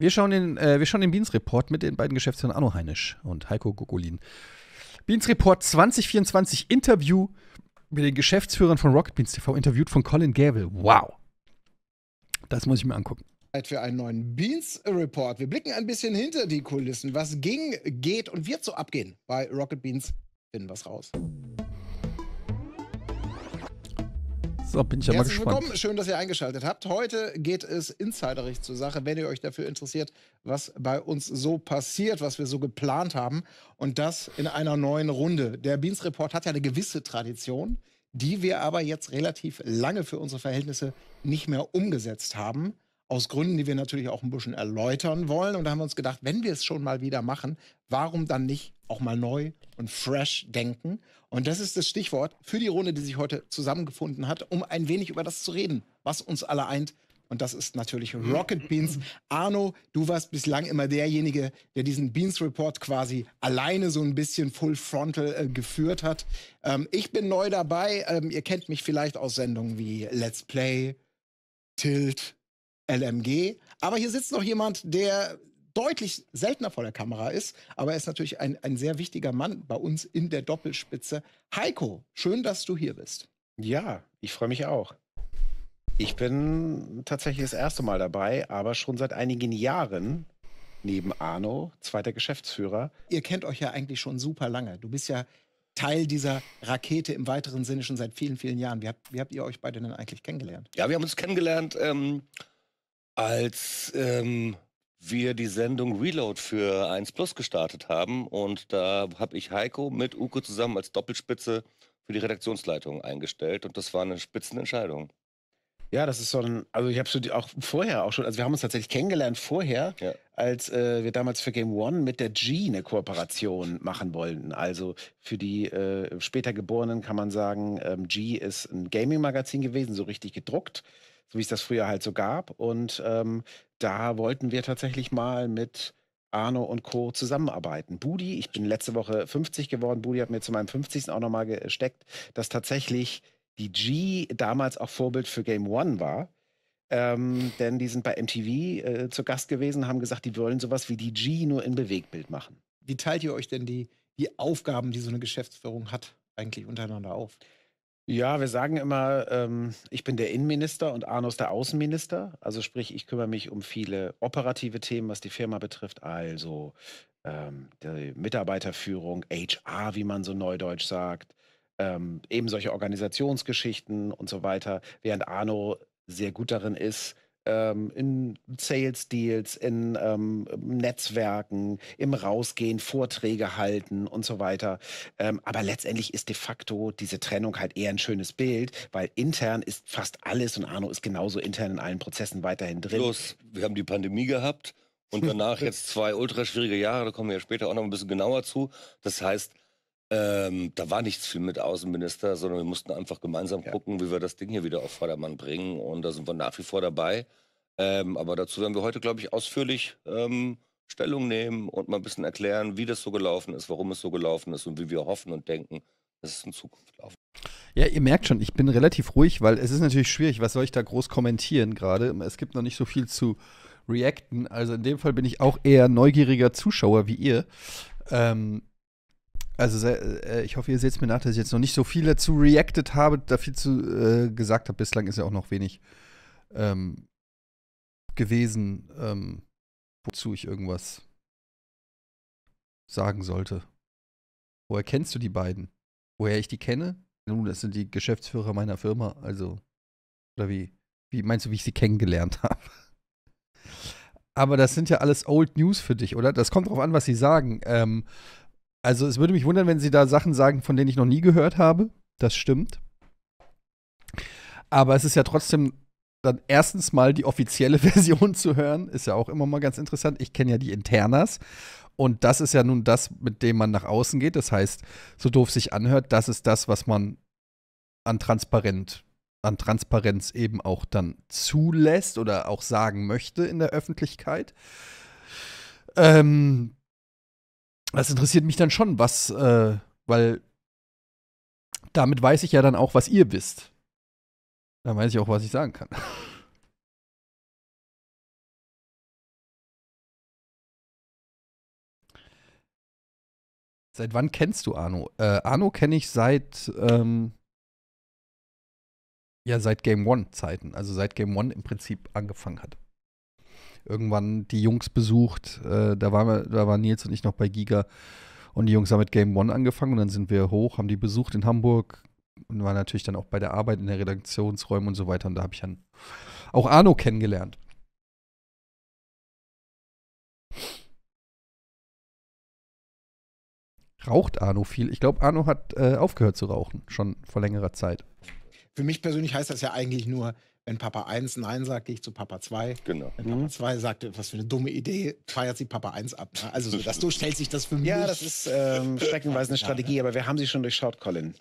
Wir schauen den, äh, wir schauen den Beans Report mit den beiden Geschäftsführern Anno Heinisch und Heiko Gokolin. Beans Report 2024 Interview mit den Geschäftsführern von Rocket Beans TV, interviewt von Colin Gable. Wow. Das muss ich mir angucken. Zeit für einen neuen Beans Report. Wir blicken ein bisschen hinter die Kulissen, was ging, geht und wird so abgehen bei Rocket Beans. Finden was raus. So, bin ich ja mal gespannt. Willkommen, schön, dass ihr eingeschaltet habt. Heute geht es insiderig zur Sache, wenn ihr euch dafür interessiert, was bei uns so passiert, was wir so geplant haben. Und das in einer neuen Runde. Der Beans Report hat ja eine gewisse Tradition, die wir aber jetzt relativ lange für unsere Verhältnisse nicht mehr umgesetzt haben. Aus Gründen, die wir natürlich auch ein bisschen erläutern wollen. Und da haben wir uns gedacht, wenn wir es schon mal wieder machen, warum dann nicht auch mal neu und fresh denken? Und das ist das Stichwort für die Runde, die sich heute zusammengefunden hat, um ein wenig über das zu reden, was uns alle eint. Und das ist natürlich Rocket Beans. Arno, du warst bislang immer derjenige, der diesen Beans Report quasi alleine so ein bisschen full frontal äh, geführt hat. Ähm, ich bin neu dabei. Ähm, ihr kennt mich vielleicht aus Sendungen wie Let's Play, Tilt, LMG. Aber hier sitzt noch jemand, der deutlich seltener vor der Kamera ist, aber er ist natürlich ein, ein sehr wichtiger Mann bei uns in der Doppelspitze. Heiko, schön, dass du hier bist. Ja, ich freue mich auch. Ich bin tatsächlich das erste Mal dabei, aber schon seit einigen Jahren neben Arno, zweiter Geschäftsführer. Ihr kennt euch ja eigentlich schon super lange. Du bist ja Teil dieser Rakete im weiteren Sinne schon seit vielen, vielen Jahren. Wie habt, wie habt ihr euch beide denn eigentlich kennengelernt? Ja, wir haben uns kennengelernt ähm, als ähm, wir die Sendung Reload für 1 Plus gestartet haben. Und da habe ich Heiko mit Uke zusammen als Doppelspitze für die Redaktionsleitung eingestellt. Und das war eine Spitzenentscheidung. Ja, das ist so ein, also ich habe schon auch vorher auch schon, also wir haben uns tatsächlich kennengelernt vorher, ja. als äh, wir damals für Game One mit der G eine Kooperation machen wollten. Also für die äh, später Geborenen kann man sagen, ähm, G ist ein Gaming-Magazin gewesen, so richtig gedruckt so wie es das früher halt so gab. Und ähm, da wollten wir tatsächlich mal mit Arno und Co. zusammenarbeiten. Budi, ich bin letzte Woche 50 geworden, Budi hat mir zu meinem 50. auch nochmal gesteckt, dass tatsächlich die G damals auch Vorbild für Game One war. Ähm, denn die sind bei MTV äh, zu Gast gewesen, haben gesagt, die wollen sowas wie die G nur in Bewegtbild machen. Wie teilt ihr euch denn die, die Aufgaben, die so eine Geschäftsführung hat, eigentlich untereinander auf? Ja, wir sagen immer, ähm, ich bin der Innenminister und Arno ist der Außenminister. Also sprich, ich kümmere mich um viele operative Themen, was die Firma betrifft, also ähm, die Mitarbeiterführung, HR, wie man so neudeutsch sagt, ähm, eben solche Organisationsgeschichten und so weiter, während Arno sehr gut darin ist, ähm, in Sales Deals, in ähm, Netzwerken, im Rausgehen, Vorträge halten und so weiter. Ähm, aber letztendlich ist de facto diese Trennung halt eher ein schönes Bild, weil intern ist fast alles und Arno ist genauso intern in allen Prozessen weiterhin drin. Plus, wir haben die Pandemie gehabt und danach jetzt zwei ultra schwierige Jahre, da kommen wir ja später auch noch ein bisschen genauer zu. Das heißt, ähm, da war nichts viel mit Außenminister, sondern wir mussten einfach gemeinsam ja. gucken, wie wir das Ding hier wieder auf Vordermann bringen. Und da sind wir nach wie vor dabei. Ähm, aber dazu werden wir heute, glaube ich, ausführlich ähm, Stellung nehmen und mal ein bisschen erklären, wie das so gelaufen ist, warum es so gelaufen ist und wie wir hoffen und denken, dass es in Zukunft läuft. Ja, ihr merkt schon, ich bin relativ ruhig, weil es ist natürlich schwierig, was soll ich da groß kommentieren gerade. Es gibt noch nicht so viel zu reacten. Also in dem Fall bin ich auch eher neugieriger Zuschauer wie ihr. Ähm, also äh, ich hoffe, ihr seht es mir nach, dass ich jetzt noch nicht so viel dazu reacted habe, da viel zu äh, gesagt habe. Bislang ist ja auch noch wenig ähm, gewesen, ähm, wozu ich irgendwas sagen sollte. Woher kennst du die beiden? Woher ich die kenne? Nun, das sind die Geschäftsführer meiner Firma, also. Oder wie? Wie meinst du, wie ich sie kennengelernt habe? Aber das sind ja alles Old News für dich, oder? Das kommt drauf an, was sie sagen. Ähm, also es würde mich wundern, wenn sie da Sachen sagen, von denen ich noch nie gehört habe. Das stimmt. Aber es ist ja trotzdem dann erstens mal die offizielle Version zu hören, ist ja auch immer mal ganz interessant. Ich kenne ja die Internas und das ist ja nun das, mit dem man nach außen geht. Das heißt, so doof sich anhört, das ist das, was man an transparent an Transparenz eben auch dann zulässt oder auch sagen möchte in der Öffentlichkeit. Ähm, das interessiert mich dann schon, was, äh, weil damit weiß ich ja dann auch, was ihr wisst. Dann weiß ich auch, was ich sagen kann. Seit wann kennst du Arno? Äh, Arno kenne ich seit, ähm, ja, seit Game One Zeiten, also seit Game One im Prinzip angefangen hat irgendwann die Jungs besucht. Äh, da, waren wir, da waren Nils und ich noch bei Giga. Und die Jungs haben mit Game One angefangen und dann sind wir hoch, haben die besucht in Hamburg und waren natürlich dann auch bei der Arbeit in den Redaktionsräumen und so weiter. Und da habe ich dann auch Arno kennengelernt. Raucht Arno viel? Ich glaube, Arno hat äh, aufgehört zu rauchen, schon vor längerer Zeit. Für mich persönlich heißt das ja eigentlich nur, wenn Papa 1 Nein sagt, gehe ich zu Papa 2. Genau. Wenn Papa 2 mhm. sagt, was für eine dumme Idee, feiert sie Papa 1 ab. Ne? Also so, das, so stellt sich das für mich. Ja, das ist ähm, streckenweise eine Strategie, aber wir haben sie schon durchschaut, Colin.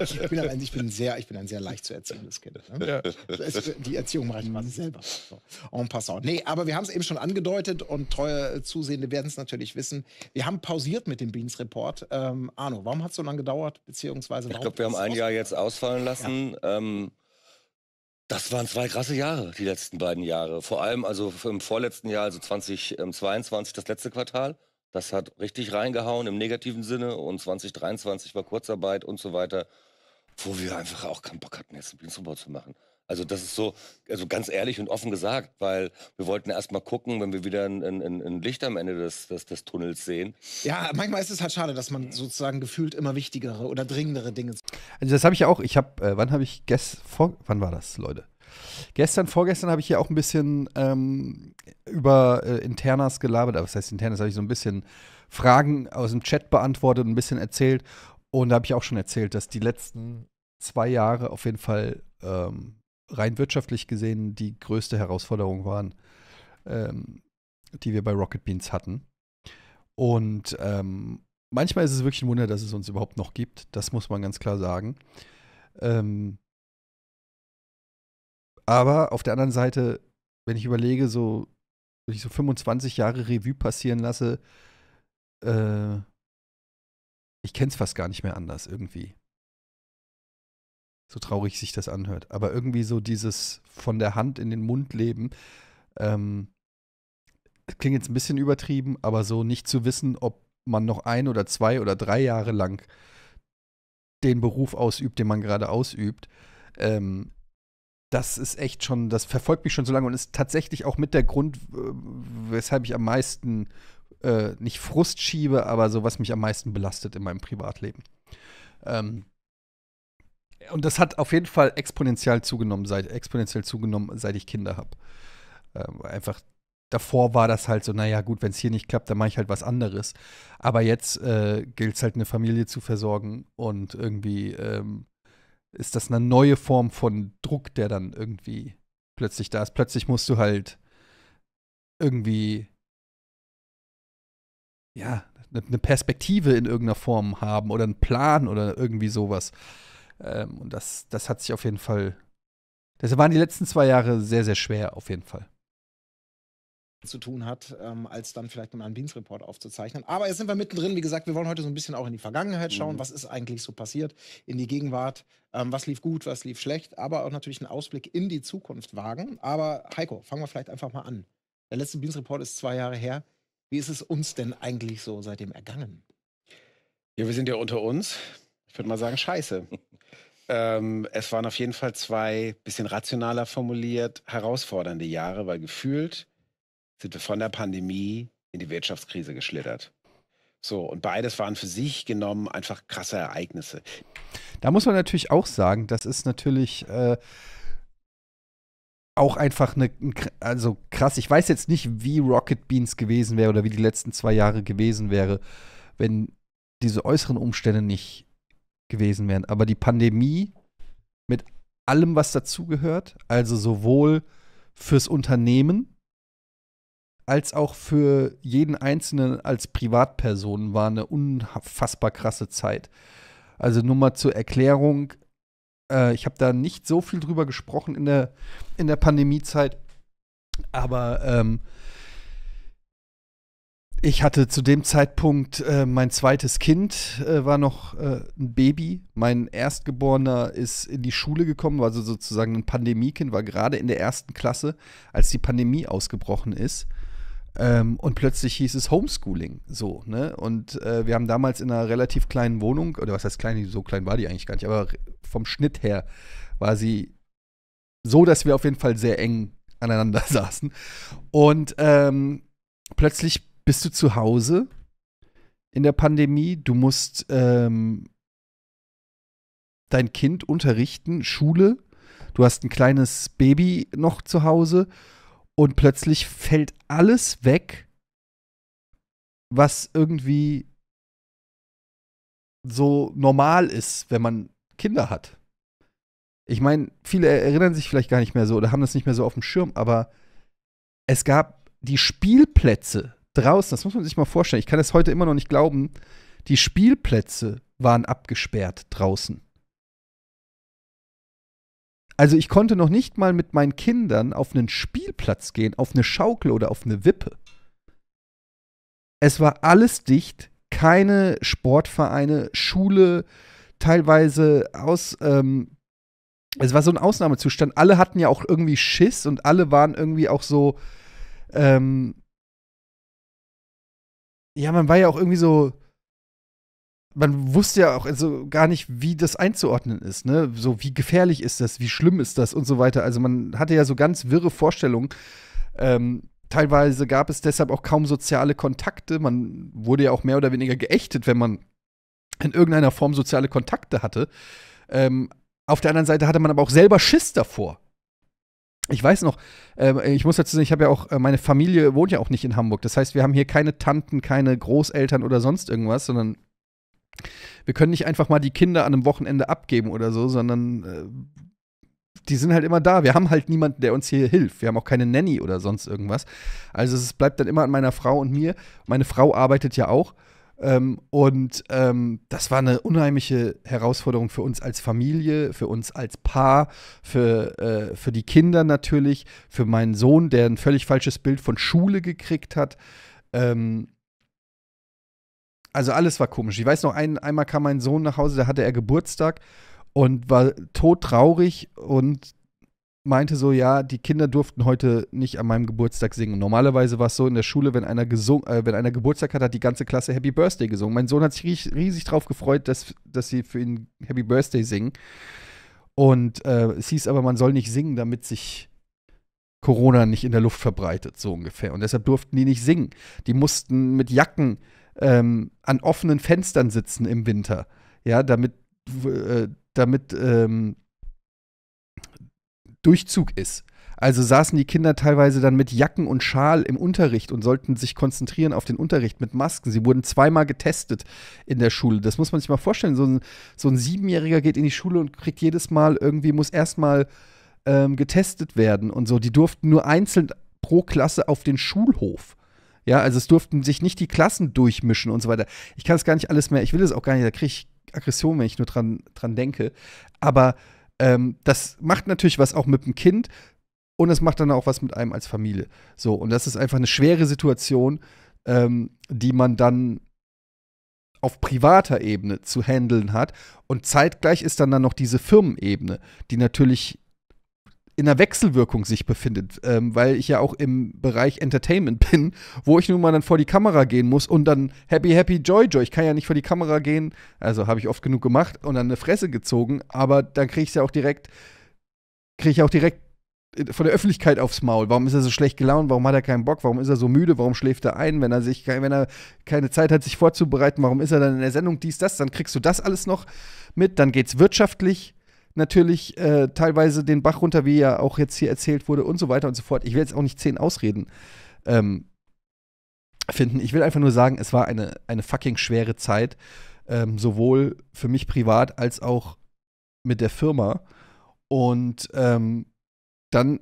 ich, bin ein, ich, bin sehr, ich bin ein sehr leicht zu erziehendes Kind. Ne? Ja. Es, die Erziehung mache ich quasi selber. So. En passant. Nee, aber wir haben es eben schon angedeutet und treue Zusehende werden es natürlich wissen. Wir haben pausiert mit dem Beans-Report. Ähm, Arno, warum hat es so lange gedauert? Beziehungsweise ich glaube, wir haben ein Jahr jetzt ausfallen lassen. Ja. Ähm, das waren zwei krasse Jahre, die letzten beiden Jahre. Vor allem also im vorletzten Jahr, also 2022, ähm, das letzte Quartal. Das hat richtig reingehauen im negativen Sinne. Und 2023 war Kurzarbeit und so weiter, wo wir einfach auch keinen Bock hatten, jetzt einen Blinzenbau zu machen. Also das ist so, also ganz ehrlich und offen gesagt, weil wir wollten erst mal gucken, wenn wir wieder ein, ein, ein Licht am Ende des, des, des, Tunnels sehen. Ja, manchmal ist es halt schade, dass man sozusagen gefühlt immer wichtigere oder dringendere Dinge. Also das habe ich ja auch, ich habe, äh, wann habe ich gestern, wann war das, Leute? Gestern, vorgestern habe ich ja auch ein bisschen ähm, über äh, Internas gelabert, aber was heißt Internas, habe ich so ein bisschen Fragen aus dem Chat beantwortet, ein bisschen erzählt. Und da habe ich auch schon erzählt, dass die letzten zwei Jahre auf jeden Fall ähm, rein wirtschaftlich gesehen die größte Herausforderung waren, ähm, die wir bei Rocket Beans hatten. Und ähm, manchmal ist es wirklich ein Wunder, dass es uns überhaupt noch gibt. Das muss man ganz klar sagen. Ähm, aber auf der anderen Seite, wenn ich überlege, so, wenn ich so 25 Jahre Revue passieren lasse, äh, ich kenne es fast gar nicht mehr anders irgendwie so traurig sich das anhört. Aber irgendwie so dieses von der Hand in den Mund leben, ähm, klingt jetzt ein bisschen übertrieben, aber so nicht zu wissen, ob man noch ein oder zwei oder drei Jahre lang den Beruf ausübt, den man gerade ausübt, ähm, das ist echt schon, das verfolgt mich schon so lange und ist tatsächlich auch mit der Grund, äh, weshalb ich am meisten äh, nicht Frust schiebe, aber so was mich am meisten belastet in meinem Privatleben. Ähm, und das hat auf jeden Fall exponentiell zugenommen, seit, exponentiell zugenommen, seit ich Kinder habe. Ähm, einfach davor war das halt so, naja, gut, wenn es hier nicht klappt, dann mache ich halt was anderes. Aber jetzt äh, gilt es halt, eine Familie zu versorgen und irgendwie ähm, ist das eine neue Form von Druck, der dann irgendwie plötzlich da ist. Plötzlich musst du halt irgendwie, ja, eine ne Perspektive in irgendeiner Form haben oder einen Plan oder irgendwie sowas. Ähm, und das, das hat sich auf jeden Fall. Das waren die letzten zwei Jahre sehr, sehr schwer, auf jeden Fall zu tun hat, ähm, als dann vielleicht mal einen Beans-Report aufzuzeichnen. Aber jetzt sind wir mittendrin. Wie gesagt, wir wollen heute so ein bisschen auch in die Vergangenheit schauen. Mhm. Was ist eigentlich so passiert? In die Gegenwart. Ähm, was lief gut, was lief schlecht? Aber auch natürlich einen Ausblick in die Zukunft wagen. Aber Heiko, fangen wir vielleicht einfach mal an. Der letzte Beans-Report ist zwei Jahre her. Wie ist es uns denn eigentlich so seitdem ergangen? Ja, wir sind ja unter uns. Ich würde mal sagen, scheiße. Ähm, es waren auf jeden Fall zwei, bisschen rationaler formuliert, herausfordernde Jahre, weil gefühlt sind wir von der Pandemie in die Wirtschaftskrise geschlittert. So, und beides waren für sich genommen einfach krasse Ereignisse. Da muss man natürlich auch sagen, das ist natürlich äh, auch einfach eine, also krass, ich weiß jetzt nicht, wie Rocket Beans gewesen wäre oder wie die letzten zwei Jahre gewesen wäre, wenn diese äußeren Umstände nicht gewesen wären. Aber die Pandemie mit allem, was dazugehört, also sowohl fürs Unternehmen als auch für jeden Einzelnen als Privatperson war eine unfassbar krasse Zeit. Also nur mal zur Erklärung, äh, ich habe da nicht so viel drüber gesprochen in der, in der Pandemiezeit, aber ähm, ich hatte zu dem Zeitpunkt äh, mein zweites Kind, äh, war noch äh, ein Baby. Mein Erstgeborener ist in die Schule gekommen, war also sozusagen ein Pandemiekind, war gerade in der ersten Klasse, als die Pandemie ausgebrochen ist. Ähm, und plötzlich hieß es Homeschooling. So, ne? Und äh, wir haben damals in einer relativ kleinen Wohnung, oder was heißt klein, so klein war die eigentlich gar nicht, aber vom Schnitt her war sie so, dass wir auf jeden Fall sehr eng aneinander saßen. Und ähm, plötzlich bist du zu Hause in der Pandemie, du musst ähm, dein Kind unterrichten, Schule, du hast ein kleines Baby noch zu Hause und plötzlich fällt alles weg, was irgendwie so normal ist, wenn man Kinder hat. Ich meine, viele erinnern sich vielleicht gar nicht mehr so oder haben das nicht mehr so auf dem Schirm, aber es gab die Spielplätze draußen, das muss man sich mal vorstellen, ich kann es heute immer noch nicht glauben, die Spielplätze waren abgesperrt draußen. Also ich konnte noch nicht mal mit meinen Kindern auf einen Spielplatz gehen, auf eine Schaukel oder auf eine Wippe. Es war alles dicht, keine Sportvereine, Schule, teilweise aus. Ähm, es war so ein Ausnahmezustand. Alle hatten ja auch irgendwie Schiss und alle waren irgendwie auch so. Ähm, ja, man war ja auch irgendwie so, man wusste ja auch also gar nicht, wie das einzuordnen ist, ne? So, wie gefährlich ist das, wie schlimm ist das und so weiter. Also man hatte ja so ganz wirre Vorstellungen. Ähm, teilweise gab es deshalb auch kaum soziale Kontakte. Man wurde ja auch mehr oder weniger geächtet, wenn man in irgendeiner Form soziale Kontakte hatte. Ähm, auf der anderen Seite hatte man aber auch selber Schiss davor. Ich weiß noch, äh, ich muss dazu sagen, ich habe ja auch, äh, meine Familie wohnt ja auch nicht in Hamburg. Das heißt, wir haben hier keine Tanten, keine Großeltern oder sonst irgendwas, sondern wir können nicht einfach mal die Kinder an einem Wochenende abgeben oder so, sondern äh, die sind halt immer da. Wir haben halt niemanden, der uns hier hilft. Wir haben auch keine Nanny oder sonst irgendwas. Also es bleibt dann immer an meiner Frau und mir. Meine Frau arbeitet ja auch. Ähm, und ähm, das war eine unheimliche Herausforderung für uns als Familie, für uns als Paar, für, äh, für die Kinder natürlich, für meinen Sohn, der ein völlig falsches Bild von Schule gekriegt hat. Ähm, also alles war komisch. Ich weiß noch, ein, einmal kam mein Sohn nach Hause, da hatte er Geburtstag und war todtraurig und meinte so, ja, die Kinder durften heute nicht an meinem Geburtstag singen. Normalerweise war es so in der Schule, wenn einer, gesung, äh, wenn einer Geburtstag hat, hat die ganze Klasse Happy Birthday gesungen. Mein Sohn hat sich riesig darauf gefreut, dass, dass sie für ihn Happy Birthday singen. Und äh, es hieß aber, man soll nicht singen, damit sich Corona nicht in der Luft verbreitet, so ungefähr. Und deshalb durften die nicht singen. Die mussten mit Jacken ähm, an offenen Fenstern sitzen im Winter. Ja, damit, äh, damit ähm, Durchzug ist. Also saßen die Kinder teilweise dann mit Jacken und Schal im Unterricht und sollten sich konzentrieren auf den Unterricht mit Masken. Sie wurden zweimal getestet in der Schule. Das muss man sich mal vorstellen. So ein, so ein Siebenjähriger geht in die Schule und kriegt jedes Mal irgendwie, muss erstmal ähm, getestet werden und so. Die durften nur einzeln pro Klasse auf den Schulhof. Ja, also es durften sich nicht die Klassen durchmischen und so weiter. Ich kann es gar nicht alles mehr, ich will es auch gar nicht, da kriege ich Aggression, wenn ich nur dran, dran denke. Aber ähm, das macht natürlich was auch mit dem Kind und es macht dann auch was mit einem als Familie. So, und das ist einfach eine schwere Situation, ähm, die man dann auf privater Ebene zu handeln hat. Und zeitgleich ist dann, dann noch diese Firmenebene, die natürlich in einer Wechselwirkung sich befindet, ähm, weil ich ja auch im Bereich Entertainment bin, wo ich nun mal dann vor die Kamera gehen muss und dann Happy, Happy, Joy, Joy. Ich kann ja nicht vor die Kamera gehen, also habe ich oft genug gemacht und dann eine Fresse gezogen, aber dann kriege ich es ja auch direkt, kriege ich auch direkt äh, von der Öffentlichkeit aufs Maul. Warum ist er so schlecht gelaunt? Warum hat er keinen Bock? Warum ist er so müde? Warum schläft er ein, wenn er sich, wenn er keine Zeit hat, sich vorzubereiten? Warum ist er dann in der Sendung dies, das? Dann kriegst du das alles noch mit. Dann geht es wirtschaftlich natürlich äh, teilweise den Bach runter, wie ja auch jetzt hier erzählt wurde und so weiter und so fort. Ich will jetzt auch nicht zehn Ausreden ähm, finden. Ich will einfach nur sagen, es war eine, eine fucking schwere Zeit, ähm, sowohl für mich privat als auch mit der Firma. Und ähm, dann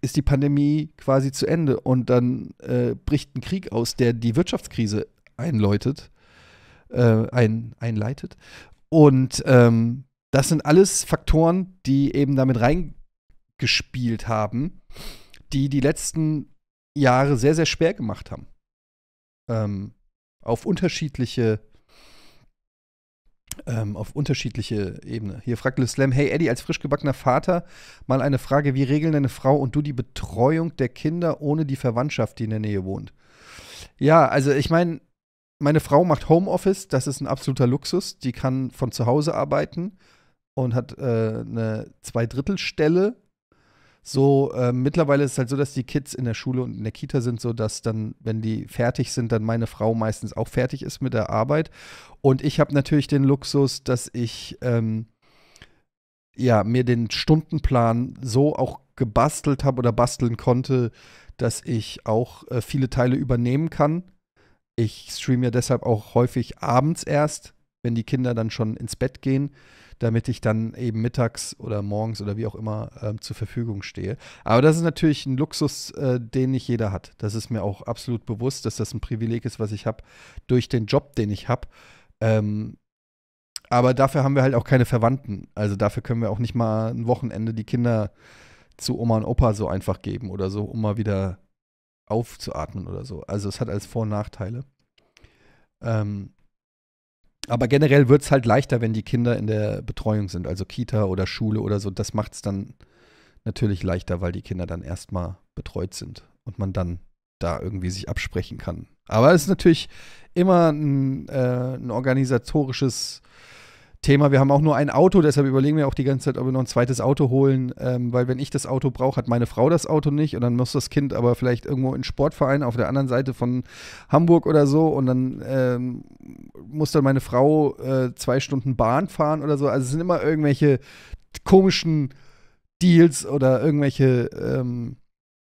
ist die Pandemie quasi zu Ende und dann äh, bricht ein Krieg aus, der die Wirtschaftskrise einläutet, äh, ein, einleitet. Und ähm, das sind alles Faktoren, die eben damit reingespielt haben, die die letzten Jahre sehr, sehr schwer gemacht haben. Ähm, auf unterschiedliche ähm, auf unterschiedliche Ebene. Hier fragt Le Slam, hey Eddie, als frischgebackener Vater mal eine Frage, wie regeln deine Frau und du die Betreuung der Kinder ohne die Verwandtschaft, die in der Nähe wohnt? Ja, also ich meine, meine Frau macht Homeoffice, das ist ein absoluter Luxus, die kann von zu Hause arbeiten und hat äh, eine Zweidrittelstelle. So, äh, mittlerweile ist es halt so, dass die Kids in der Schule und in der Kita sind, so dass dann, wenn die fertig sind, dann meine Frau meistens auch fertig ist mit der Arbeit. Und ich habe natürlich den Luxus, dass ich ähm, ja mir den Stundenplan so auch gebastelt habe oder basteln konnte, dass ich auch äh, viele Teile übernehmen kann. Ich streame ja deshalb auch häufig abends erst, wenn die Kinder dann schon ins Bett gehen damit ich dann eben mittags oder morgens oder wie auch immer ähm, zur Verfügung stehe. Aber das ist natürlich ein Luxus, äh, den nicht jeder hat. Das ist mir auch absolut bewusst, dass das ein Privileg ist, was ich habe durch den Job, den ich habe. Ähm, aber dafür haben wir halt auch keine Verwandten. Also dafür können wir auch nicht mal ein Wochenende die Kinder zu Oma und Opa so einfach geben oder so, um mal wieder aufzuatmen oder so. Also es hat als Vor- und Nachteile. Ähm, aber generell wird es halt leichter, wenn die Kinder in der Betreuung sind, also Kita oder Schule oder so. Das macht es dann natürlich leichter, weil die Kinder dann erstmal betreut sind und man dann da irgendwie sich absprechen kann. Aber es ist natürlich immer ein, äh, ein organisatorisches Thema, wir haben auch nur ein Auto, deshalb überlegen wir auch die ganze Zeit, ob wir noch ein zweites Auto holen, ähm, weil wenn ich das Auto brauche, hat meine Frau das Auto nicht und dann muss das Kind aber vielleicht irgendwo in Sportverein auf der anderen Seite von Hamburg oder so und dann ähm, muss dann meine Frau äh, zwei Stunden Bahn fahren oder so. Also es sind immer irgendwelche komischen Deals oder irgendwelche ähm,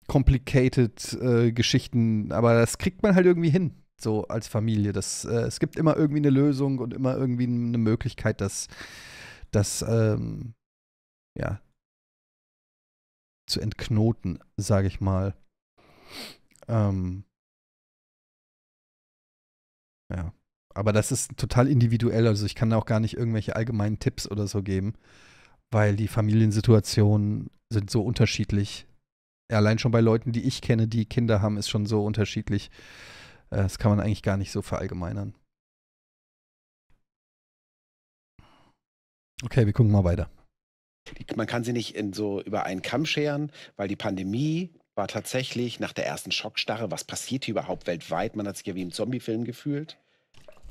complicated äh, Geschichten, aber das kriegt man halt irgendwie hin so als Familie. Das, äh, es gibt immer irgendwie eine Lösung und immer irgendwie eine Möglichkeit, das, das ähm, ja, zu entknoten, sage ich mal. Ähm, ja, aber das ist total individuell. Also ich kann auch gar nicht irgendwelche allgemeinen Tipps oder so geben, weil die Familiensituationen sind so unterschiedlich. Allein schon bei Leuten, die ich kenne, die Kinder haben, ist schon so unterschiedlich äh, das kann man eigentlich gar nicht so verallgemeinern. Okay, wir gucken mal weiter. Man kann sie nicht in so über einen Kamm scheren, weil die Pandemie war tatsächlich nach der ersten Schockstarre, was passiert hier überhaupt weltweit? Man hat sich ja wie im Zombiefilm gefühlt.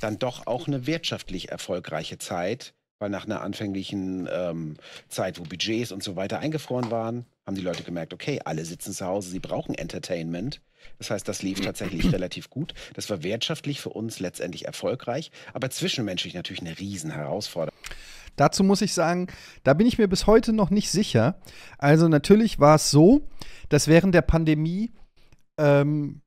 Dann doch auch eine wirtschaftlich erfolgreiche Zeit, weil nach einer anfänglichen ähm, Zeit, wo Budgets und so weiter eingefroren waren, haben die Leute gemerkt, okay, alle sitzen zu Hause, sie brauchen Entertainment. Das heißt, das lief tatsächlich relativ gut. Das war wirtschaftlich für uns letztendlich erfolgreich, aber zwischenmenschlich natürlich eine Riesenherausforderung. Dazu muss ich sagen, da bin ich mir bis heute noch nicht sicher. Also natürlich war es so, dass während der Pandemie ähm,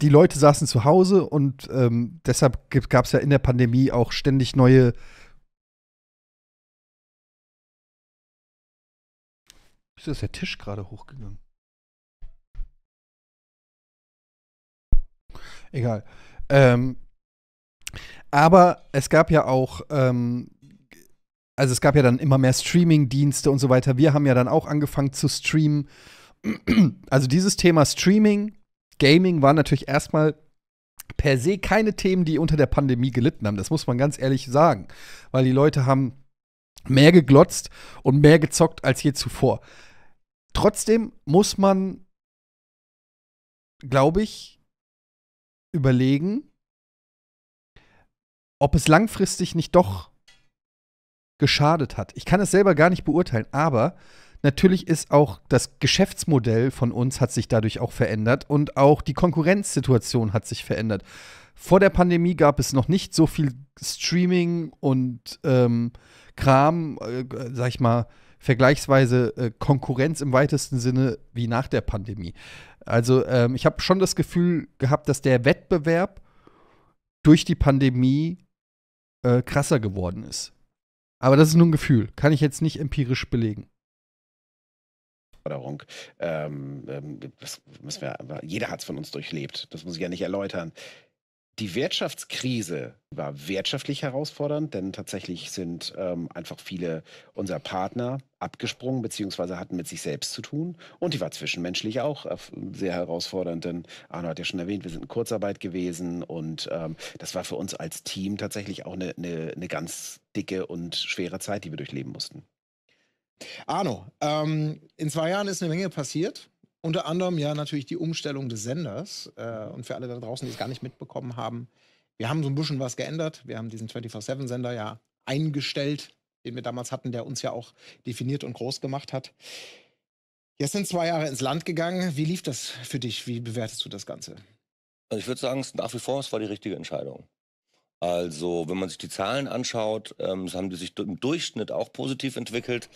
die Leute saßen zu Hause und ähm, deshalb gab es ja in der Pandemie auch ständig neue Wieso ist der Tisch gerade hochgegangen? Egal. Ähm, aber es gab ja auch, ähm, also es gab ja dann immer mehr Streaming-Dienste und so weiter. Wir haben ja dann auch angefangen zu streamen. Also dieses Thema Streaming, Gaming war natürlich erstmal per se keine Themen, die unter der Pandemie gelitten haben. Das muss man ganz ehrlich sagen, weil die Leute haben mehr geglotzt und mehr gezockt als je zuvor. Trotzdem muss man, glaube ich, überlegen, ob es langfristig nicht doch geschadet hat. Ich kann es selber gar nicht beurteilen, aber natürlich ist auch das Geschäftsmodell von uns hat sich dadurch auch verändert und auch die Konkurrenzsituation hat sich verändert. Vor der Pandemie gab es noch nicht so viel Streaming und ähm, Kram, äh, sag ich mal, vergleichsweise äh, Konkurrenz im weitesten Sinne wie nach der Pandemie. Also ähm, ich habe schon das Gefühl gehabt, dass der Wettbewerb durch die Pandemie äh, krasser geworden ist. Aber das ist nur ein Gefühl, kann ich jetzt nicht empirisch belegen. Ähm, ähm, das müssen wir, jeder hat es von uns durchlebt, das muss ich ja nicht erläutern. Die Wirtschaftskrise war wirtschaftlich herausfordernd, denn tatsächlich sind ähm, einfach viele unserer Partner abgesprungen bzw. hatten mit sich selbst zu tun. Und die war zwischenmenschlich auch äh, sehr herausfordernd, denn Arno hat ja schon erwähnt, wir sind in Kurzarbeit gewesen und ähm, das war für uns als Team tatsächlich auch eine, eine, eine ganz dicke und schwere Zeit, die wir durchleben mussten. Arno, ähm, in zwei Jahren ist eine Menge passiert. Unter anderem ja natürlich die Umstellung des Senders. Äh, und für alle da draußen, die es gar nicht mitbekommen haben, wir haben so ein bisschen was geändert. Wir haben diesen 24-7-Sender ja eingestellt, den wir damals hatten, der uns ja auch definiert und groß gemacht hat. Jetzt sind zwei Jahre ins Land gegangen. Wie lief das für dich? Wie bewertest du das Ganze? Also ich würde sagen, nach wie vor, es war die richtige Entscheidung. Also, wenn man sich die Zahlen anschaut, ähm, haben die sich im Durchschnitt auch positiv entwickelt.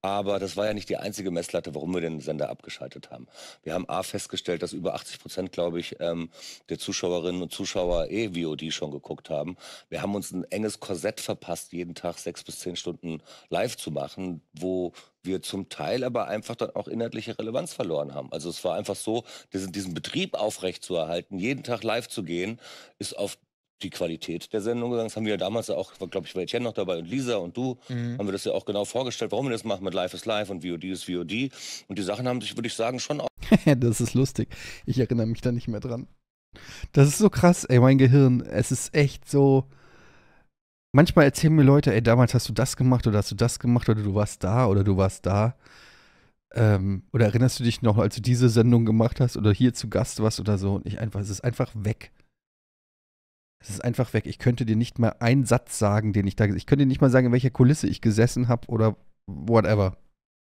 Aber das war ja nicht die einzige Messlatte, warum wir den Sender abgeschaltet haben. Wir haben A festgestellt, dass über 80 Prozent, glaube ich, ähm, der Zuschauerinnen und Zuschauer eh VOD schon geguckt haben. Wir haben uns ein enges Korsett verpasst, jeden Tag sechs bis zehn Stunden live zu machen, wo wir zum Teil aber einfach dann auch inhaltliche Relevanz verloren haben. Also es war einfach so, diesen, diesen Betrieb aufrechtzuerhalten, jeden Tag live zu gehen, ist auf die Qualität der Sendung gegangen. Das haben wir ja damals auch, glaube ich, war Etienne noch dabei und Lisa und du, mhm. haben wir das ja auch genau vorgestellt, warum wir das machen mit Life is Life und VOD ist VOD. Und die Sachen haben sich, würde ich sagen, schon auch. das ist lustig. Ich erinnere mich da nicht mehr dran. Das ist so krass, ey, mein Gehirn. Es ist echt so. Manchmal erzählen mir Leute, ey, damals hast du das gemacht oder hast du das gemacht oder du warst da oder du warst da. Ähm, oder erinnerst du dich noch, als du diese Sendung gemacht hast oder hier zu Gast warst oder so? Und ich einfach, es ist einfach weg. Es ist einfach weg. Ich könnte dir nicht mal einen Satz sagen, den ich da. Ich könnte dir nicht mal sagen, in welcher Kulisse ich gesessen habe oder whatever.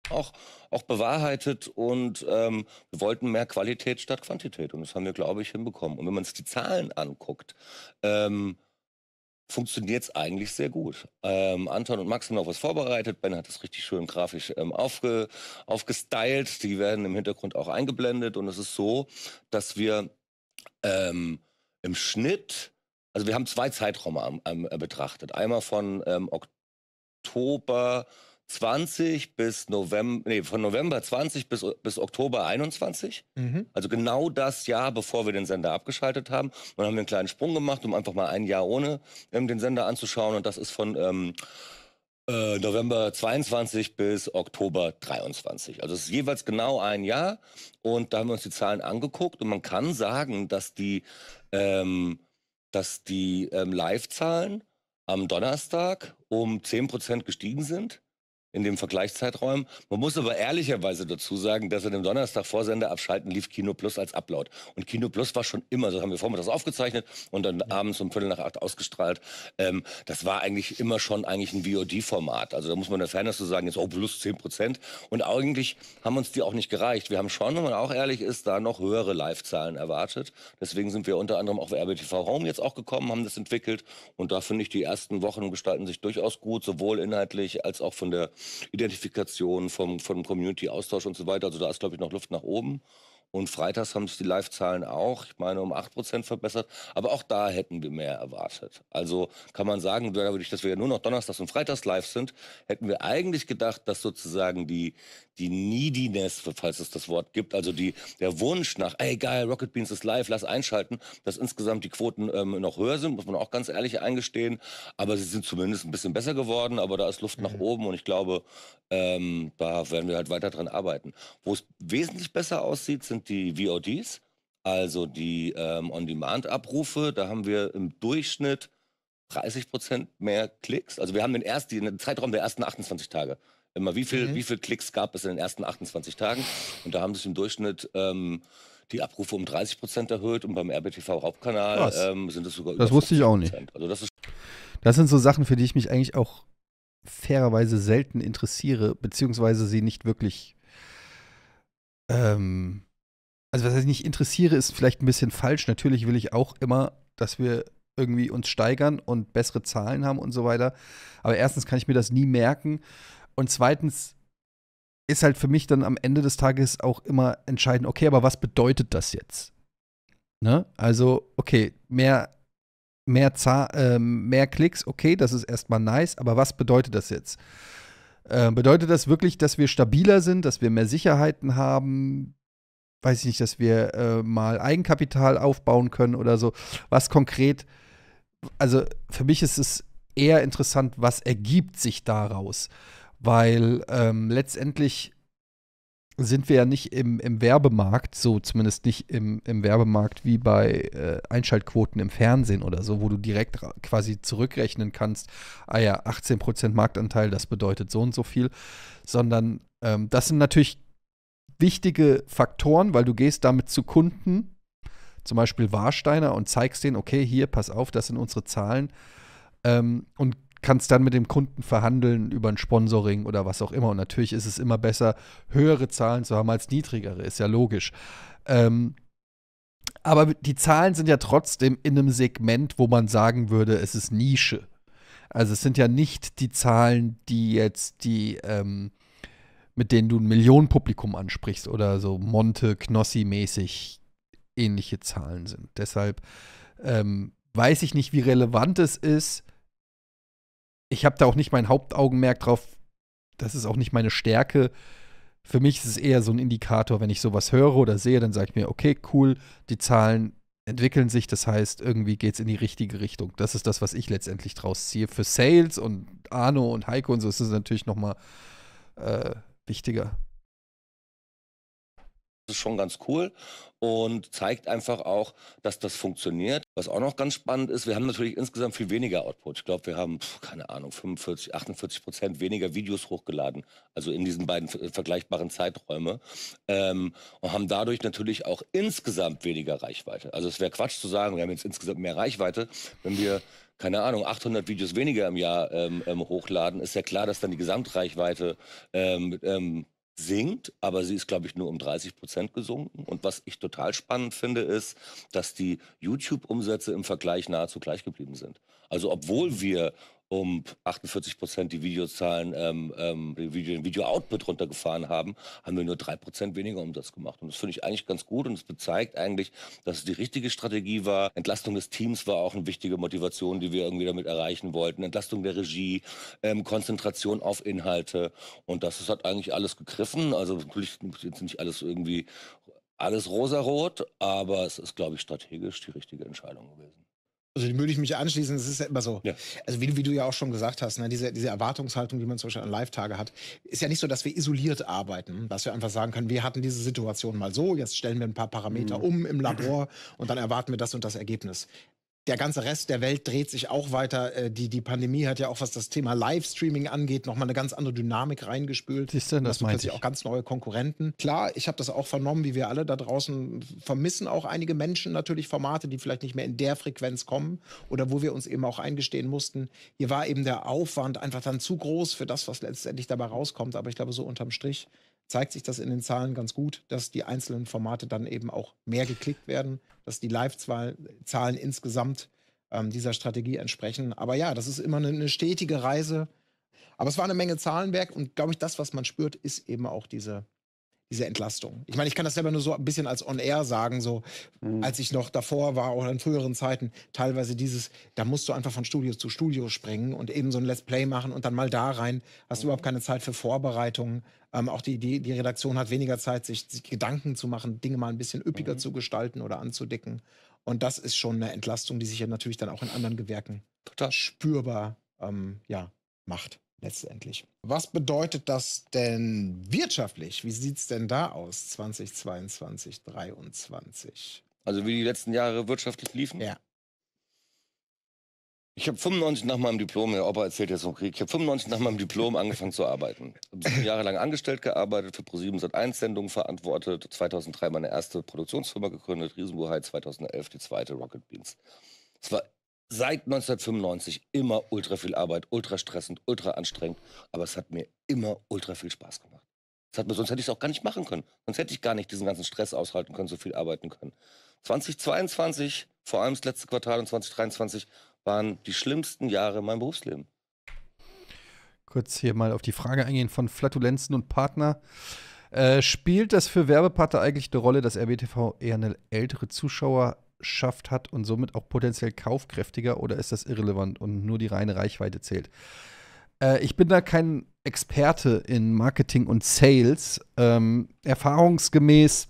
Auch, auch bewahrheitet und ähm, wir wollten mehr Qualität statt Quantität. Und das haben wir, glaube ich, hinbekommen. Und wenn man sich die Zahlen anguckt, ähm, funktioniert es eigentlich sehr gut. Ähm, Anton und Max haben noch was vorbereitet. Ben hat das richtig schön grafisch ähm, aufge, aufgestylt. Die werden im Hintergrund auch eingeblendet. Und es ist so, dass wir ähm, im Schnitt also wir haben zwei Zeiträume am, am, äh, betrachtet. Einmal von ähm, Oktober 20 bis November, nee, von November 20 bis, bis Oktober 21. Mhm. Also genau das Jahr, bevor wir den Sender abgeschaltet haben. Und dann haben wir einen kleinen Sprung gemacht, um einfach mal ein Jahr ohne ähm, den Sender anzuschauen. Und das ist von ähm, äh, November 22 bis Oktober 23. Also es ist jeweils genau ein Jahr. Und da haben wir uns die Zahlen angeguckt. Und man kann sagen, dass die ähm, dass die ähm, Live-Zahlen am Donnerstag um 10% gestiegen sind in dem Vergleichszeitraum. Man muss aber ehrlicherweise dazu sagen, dass in dem Donnerstag Vorsender abschalten lief Kino Plus als Upload. Und Kino Plus war schon immer, das haben wir vormittags aufgezeichnet und dann abends um Viertel nach acht ausgestrahlt. Ähm, das war eigentlich immer schon eigentlich ein VOD-Format. Also da muss man der Fairness so sagen, jetzt oh, plus zehn Prozent. Und eigentlich haben uns die auch nicht gereicht. Wir haben schon, wenn man auch ehrlich ist, da noch höhere Live-Zahlen erwartet. Deswegen sind wir unter anderem auch auf RBTV Home jetzt auch gekommen, haben das entwickelt. Und da finde ich, die ersten Wochen gestalten sich durchaus gut, sowohl inhaltlich als auch von der Identifikation, vom, vom Community-Austausch und so weiter. Also da ist, glaube ich, noch Luft nach oben. Und freitags haben sich die Live-Zahlen auch, ich meine, um 8% verbessert. Aber auch da hätten wir mehr erwartet. Also kann man sagen, dadurch, dass wir ja nur noch donnerstags und freitags live sind, hätten wir eigentlich gedacht, dass sozusagen die, die Neediness, falls es das Wort gibt, also die, der Wunsch nach, ey geil, Rocket Beans ist live, lass einschalten, dass insgesamt die Quoten ähm, noch höher sind, muss man auch ganz ehrlich eingestehen. Aber sie sind zumindest ein bisschen besser geworden, aber da ist Luft mhm. nach oben und ich glaube, ähm, da werden wir halt weiter dran arbeiten. Wo es wesentlich besser aussieht, sind die VODs, also die ähm, On-Demand-Abrufe. Da haben wir im Durchschnitt 30 Prozent mehr Klicks. Also wir haben den, erst, den Zeitraum der ersten 28 Tage. Immer wie viel, mhm. wie viel Klicks gab es in den ersten 28 Tagen? Und da haben sich im Durchschnitt ähm, die Abrufe um 30 Prozent erhöht und beim RBTV Hauptkanal ähm, sind es sogar Das wusste ich auch nicht. Also das, das sind so Sachen, für die ich mich eigentlich auch fairerweise selten interessiere, beziehungsweise sie nicht wirklich ähm, also was ich nicht interessiere, ist vielleicht ein bisschen falsch. Natürlich will ich auch immer, dass wir irgendwie uns steigern und bessere Zahlen haben und so weiter. Aber erstens kann ich mir das nie merken. Und zweitens ist halt für mich dann am Ende des Tages auch immer entscheidend, okay, aber was bedeutet das jetzt? Ne? Also, okay, mehr, mehr, äh, mehr Klicks, okay, das ist erstmal nice, aber was bedeutet das jetzt? Äh, bedeutet das wirklich, dass wir stabiler sind, dass wir mehr Sicherheiten haben, weiß ich nicht, dass wir äh, mal Eigenkapital aufbauen können oder so. Was konkret, also für mich ist es eher interessant, was ergibt sich daraus? Weil ähm, letztendlich sind wir ja nicht im, im Werbemarkt, so zumindest nicht im, im Werbemarkt wie bei äh, Einschaltquoten im Fernsehen oder so, wo du direkt quasi zurückrechnen kannst, ah ja, 18% Marktanteil, das bedeutet so und so viel, sondern ähm, das sind natürlich wichtige Faktoren, weil du gehst damit zu Kunden, zum Beispiel Warsteiner, und zeigst denen, okay, hier, pass auf, das sind unsere Zahlen. Ähm, und kannst dann mit dem Kunden verhandeln über ein Sponsoring oder was auch immer. Und natürlich ist es immer besser, höhere Zahlen zu haben als niedrigere, ist ja logisch. Ähm, aber die Zahlen sind ja trotzdem in einem Segment, wo man sagen würde, es ist Nische. Also es sind ja nicht die Zahlen, die jetzt die ähm, mit denen du ein Millionenpublikum ansprichst oder so Monte, Knossi-mäßig ähnliche Zahlen sind. Deshalb ähm, weiß ich nicht, wie relevant es ist. Ich habe da auch nicht mein Hauptaugenmerk drauf. Das ist auch nicht meine Stärke. Für mich ist es eher so ein Indikator, wenn ich sowas höre oder sehe, dann sage ich mir, okay, cool, die Zahlen entwickeln sich, das heißt, irgendwie geht es in die richtige Richtung. Das ist das, was ich letztendlich draus ziehe. Für Sales und Arno und Heiko und so ist es natürlich nochmal äh, wichtiger. Das ist schon ganz cool und zeigt einfach auch, dass das funktioniert. Was auch noch ganz spannend ist, wir haben natürlich insgesamt viel weniger Output. Ich glaube, wir haben, keine Ahnung, 45, 48 Prozent weniger Videos hochgeladen, also in diesen beiden vergleichbaren Zeiträume. Ähm, und haben dadurch natürlich auch insgesamt weniger Reichweite. Also es wäre Quatsch zu sagen, wir haben jetzt insgesamt mehr Reichweite, wenn wir keine Ahnung, 800 Videos weniger im Jahr ähm, ähm, hochladen, ist ja klar, dass dann die Gesamtreichweite ähm, ähm sinkt, aber sie ist, glaube ich, nur um 30 Prozent gesunken. Und was ich total spannend finde, ist, dass die YouTube-Umsätze im Vergleich nahezu gleich geblieben sind. Also obwohl wir um 48 Prozent die Videozahlen, ähm, ähm, den Video-Output runtergefahren haben, haben wir nur drei Prozent weniger Umsatz gemacht. Und das finde ich eigentlich ganz gut und es bezeigt eigentlich, dass es die richtige Strategie war. Entlastung des Teams war auch eine wichtige Motivation, die wir irgendwie damit erreichen wollten. Entlastung der Regie, ähm, Konzentration auf Inhalte und das, das hat eigentlich alles gegriffen. Also natürlich jetzt nicht alles irgendwie alles rosarot, aber es ist, glaube ich, strategisch die richtige Entscheidung gewesen. Also dem würde ich mich anschließen, es ist ja immer so. Ja. Also wie, wie, du ja auch schon gesagt hast, ne, diese, diese Erwartungshaltung, die man zum Beispiel an Live-Tage hat, ist ja nicht so, dass wir isoliert arbeiten, dass wir einfach sagen können, wir hatten diese Situation mal so, jetzt stellen wir ein paar Parameter mhm. um im Labor und dann erwarten wir das und das Ergebnis der ganze Rest der Welt dreht sich auch weiter. Äh, die, die Pandemie hat ja auch, was das Thema Livestreaming angeht, nochmal eine ganz andere Dynamik reingespült. Siehst du, das meinte ich. auch ganz neue Konkurrenten. Klar, ich habe das auch vernommen, wie wir alle da draußen vermissen auch einige Menschen natürlich Formate, die vielleicht nicht mehr in der Frequenz kommen oder wo wir uns eben auch eingestehen mussten. Hier war eben der Aufwand einfach dann zu groß für das, was letztendlich dabei rauskommt. Aber ich glaube, so unterm Strich zeigt sich das in den Zahlen ganz gut, dass die einzelnen Formate dann eben auch mehr geklickt werden, dass die Live-Zahlen insgesamt ähm, dieser Strategie entsprechen. Aber ja, das ist immer eine, eine stetige Reise. Aber es war eine Menge Zahlenwerk und glaube ich, das, was man spürt, ist eben auch diese diese Entlastung. Ich meine, ich kann das selber nur so ein bisschen als On-Air sagen, so mhm. als ich noch davor war oder in früheren Zeiten, teilweise dieses, da musst du einfach von Studio zu Studio springen und eben so ein Let's Play machen und dann mal da rein, hast mhm. überhaupt keine Zeit für Vorbereitungen. Ähm, auch die, die, die Redaktion hat weniger Zeit, sich, sich Gedanken zu machen, Dinge mal ein bisschen üppiger mhm. zu gestalten oder anzudecken. Und das ist schon eine Entlastung, die sich ja natürlich dann auch in anderen Gewerken Total. spürbar ähm, ja, macht letztendlich. Was bedeutet das denn wirtschaftlich? Wie sieht es denn da aus 2022, 2023? Also wie die letzten Jahre wirtschaftlich liefen? Ja. Ich habe 95 nach meinem Diplom, der Opa erzählt jetzt vom Krieg, ich habe 95 nach meinem Diplom angefangen zu arbeiten. Habe sieben Jahre lang angestellt gearbeitet, für ProSieben Sat1 Sendungen verantwortet, 2003 meine erste Produktionsfirma gegründet, Riesenbuhai, 2011 die zweite Rocket Beans. Es war seit 1995 immer ultra viel Arbeit, ultra stressend, ultra anstrengend. Aber es hat mir immer ultra viel Spaß gemacht. Das hat mir, sonst hätte ich es auch gar nicht machen können. Sonst hätte ich gar nicht diesen ganzen Stress aushalten können, so viel arbeiten können. 2022, vor allem das letzte Quartal und 2023, waren die schlimmsten Jahre in meinem Berufsleben. Kurz hier mal auf die Frage eingehen von Flatulenzen und Partner. Äh, spielt das für Werbepartner eigentlich eine Rolle, dass RBTV eher eine ältere Zuschauer Kundschaft hat und somit auch potenziell kaufkräftiger oder ist das irrelevant und nur die reine Reichweite zählt? Äh, ich bin da kein Experte in Marketing und Sales. Ähm, erfahrungsgemäß,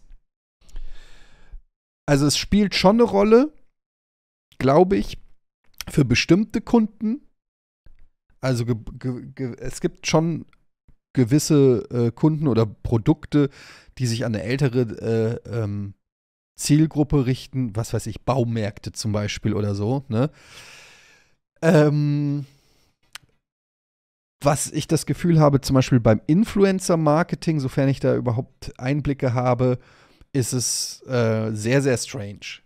also es spielt schon eine Rolle, glaube ich, für bestimmte Kunden. Also es gibt schon gewisse äh, Kunden oder Produkte, die sich an eine ältere äh, ähm, Zielgruppe richten, was weiß ich, Baumärkte zum Beispiel oder so, ne? Ähm, was ich das Gefühl habe, zum Beispiel beim Influencer-Marketing, sofern ich da überhaupt Einblicke habe, ist es äh, sehr, sehr strange.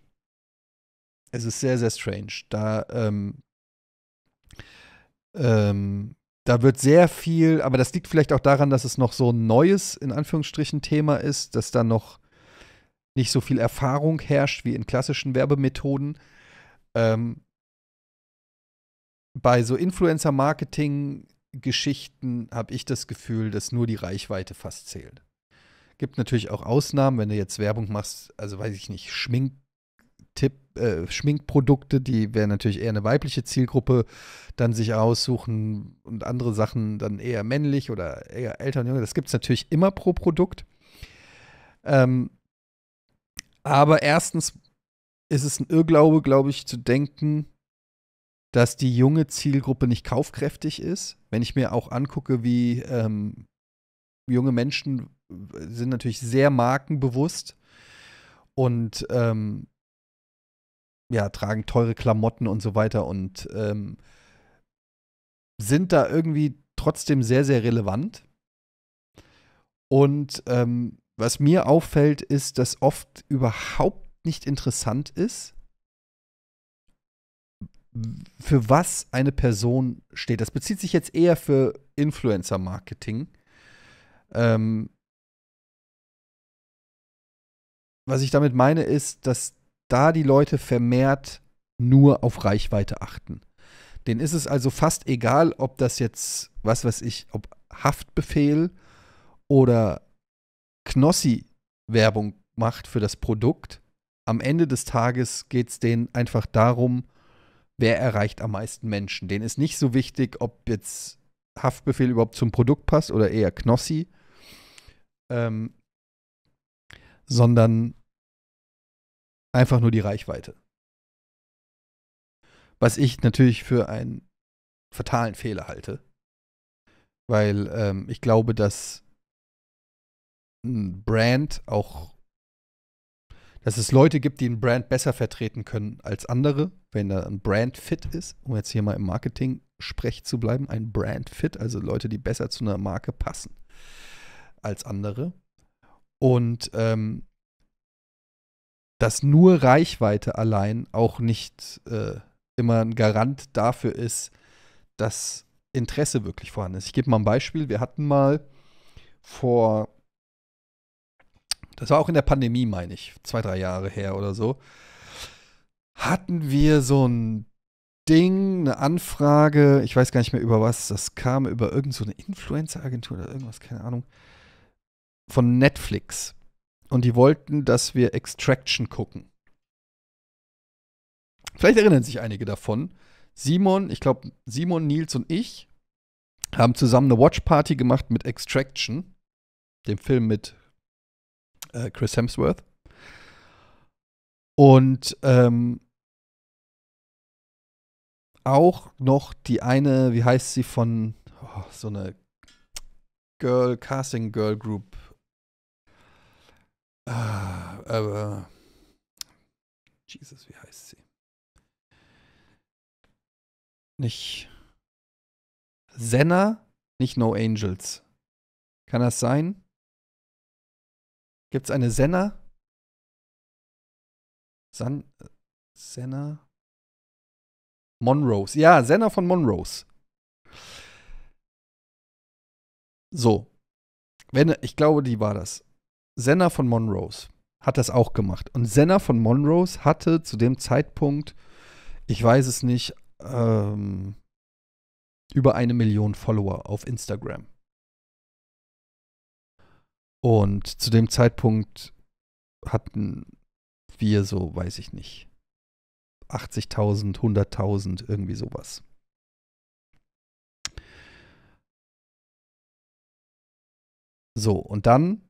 Es ist sehr, sehr strange. Da, ähm, ähm, da wird sehr viel, aber das liegt vielleicht auch daran, dass es noch so ein neues, in Anführungsstrichen, Thema ist, dass da noch nicht so viel Erfahrung herrscht wie in klassischen Werbemethoden. Ähm, bei so Influencer-Marketing-Geschichten habe ich das Gefühl, dass nur die Reichweite fast zählt. Gibt natürlich auch Ausnahmen, wenn du jetzt Werbung machst, also weiß ich nicht, Schmink, Tipp, äh, Schminkprodukte, die werden natürlich eher eine weibliche Zielgruppe dann sich aussuchen und andere Sachen dann eher männlich oder eher älter und jünger. Das gibt es natürlich immer pro Produkt. Ähm, aber erstens ist es ein Irrglaube, glaube ich, zu denken, dass die junge Zielgruppe nicht kaufkräftig ist. Wenn ich mir auch angucke, wie ähm, junge Menschen sind natürlich sehr markenbewusst und ähm, ja, tragen teure Klamotten und so weiter und ähm, sind da irgendwie trotzdem sehr, sehr relevant. Und ähm, was mir auffällt, ist, dass oft überhaupt nicht interessant ist, für was eine Person steht. Das bezieht sich jetzt eher für Influencer-Marketing. Ähm, was ich damit meine, ist, dass da die Leute vermehrt nur auf Reichweite achten. Denen ist es also fast egal, ob das jetzt, was weiß ich, ob Haftbefehl oder Knossi Werbung macht für das Produkt, am Ende des Tages geht es denen einfach darum, wer erreicht am meisten Menschen. Denen ist nicht so wichtig, ob jetzt Haftbefehl überhaupt zum Produkt passt oder eher Knossi, ähm, sondern einfach nur die Reichweite. Was ich natürlich für einen fatalen Fehler halte, weil ähm, ich glaube, dass ein Brand auch, dass es Leute gibt, die ein Brand besser vertreten können als andere, wenn da ein Brand fit ist, um jetzt hier mal im Marketing sprech zu bleiben, ein Brand fit, also Leute, die besser zu einer Marke passen als andere. Und ähm, dass nur Reichweite allein auch nicht äh, immer ein Garant dafür ist, dass Interesse wirklich vorhanden ist. Ich gebe mal ein Beispiel. Wir hatten mal vor das war auch in der Pandemie, meine ich, zwei, drei Jahre her oder so, hatten wir so ein Ding, eine Anfrage, ich weiß gar nicht mehr über was, das kam über irgendeine so Influencer-Agentur oder irgendwas, keine Ahnung, von Netflix. Und die wollten, dass wir Extraction gucken. Vielleicht erinnern sich einige davon. Simon, ich glaube, Simon, Nils und ich haben zusammen eine Watch Party gemacht mit Extraction, dem Film mit äh, Chris Hemsworth. Und ähm, auch noch die eine, wie heißt sie, von oh, so eine Girl, Casting Girl Group. Ah, aber Jesus, wie heißt sie? Nicht Senna, nicht No Angels. Kann das sein? Gibt es eine Senna? San Senna? Monrose. Ja, Senna von Monrose. So. Wenn, ich glaube, die war das. Senna von Monrose hat das auch gemacht. Und Senna von Monrose hatte zu dem Zeitpunkt, ich weiß es nicht, ähm, über eine Million Follower auf Instagram. Und zu dem Zeitpunkt hatten wir so, weiß ich nicht, 80.000, 100.000, irgendwie sowas. So, und dann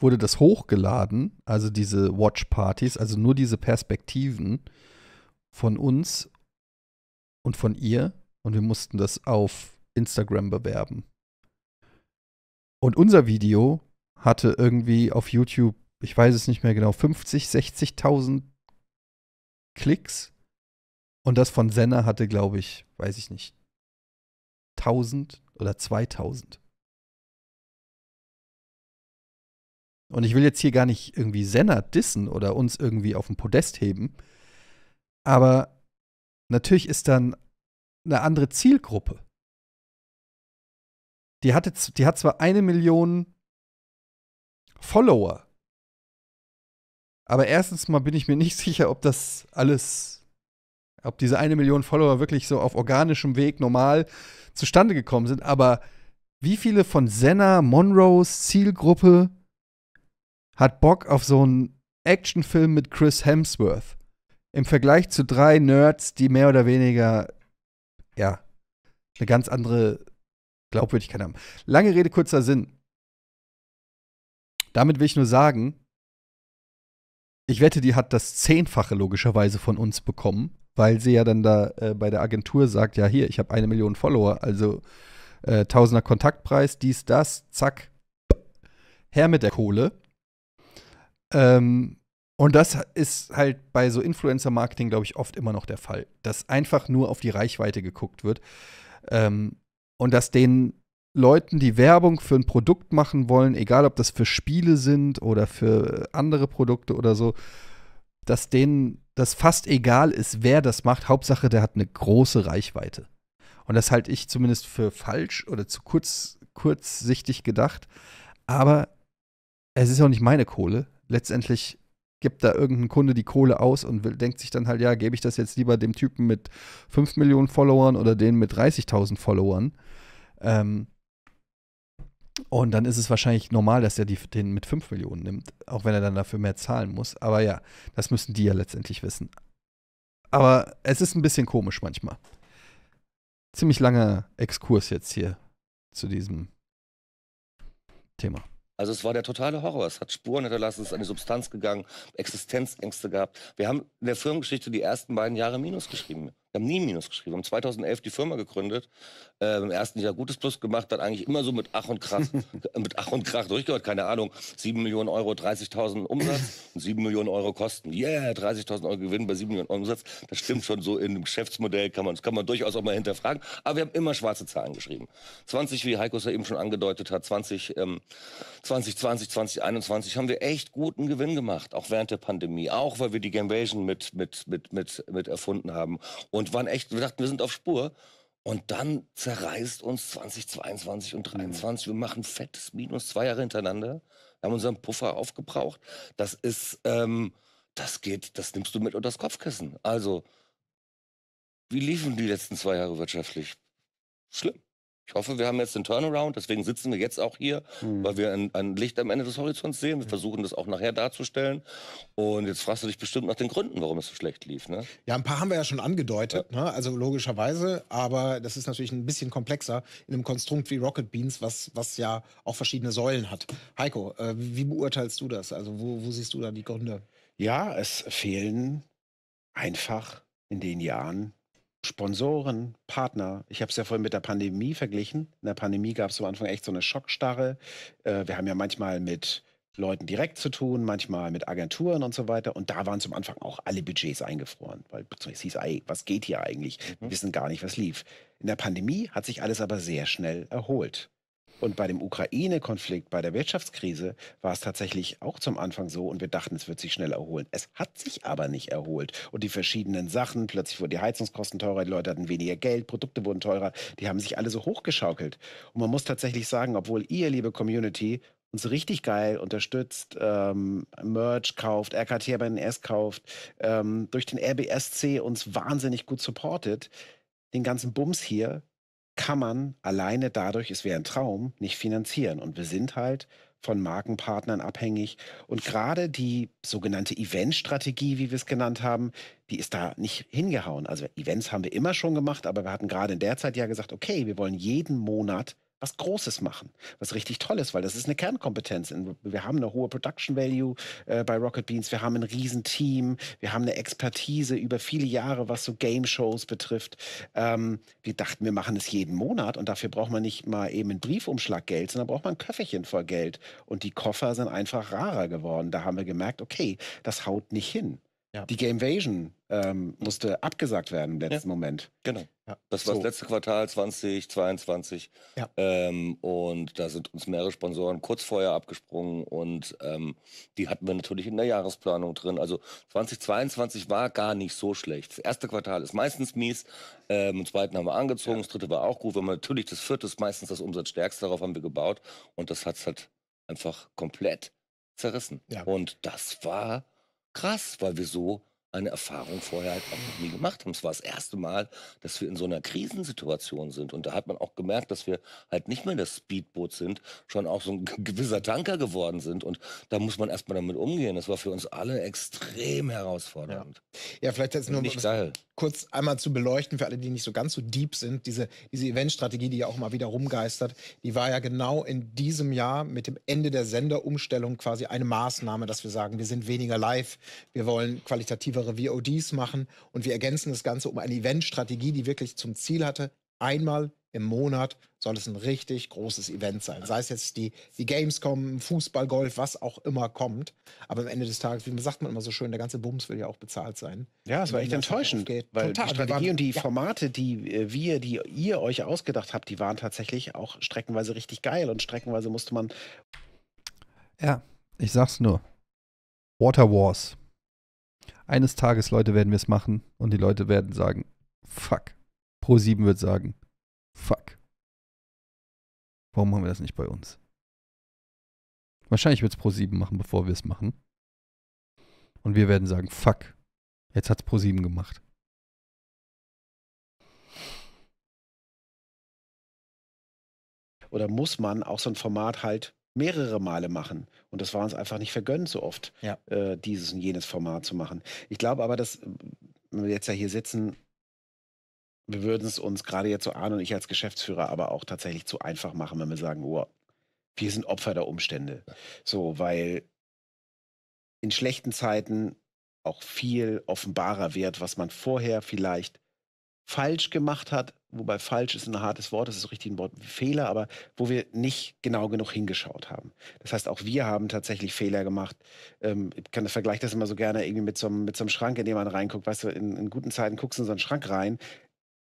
wurde das hochgeladen, also diese Watch-Partys, also nur diese Perspektiven von uns und von ihr. Und wir mussten das auf Instagram bewerben. Und unser Video hatte irgendwie auf YouTube, ich weiß es nicht mehr genau, 50, 60.000 Klicks. Und das von Senna hatte, glaube ich, weiß ich nicht, 1000 oder 2000. Und ich will jetzt hier gar nicht irgendwie Senna dissen oder uns irgendwie auf den Podest heben. Aber natürlich ist dann eine andere Zielgruppe. Die, hatte, die hat zwar eine Million Follower. Aber erstens mal bin ich mir nicht sicher, ob das alles, ob diese eine Million Follower wirklich so auf organischem Weg normal zustande gekommen sind. Aber wie viele von Senna, Monroes Zielgruppe hat Bock auf so einen Actionfilm mit Chris Hemsworth? Im Vergleich zu drei Nerds, die mehr oder weniger, ja, eine ganz andere Glaubwürdigkeit haben. Lange Rede, kurzer Sinn. Damit will ich nur sagen, ich wette, die hat das Zehnfache logischerweise von uns bekommen, weil sie ja dann da äh, bei der Agentur sagt, ja hier, ich habe eine Million Follower, also äh, Tausender Kontaktpreis, dies, das, zack, her mit der Kohle. Ähm, und das ist halt bei so Influencer-Marketing, glaube ich, oft immer noch der Fall, dass einfach nur auf die Reichweite geguckt wird ähm, und dass denen Leuten, die Werbung für ein Produkt machen wollen, egal ob das für Spiele sind oder für äh, andere Produkte oder so, dass denen das fast egal ist, wer das macht. Hauptsache, der hat eine große Reichweite. Und das halte ich zumindest für falsch oder zu kurz, kurzsichtig gedacht. Aber es ist auch nicht meine Kohle. Letztendlich gibt da irgendein Kunde die Kohle aus und will, denkt sich dann halt, ja, gebe ich das jetzt lieber dem Typen mit 5 Millionen Followern oder den mit 30.000 Followern. Ähm, und dann ist es wahrscheinlich normal, dass er die, den mit 5 Millionen nimmt, auch wenn er dann dafür mehr zahlen muss. Aber ja, das müssen die ja letztendlich wissen. Aber es ist ein bisschen komisch manchmal. Ziemlich langer Exkurs jetzt hier zu diesem Thema. Also es war der totale Horror. Es hat Spuren hinterlassen, es ist an die Substanz gegangen, Existenzängste gehabt. Wir haben in der Firmengeschichte die ersten beiden Jahre Minus geschrieben. Wir haben nie Minus geschrieben. Wir haben 2011 die Firma gegründet, äh, im ersten Jahr gutes Plus gemacht, dann eigentlich immer so mit Ach und Krach, mit Ach und Krach durchgehört. Keine Ahnung, 7 Millionen Euro, 30.000 Umsatz und 7 Millionen Euro Kosten. Yeah, 30.000 Euro Gewinn bei 7 Millionen Umsatz. Das stimmt schon so in einem Geschäftsmodell, kann man, das kann man durchaus auch mal hinterfragen. Aber wir haben immer schwarze Zahlen geschrieben. 20, wie Heiko es ja eben schon angedeutet hat, 20, ähm, 2020, 2021 haben wir echt guten Gewinn gemacht, auch während der Pandemie. Auch weil wir die Gamvation mit, mit, mit, mit, mit erfunden haben. Und und waren echt, wir dachten, wir sind auf Spur. Und dann zerreißt uns 2022 und 2023. Mhm. Wir machen fettes Minus zwei Jahre hintereinander. Wir haben unseren Puffer aufgebraucht. Das ist, ähm, das geht, das nimmst du mit unter das Kopfkissen. Also, wie liefen die letzten zwei Jahre wirtschaftlich? Schlimm. Ich hoffe, wir haben jetzt den Turnaround, deswegen sitzen wir jetzt auch hier, mhm. weil wir ein, ein, Licht am Ende des Horizonts sehen. Wir hm. versuchen das auch nachher darzustellen. Und jetzt fragst du dich bestimmt nach den Gründen, warum es so schlecht lief. Ne? Ja, ein paar haben wir ja schon angedeutet, ja. Ne? also logischerweise. Aber das ist natürlich ein bisschen komplexer in einem Konstrukt wie Rocket Beans, was, was ja auch verschiedene Säulen hat. Heiko, äh, wie beurteilst du das? Also wo, wo siehst du da die Gründe? Ja, es fehlen einfach in den Jahren Sponsoren, Partner. Ich habe es ja vorhin mit der Pandemie verglichen. In der Pandemie gab es am Anfang echt so eine Schockstarre. Äh, wir haben ja manchmal mit Leuten direkt zu tun, manchmal mit Agenturen und so weiter. Und da waren zum Anfang auch alle Budgets eingefroren, weil es hieß, ey, was geht hier eigentlich? Mhm. Wir wissen gar nicht, was lief. In der Pandemie hat sich alles aber sehr schnell erholt. Und bei dem Ukraine-Konflikt, bei der Wirtschaftskrise war es tatsächlich auch zum Anfang so und wir dachten, es wird sich schnell erholen. Es hat sich aber nicht erholt. Und die verschiedenen Sachen, plötzlich wurden die Heizungskosten teurer, die Leute hatten weniger Geld, Produkte wurden teurer, die haben sich alle so hochgeschaukelt. Und man muss tatsächlich sagen, obwohl ihr, liebe Community, uns richtig geil unterstützt, ähm, Merch kauft, RKT bei NS kauft, ähm, durch den RBSC uns wahnsinnig gut supportet, den ganzen Bums hier, kann man alleine dadurch, es wäre ein Traum, nicht finanzieren. Und wir sind halt von Markenpartnern abhängig. Und gerade die sogenannte Event-Strategie, wie wir es genannt haben, die ist da nicht hingehauen. Also Events haben wir immer schon gemacht, aber wir hatten gerade in der Zeit ja gesagt, okay, wir wollen jeden Monat was Großes machen, was richtig Tolles, weil das ist eine Kernkompetenz. Wir haben eine hohe Production Value äh, bei Rocket Beans, wir haben ein Riesenteam, wir haben eine Expertise über viele Jahre, was so Game Shows betrifft. Ähm, wir dachten, wir machen es jeden Monat und dafür braucht man nicht mal eben einen Briefumschlag Geld, sondern braucht man ein Köfferchen voll Geld. Und die Koffer sind einfach rarer geworden. Da haben wir gemerkt, okay, das haut nicht hin. Ja. Die Gamevasion ähm, musste abgesagt werden im letzten ja. Moment. Genau. Ja. Das war so. das letzte Quartal 2022. Ja. Ähm, und da sind uns mehrere Sponsoren kurz vorher abgesprungen und ähm, die hatten wir natürlich in der Jahresplanung drin. Also 2022 war gar nicht so schlecht. Das erste Quartal ist meistens mies. Ähm, Im zweiten haben wir angezogen, das dritte war auch gut. Aber natürlich das vierte ist meistens das umsatzstärkste. Darauf haben wir gebaut und das hat es halt einfach komplett zerrissen. Ja. Und das war krass, weil wir so eine Erfahrung vorher halt auch noch nie gemacht haben. Es war das erste Mal, dass wir in so einer Krisensituation sind. Und da hat man auch gemerkt, dass wir halt nicht mehr das Speedboot sind, schon auch so ein gewisser Tanker geworden sind. Und da muss man erstmal damit umgehen. Das war für uns alle extrem herausfordernd. Ja, ja vielleicht jetzt nur nicht geil kurz einmal zu beleuchten, für alle, die nicht so ganz so deep sind, diese, diese Eventstrategie, die ja auch mal wieder rumgeistert, die war ja genau in diesem Jahr mit dem Ende der Senderumstellung quasi eine Maßnahme, dass wir sagen, wir sind weniger live, wir wollen qualitativere VODs machen und wir ergänzen das Ganze um eine Eventstrategie, die wirklich zum Ziel hatte, einmal im Monat soll es ein richtig großes Event sein. Sei es jetzt die, die Gamescom, Fußball, Golf, was auch immer kommt. Aber am Ende des Tages, wie sagt man immer so schön, der ganze Bums will ja auch bezahlt sein. Ja, es war echt enttäuschend, geht, weil total, die Strategie und die ja. Formate, die äh, wir, die ihr euch ausgedacht habt, die waren tatsächlich auch streckenweise richtig geil und streckenweise musste man... Ja, ich sag's nur. Water Wars. Eines Tages, Leute, werden wir es machen und die Leute werden sagen, fuck. Pro 7 wird sagen, Fuck. Warum machen wir das nicht bei uns? Wahrscheinlich wird es Pro7 machen, bevor wir es machen. Und wir werden sagen, fuck, jetzt hat es Pro7 gemacht. Oder muss man auch so ein Format halt mehrere Male machen. Und das war uns einfach nicht vergönnt, so oft ja. äh, dieses und jenes Format zu machen. Ich glaube aber, dass wenn wir jetzt ja hier sitzen, wir würden es uns gerade jetzt so an und ich als Geschäftsführer aber auch tatsächlich zu einfach machen, wenn wir sagen, oh, wir sind Opfer der Umstände. So, weil in schlechten Zeiten auch viel offenbarer wird, was man vorher vielleicht falsch gemacht hat, wobei falsch ist ein hartes Wort, das ist so richtig ein Wort wie Fehler, aber wo wir nicht genau genug hingeschaut haben. Das heißt, auch wir haben tatsächlich Fehler gemacht. Ähm, ich kann, vergleiche das immer so gerne irgendwie mit so, einem, mit so einem Schrank, in den man reinguckt. Weißt du, in, in guten Zeiten guckst du in so einen Schrank rein,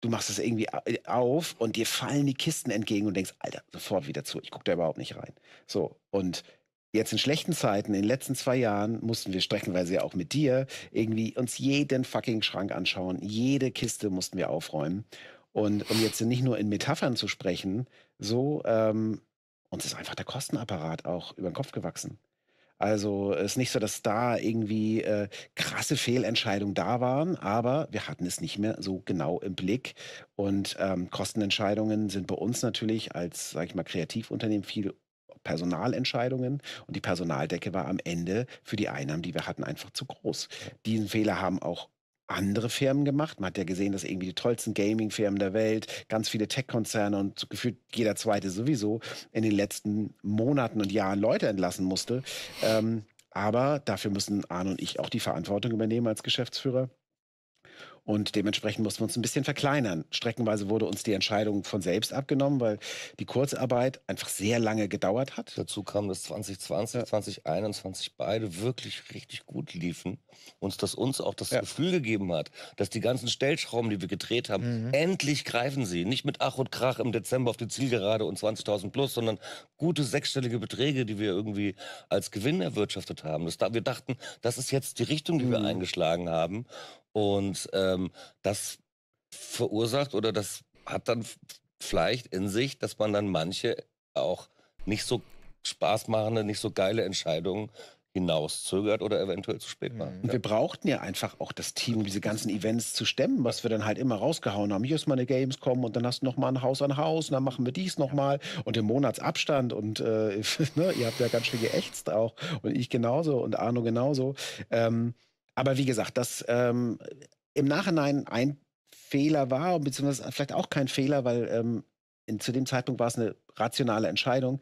du machst es irgendwie äh, auf und dir fallen die Kisten entgegen und denkst, Alter, sofort wieder zu. Ich gucke da überhaupt nicht rein. So, und jetzt in schlechten Zeiten, in den letzten zwei Jahren, mussten wir streckenweise ja auch mit dir irgendwie uns jeden fucking Schrank anschauen. Jede Kiste mussten wir aufräumen. Und um jetzt nicht nur in Metaphern zu sprechen, so, ähm, uns ist einfach der Kostenapparat auch über den Kopf gewachsen. Also es ist nicht so, dass da irgendwie äh, krasse Fehlentscheidungen da waren, aber wir hatten es nicht mehr so genau im Blick. Und ähm, Kostenentscheidungen sind bei uns natürlich als, sag ich mal, Kreativunternehmen viel Personalentscheidungen und die Personaldecke war am Ende für die Einnahmen, die wir hatten, einfach zu groß. Diesen Fehler haben auch andere Firmen gemacht. Man hat ja gesehen, dass irgendwie die tollsten Gaming-Firmen der Welt, ganz viele Tech-Konzerne und gefühlt jeder zweite sowieso in den letzten Monaten und Jahren Leute entlassen musste. Ähm, aber dafür müssen Arne und ich auch die Verantwortung übernehmen als Geschäftsführer und dementsprechend mussten wir uns ein bisschen verkleinern. Streckenweise wurde uns die Entscheidung von selbst abgenommen, weil die Kurzarbeit einfach sehr lange gedauert hat. Dazu kam, dass 2020, ja. 2021 beide wirklich richtig gut liefen. Und dass uns auch das ja. Gefühl gegeben hat, dass die ganzen Stellschrauben, die wir gedreht haben, mhm. endlich greifen sie. Nicht mit Ach und Krach im Dezember auf die Zielgerade und 20.000 plus, sondern gute sechsstellige Beträge, die wir irgendwie als Gewinn erwirtschaftet haben. Das, wir dachten, das ist jetzt die Richtung, die wir mhm. eingeschlagen haben. Und ähm, das verursacht oder das hat dann vielleicht in sich, dass man dann manche auch nicht so spaßmachende, nicht so geile Entscheidungen hinauszögert oder eventuell zu spät machen. Und mhm. wir brauchten ja einfach auch das Team, um diese ganzen Events zu stemmen, was wir dann halt immer rausgehauen haben. Hier ist mal eine Gamescom und dann hast du noch mal ein Haus an Haus und dann machen wir dies noch mal und im Monatsabstand und äh, ne, ihr habt ja ganz schön geächtzt auch und ich genauso und Arno genauso. Ähm, aber wie gesagt, das ähm, im Nachhinein ein Fehler war, beziehungsweise vielleicht auch kein Fehler, weil ähm, in, zu dem Zeitpunkt war es eine rationale Entscheidung.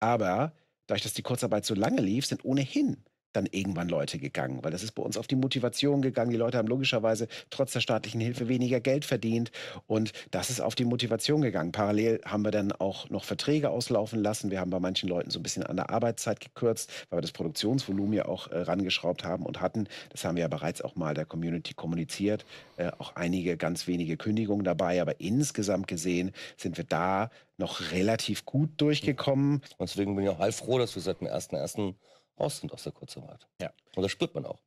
Aber dadurch, dass die Kurzarbeit so lange lief, sind ohnehin dann irgendwann Leute gegangen, weil das ist bei uns auf die Motivation gegangen. Die Leute haben logischerweise trotz der staatlichen Hilfe weniger Geld verdient und das ist auf die Motivation gegangen. Parallel haben wir dann auch noch Verträge auslaufen lassen. Wir haben bei manchen Leuten so ein bisschen an der Arbeitszeit gekürzt, weil wir das Produktionsvolumen ja auch äh, rangeschraubt haben und hatten. Das haben wir ja bereits auch mal der Community kommuniziert. Äh, auch einige ganz wenige Kündigungen dabei, aber insgesamt gesehen sind wir da noch relativ gut durchgekommen. Und deswegen bin ich auch heilfroh, dass wir seit dem 1.1 raus sind aus der Kurzarbeit. Ja. Und das spürt man auch.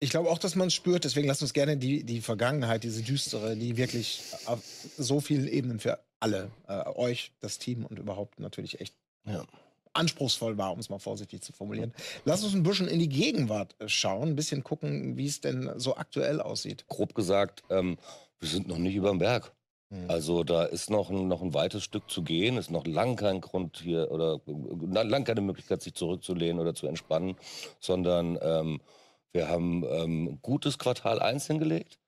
Ich glaube auch, dass man es spürt. Deswegen lasst uns gerne die, die Vergangenheit, diese düstere, die wirklich auf so vielen Ebenen für alle, äh, euch, das Team und überhaupt natürlich echt ja. anspruchsvoll war, um es mal vorsichtig zu formulieren. Lasst uns ein bisschen in die Gegenwart äh, schauen, ein bisschen gucken, wie es denn so aktuell aussieht. Grob gesagt, ähm, wir sind noch nicht über dem Berg. Mhm. Also da ist noch ein, noch ein weites Stück zu gehen, ist noch lang kein Grund hier oder lang keine Möglichkeit, sich zurückzulehnen oder zu entspannen, sondern ähm, wir haben ähm, gutes Quartal 1 hingelegt,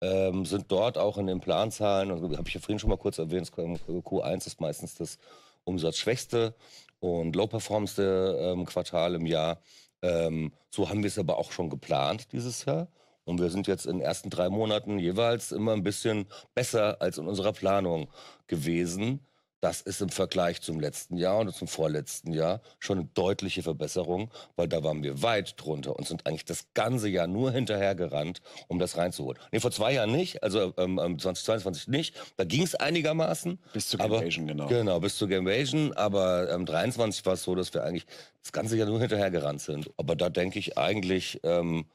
ähm, sind dort auch in den Planzahlen, also, habe ich ja vorhin schon mal kurz erwähnt, Q1 ist meistens das umsatzschwächste und low-performste ähm, Quartal im Jahr. Ähm, so haben wir es aber auch schon geplant dieses Jahr. Und wir sind jetzt in den ersten drei Monaten jeweils immer ein bisschen besser als in unserer Planung gewesen. Das ist im Vergleich zum letzten Jahr und zum vorletzten Jahr schon eine deutliche Verbesserung, weil da waren wir weit drunter und sind eigentlich das ganze Jahr nur hinterhergerannt, um das reinzuholen. Nee, vor zwei Jahren nicht, also ähm, 2022 ähm, nicht. Da ging es einigermaßen. Bis zur Gamevasion, genau. Genau, bis zur Gamevasion. Aber ähm, 23 war es so, dass wir eigentlich das ganze Jahr nur hinterhergerannt sind. Aber da denke ich eigentlich... Ähm,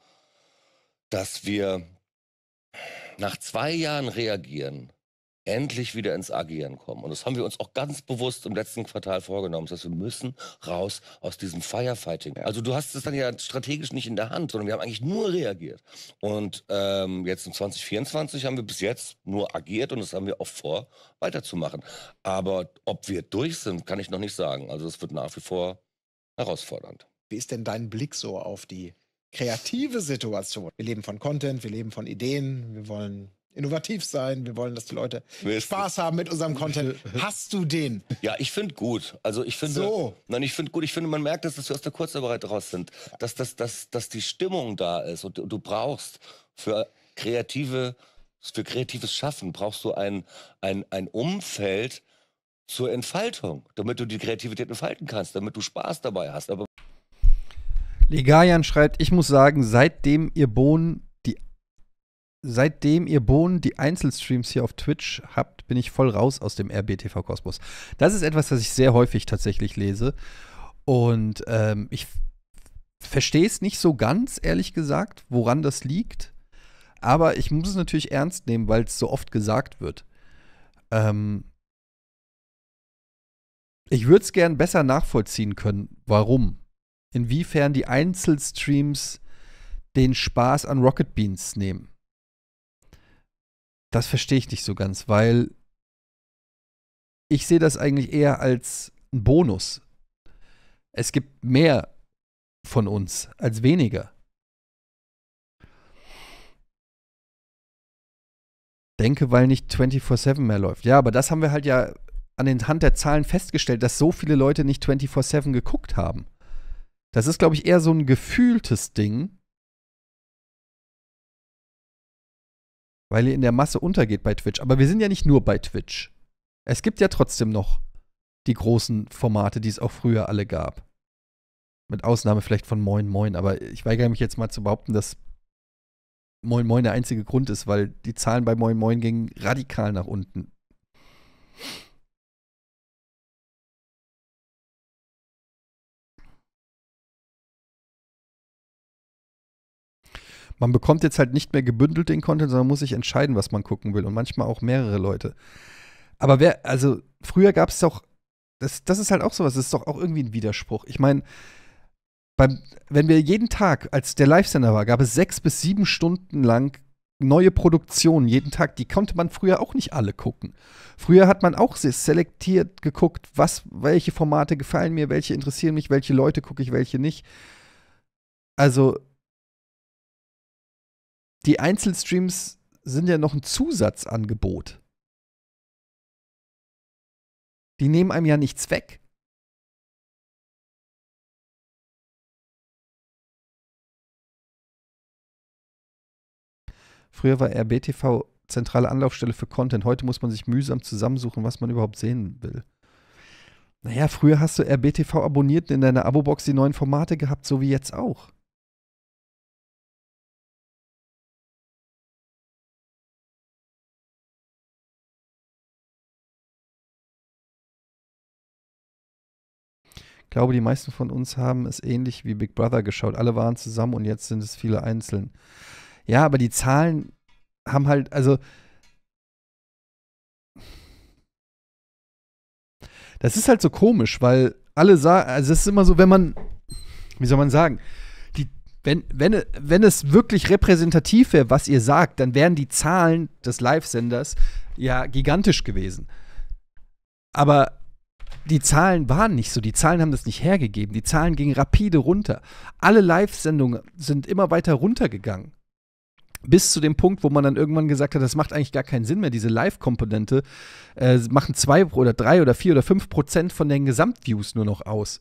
dass wir nach zwei Jahren reagieren, endlich wieder ins Agieren kommen. Und das haben wir uns auch ganz bewusst im letzten Quartal vorgenommen. Das heißt, wir müssen raus aus diesem Firefighting. Also du hast es dann ja strategisch nicht in der Hand, sondern wir haben eigentlich nur reagiert. Und ähm, jetzt in 2024 haben wir bis jetzt nur agiert und das haben wir auch vor, weiterzumachen. Aber ob wir durch sind, kann ich noch nicht sagen. Also es wird nach wie vor herausfordernd. Wie ist denn dein Blick so auf die kreative Situation. Wir leben von Content, wir leben von Ideen, wir wollen innovativ sein, wir wollen, dass die Leute Mist. Spaß haben mit unserem Content. Hast du den? Ja, ich finde gut. Also ich finde, so. nein, ich finde gut. Ich finde, man merkt, dass wir aus der Kurzarbeit raus sind, dass, dass, dass, dass die Stimmung da ist und du brauchst für kreative, für kreatives Schaffen brauchst du ein, ein, ein Umfeld zur Entfaltung, damit du die Kreativität entfalten kannst, damit du Spaß dabei hast. Aber Legajan schreibt, ich muss sagen, seitdem ihr Bohnen die seitdem ihr Bohnen die Einzelstreams hier auf Twitch habt, bin ich voll raus aus dem RBTV Kosmos. Das ist etwas, das ich sehr häufig tatsächlich lese und ähm, ich verstehe es nicht so ganz ehrlich gesagt, woran das liegt, aber ich muss es natürlich ernst nehmen, weil es so oft gesagt wird. Ähm, ich würde es gern besser nachvollziehen können, warum inwiefern die Einzelstreams den Spaß an Rocket Beans nehmen. Das verstehe ich nicht so ganz, weil ich sehe das eigentlich eher als ein Bonus. Es gibt mehr von uns als weniger. Denke, weil nicht 24-7 mehr läuft. Ja, aber das haben wir halt ja anhand der Zahlen festgestellt, dass so viele Leute nicht 24-7 geguckt haben. Das ist, glaube ich, eher so ein gefühltes Ding. Weil ihr in der Masse untergeht bei Twitch. Aber wir sind ja nicht nur bei Twitch. Es gibt ja trotzdem noch die großen Formate, die es auch früher alle gab. Mit Ausnahme vielleicht von Moin Moin, aber ich weigere mich jetzt mal zu behaupten, dass Moin Moin der einzige Grund ist, weil die Zahlen bei Moin Moin gingen radikal nach unten. man bekommt jetzt halt nicht mehr gebündelt den Content, sondern muss sich entscheiden, was man gucken will. Und manchmal auch mehrere Leute. Aber wer, also früher gab es doch, das, das ist halt auch sowas, das ist doch auch irgendwie ein Widerspruch. Ich meine, wenn wir jeden Tag, als der Live-Sender war, gab es sechs bis sieben Stunden lang neue Produktionen jeden Tag, die konnte man früher auch nicht alle gucken. Früher hat man auch selektiert geguckt, was, welche Formate gefallen mir, welche interessieren mich, welche Leute gucke ich, welche nicht. Also die Einzelstreams sind ja noch ein Zusatzangebot. Die nehmen einem ja nichts weg. Früher war RBTV zentrale Anlaufstelle für Content. Heute muss man sich mühsam zusammensuchen, was man überhaupt sehen will. Naja, früher hast du RBTV abonniert und in deiner Abo-Box die neuen Formate gehabt, so wie jetzt auch. glaube, die meisten von uns haben es ähnlich wie Big Brother geschaut. Alle waren zusammen und jetzt sind es viele einzeln. Ja, aber die Zahlen haben halt, also. Das ist halt so komisch, weil alle sagen, also es ist immer so, wenn man, wie soll man sagen, die, wenn, wenn, wenn es wirklich repräsentativ wäre, was ihr sagt, dann wären die Zahlen des Live-Senders ja gigantisch gewesen. Aber die Zahlen waren nicht so, die Zahlen haben das nicht hergegeben, die Zahlen gingen rapide runter. Alle Live-Sendungen sind immer weiter runtergegangen. Bis zu dem Punkt, wo man dann irgendwann gesagt hat, das macht eigentlich gar keinen Sinn mehr. Diese Live-Komponente äh, machen zwei oder drei oder vier oder fünf Prozent von den Gesamtviews nur noch aus.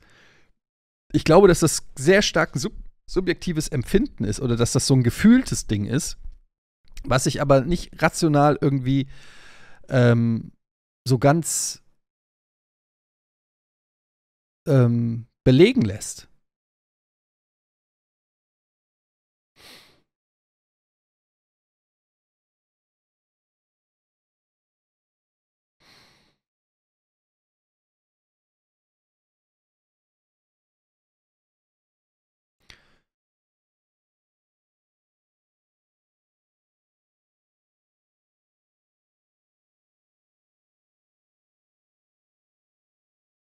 Ich glaube, dass das sehr stark sub subjektives Empfinden ist oder dass das so ein gefühltes Ding ist, was ich aber nicht rational irgendwie ähm, so ganz ähm, belegen lässt.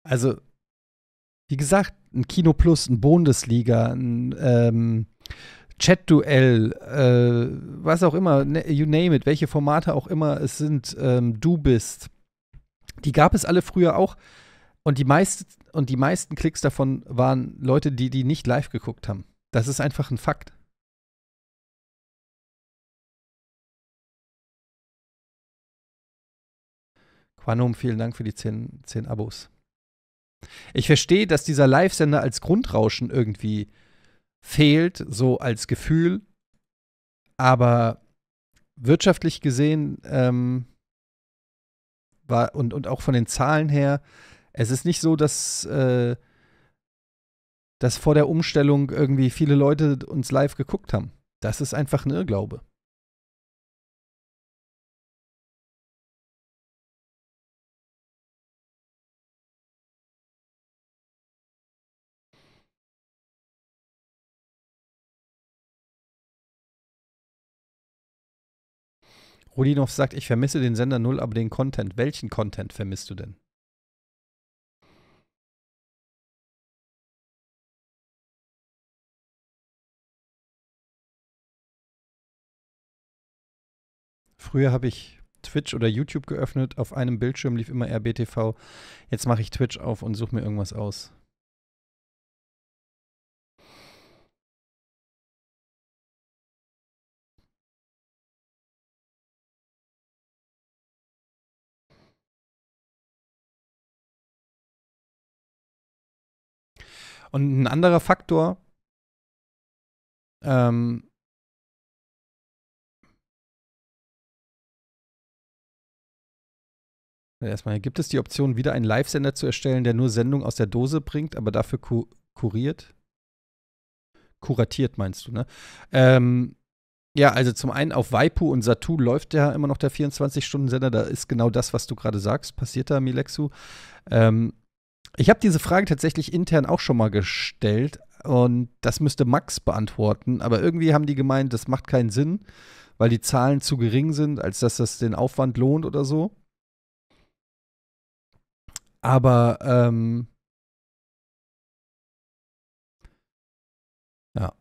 Also wie gesagt, ein Kino Plus, ein Bundesliga, ein ähm, Chat-Duell, äh, was auch immer, ne, you name it, welche Formate auch immer es sind, ähm, du bist. Die gab es alle früher auch. Und die, meist, und die meisten Klicks davon waren Leute, die die nicht live geguckt haben. Das ist einfach ein Fakt. Quanum, vielen Dank für die 10, 10 Abos. Ich verstehe, dass dieser Live-Sender als Grundrauschen irgendwie fehlt, so als Gefühl. Aber wirtschaftlich gesehen ähm, war und, und auch von den Zahlen her, es ist nicht so, dass, äh, dass vor der Umstellung irgendwie viele Leute uns live geguckt haben. Das ist einfach ein Irrglaube. Rudinov sagt, ich vermisse den Sender null, aber den Content. Welchen Content vermisst du denn? Früher habe ich Twitch oder YouTube geöffnet. Auf einem Bildschirm lief immer RBTV. Jetzt mache ich Twitch auf und suche mir irgendwas aus. Und ein anderer Faktor, ähm, Erstmal gibt es die Option, wieder einen Live-Sender zu erstellen, der nur Sendung aus der Dose bringt, aber dafür ku kuriert. Kuratiert meinst du, ne? Ähm, ja, also zum einen auf Waipu und Satu läuft ja immer noch der 24-Stunden-Sender. Da ist genau das, was du gerade sagst, passiert da, Milexu. Ähm, ich habe diese Frage tatsächlich intern auch schon mal gestellt und das müsste Max beantworten, aber irgendwie haben die gemeint, das macht keinen Sinn, weil die Zahlen zu gering sind, als dass das den Aufwand lohnt oder so. Aber ähm, ja.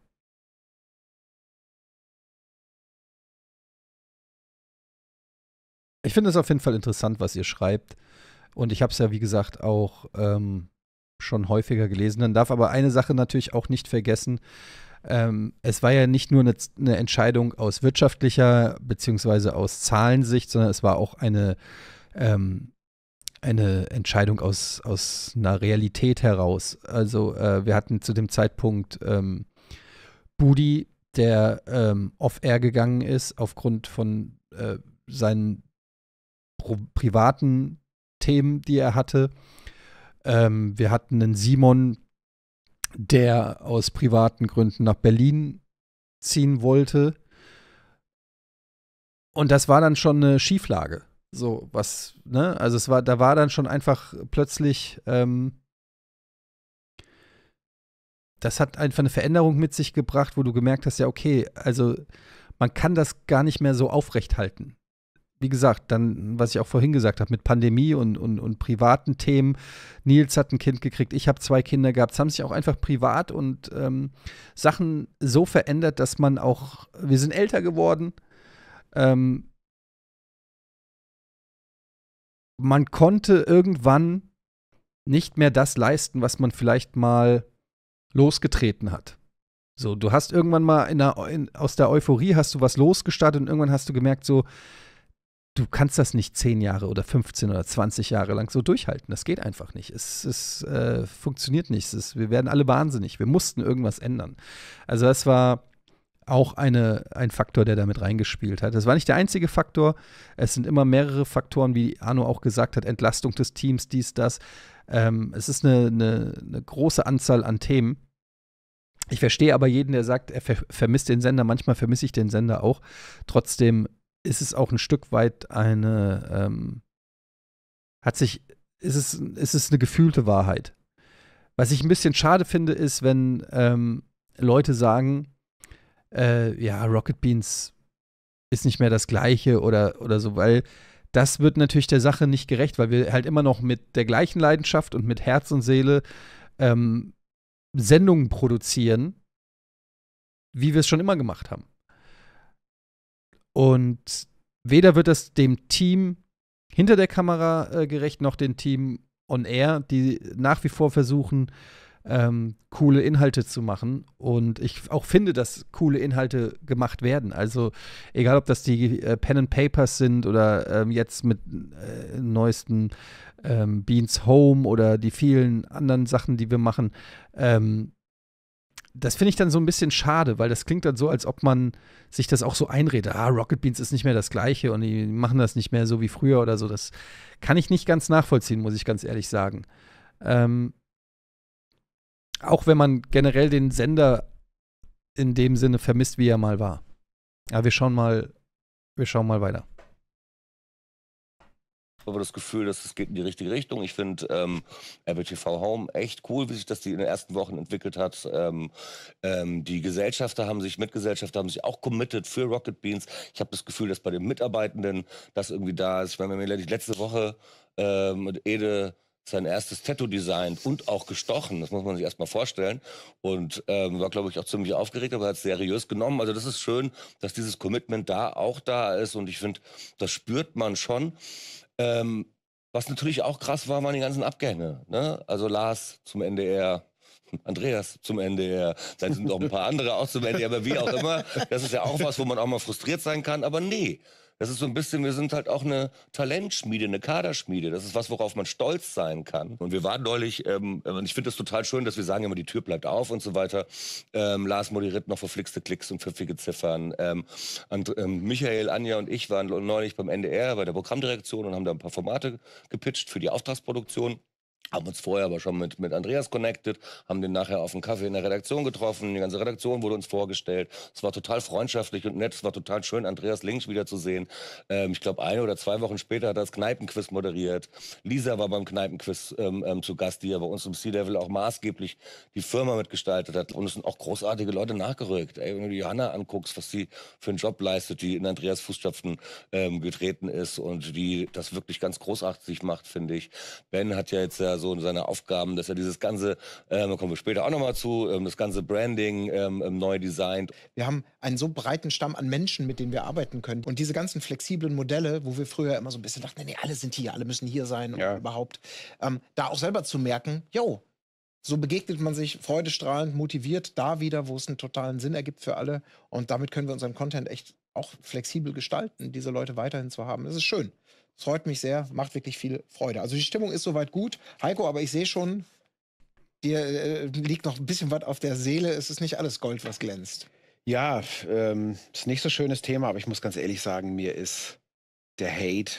Ich finde es auf jeden Fall interessant, was ihr schreibt. Und ich habe es ja, wie gesagt, auch ähm, schon häufiger gelesen. Dann darf aber eine Sache natürlich auch nicht vergessen. Ähm, es war ja nicht nur eine, eine Entscheidung aus wirtschaftlicher bzw. aus Zahlensicht, sondern es war auch eine, ähm, eine Entscheidung aus, aus einer Realität heraus. Also äh, wir hatten zu dem Zeitpunkt ähm, Budi, der ähm, off-air gegangen ist aufgrund von äh, seinen privaten Themen, die er hatte. Ähm, wir hatten einen Simon, der aus privaten Gründen nach Berlin ziehen wollte. Und das war dann schon eine Schieflage. So, was, ne? Also es war, da war dann schon einfach plötzlich, ähm, das hat einfach eine Veränderung mit sich gebracht, wo du gemerkt hast, ja, okay, also man kann das gar nicht mehr so aufrecht halten wie gesagt, dann, was ich auch vorhin gesagt habe, mit Pandemie und, und, und privaten Themen. Nils hat ein Kind gekriegt, ich habe zwei Kinder gehabt. Es haben sich auch einfach privat und ähm, Sachen so verändert, dass man auch, wir sind älter geworden. Ähm, man konnte irgendwann nicht mehr das leisten, was man vielleicht mal losgetreten hat. So, du hast irgendwann mal in der, in, aus der Euphorie hast du was losgestartet und irgendwann hast du gemerkt, so, du kannst das nicht 10 Jahre oder 15 oder 20 Jahre lang so durchhalten. Das geht einfach nicht. Es, es äh, funktioniert nicht. Es, wir werden alle wahnsinnig. Wir mussten irgendwas ändern. Also das war auch eine, ein Faktor, der damit reingespielt hat. Das war nicht der einzige Faktor. Es sind immer mehrere Faktoren, wie Arno auch gesagt hat, Entlastung des Teams, dies, das. Ähm, es ist eine, eine, eine große Anzahl an Themen. Ich verstehe aber jeden, der sagt, er ver vermisst den Sender. Manchmal vermisse ich den Sender auch. Trotzdem ist es auch ein Stück weit eine, ähm, hat sich, ist es, ist es eine gefühlte Wahrheit. Was ich ein bisschen schade finde, ist, wenn ähm, Leute sagen, äh, ja, Rocket Beans ist nicht mehr das gleiche oder, oder so, weil das wird natürlich der Sache nicht gerecht, weil wir halt immer noch mit der gleichen Leidenschaft und mit Herz und Seele ähm, Sendungen produzieren, wie wir es schon immer gemacht haben. Und weder wird das dem Team hinter der Kamera äh, gerecht, noch dem Team on air, die nach wie vor versuchen, ähm, coole Inhalte zu machen. Und ich auch finde, dass coole Inhalte gemacht werden. Also egal, ob das die äh, Pen and Papers sind oder ähm, jetzt mit äh, neuesten ähm, Beans Home oder die vielen anderen Sachen, die wir machen. Ähm, das finde ich dann so ein bisschen schade, weil das klingt dann so, als ob man sich das auch so einredet. Ah, Rocket Beans ist nicht mehr das Gleiche und die machen das nicht mehr so wie früher oder so. Das kann ich nicht ganz nachvollziehen, muss ich ganz ehrlich sagen. Ähm, auch wenn man generell den Sender in dem Sinne vermisst, wie er mal war. Aber wir schauen mal, wir schauen mal weiter aber das Gefühl, dass es geht in die richtige Richtung. Ich finde ähm, Apple TV Home echt cool, wie sich das die in den ersten Wochen entwickelt hat. Ähm, ähm, die Gesellschafter haben sich, Mitgesellschafter haben sich auch committed für Rocket Beans. Ich habe das Gefühl, dass bei den Mitarbeitenden das irgendwie da ist. Ich meine, wir haben letzte Woche ähm, mit Ede sein erstes Tattoo designt und auch gestochen. Das muss man sich erstmal vorstellen. Und ähm, war, glaube ich, auch ziemlich aufgeregt, aber hat es seriös genommen. Also das ist schön, dass dieses Commitment da auch da ist. Und ich finde, das spürt man schon. Ähm, was natürlich auch krass war, waren die ganzen Abgänge. Ne? Also Lars zum NDR, Andreas zum NDR, dann sind noch ein paar andere auch zum NDR, aber wie auch immer. Das ist ja auch was, wo man auch mal frustriert sein kann. Aber nee, das ist so ein bisschen, wir sind halt auch eine Talentschmiede, eine Kaderschmiede. Das ist was, worauf man stolz sein kann. Und wir waren neulich, ähm, ähm und ich finde das total schön, dass wir sagen immer, die Tür bleibt auf und so weiter. Ähm, Lars moderiert noch verflixte Klicks und pfiffige Ziffern. Ähm, und, ähm, Michael, Anja und ich waren neulich beim NDR bei der Programmdirektion und haben da ein paar Formate gepitcht für die Auftragsproduktion. Haben uns vorher aber schon mit, mit Andreas connected, haben den nachher auf dem Kaffee in der Redaktion getroffen. Die ganze Redaktion wurde uns vorgestellt. Es war total freundschaftlich und nett. Es war total schön, Andreas Links wiederzusehen. Ähm, ich glaube, eine oder zwei Wochen später hat er das Kneipenquiz moderiert. Lisa war beim Kneipenquiz ähm, ähm, zu Gast, die ja bei uns im Sea-Level auch maßgeblich die Firma mitgestaltet hat. Und es sind auch großartige Leute nachgerückt. Ey, wenn du die Johanna anguckst, was sie für einen Job leistet, die in Andreas Fußstapfen ähm, getreten ist und die das wirklich ganz großartig macht, finde ich. Ben hat ja jetzt ja so so seine Aufgaben, dass er dieses ganze, ähm, da kommen wir später auch nochmal zu, ähm, das ganze Branding ähm, ähm, neu designt. Wir haben einen so breiten Stamm an Menschen, mit denen wir arbeiten können. Und diese ganzen flexiblen Modelle, wo wir früher immer so ein bisschen dachten, nee, nee alle sind hier, alle müssen hier sein ja. überhaupt, ähm, da auch selber zu merken, yo, so begegnet man sich freudestrahlend, motiviert, da wieder, wo es einen totalen Sinn ergibt für alle. Und damit können wir unseren Content echt auch flexibel gestalten, diese Leute weiterhin zu haben. Das ist schön es freut mich sehr, macht wirklich viel Freude. Also die Stimmung ist soweit gut. Heiko, aber ich sehe schon, dir äh, liegt noch ein bisschen was auf der Seele. Es ist nicht alles Gold, was glänzt. Ja, ähm, ist nicht so schönes Thema, aber ich muss ganz ehrlich sagen, mir ist der Hate,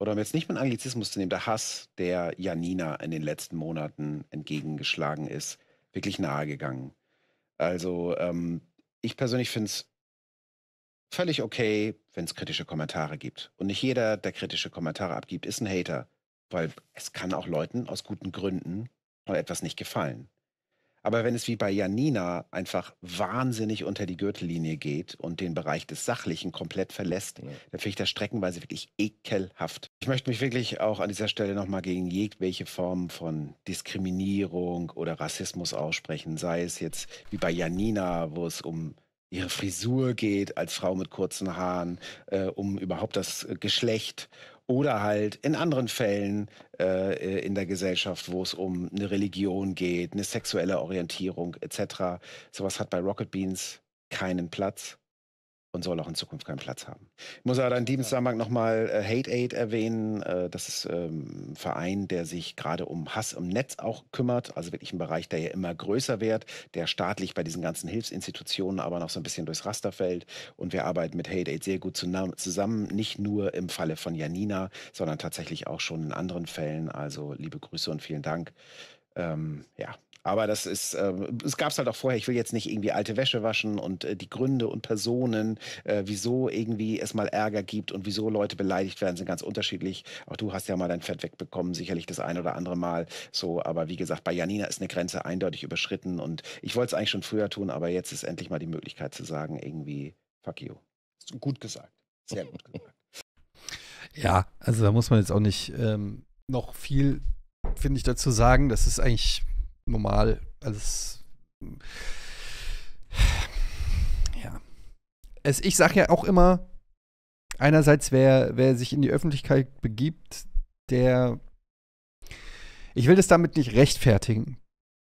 oder um jetzt nicht mit Anglizismus zu nehmen, der Hass, der Janina in den letzten Monaten entgegengeschlagen ist, wirklich nahegegangen. Also, ähm, ich persönlich finde es völlig okay, wenn es kritische Kommentare gibt. Und nicht jeder, der kritische Kommentare abgibt, ist ein Hater, weil es kann auch Leuten aus guten Gründen mal etwas nicht gefallen. Aber wenn es wie bei Janina einfach wahnsinnig unter die Gürtellinie geht und den Bereich des Sachlichen komplett verlässt, ja. dann finde ich das streckenweise wirklich ekelhaft. Ich möchte mich wirklich auch an dieser Stelle nochmal gegen jegliche Form von Diskriminierung oder Rassismus aussprechen, sei es jetzt wie bei Janina, wo es um ihre Frisur geht als Frau mit kurzen Haaren, äh, um überhaupt das äh, Geschlecht oder halt in anderen Fällen äh, äh, in der Gesellschaft, wo es um eine Religion geht, eine sexuelle Orientierung etc. Sowas hat bei Rocket Beans keinen Platz und soll auch in Zukunft keinen Platz haben. Ich muss aber in diesem Zusammenhang nochmal äh, Hate Aid erwähnen. Äh, das ist ähm, ein Verein, der sich gerade um Hass im Netz auch kümmert. Also wirklich ein Bereich, der ja immer größer wird, der staatlich bei diesen ganzen Hilfsinstitutionen aber noch so ein bisschen durchs Raster fällt. Und wir arbeiten mit Hate Aid sehr gut zusammen. Nicht nur im Falle von Janina, sondern tatsächlich auch schon in anderen Fällen. Also liebe Grüße und vielen Dank. Ähm, ja, aber das ist, äh, es gab es halt auch vorher, ich will jetzt nicht irgendwie alte Wäsche waschen und äh, die Gründe und Personen, äh, wieso irgendwie es mal Ärger gibt und wieso Leute beleidigt werden, sind ganz unterschiedlich. Auch du hast ja mal dein Fett wegbekommen, sicherlich das ein oder andere Mal so. Aber wie gesagt, bei Janina ist eine Grenze eindeutig überschritten und ich wollte es eigentlich schon früher tun, aber jetzt ist endlich mal die Möglichkeit zu sagen, irgendwie, fuck you. Gut gesagt. Sehr gut gesagt. Ja, also da muss man jetzt auch nicht ähm, noch viel, finde ich, dazu sagen. Das ist eigentlich normal. Also es, ja. Es, ich sage ja auch immer, einerseits, wer, wer sich in die Öffentlichkeit begibt, der ich will das damit nicht rechtfertigen.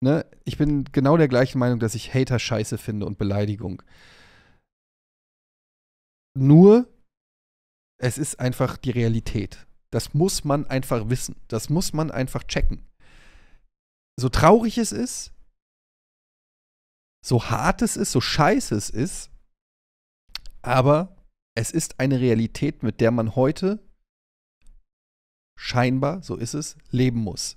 Ne? Ich bin genau der gleichen Meinung, dass ich Hater scheiße finde und Beleidigung. Nur, es ist einfach die Realität. Das muss man einfach wissen. Das muss man einfach checken so traurig es ist, so hart es ist, so scheiße es ist, aber es ist eine Realität, mit der man heute scheinbar, so ist es, leben muss.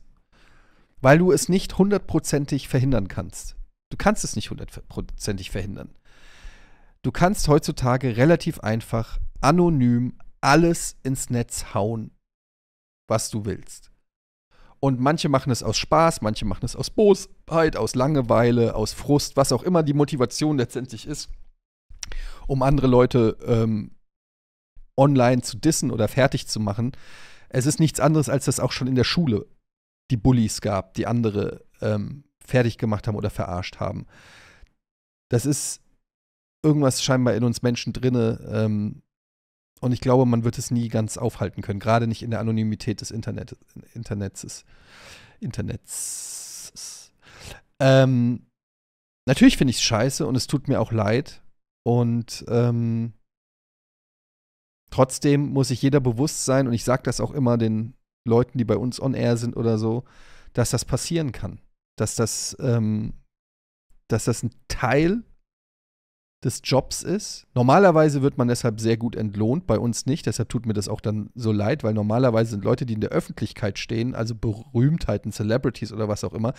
Weil du es nicht hundertprozentig verhindern kannst. Du kannst es nicht hundertprozentig verhindern. Du kannst heutzutage relativ einfach, anonym alles ins Netz hauen, was du willst. Und manche machen es aus Spaß, manche machen es aus Bosheit, aus Langeweile, aus Frust, was auch immer die Motivation letztendlich ist, um andere Leute ähm, online zu dissen oder fertig zu machen. Es ist nichts anderes, als dass auch schon in der Schule die Bullies gab, die andere ähm, fertig gemacht haben oder verarscht haben. Das ist irgendwas scheinbar in uns Menschen drinne, ähm, und ich glaube, man wird es nie ganz aufhalten können, gerade nicht in der Anonymität des Internet, Internets. Internets. Ähm, natürlich finde ich es scheiße und es tut mir auch leid. Und ähm, trotzdem muss sich jeder bewusst sein, und ich sage das auch immer den Leuten, die bei uns on air sind oder so, dass das passieren kann. Dass das, ähm, dass das ein Teil des Jobs ist. Normalerweise wird man deshalb sehr gut entlohnt, bei uns nicht. Deshalb tut mir das auch dann so leid, weil normalerweise sind Leute, die in der Öffentlichkeit stehen, also Berühmtheiten, Celebrities oder was auch immer,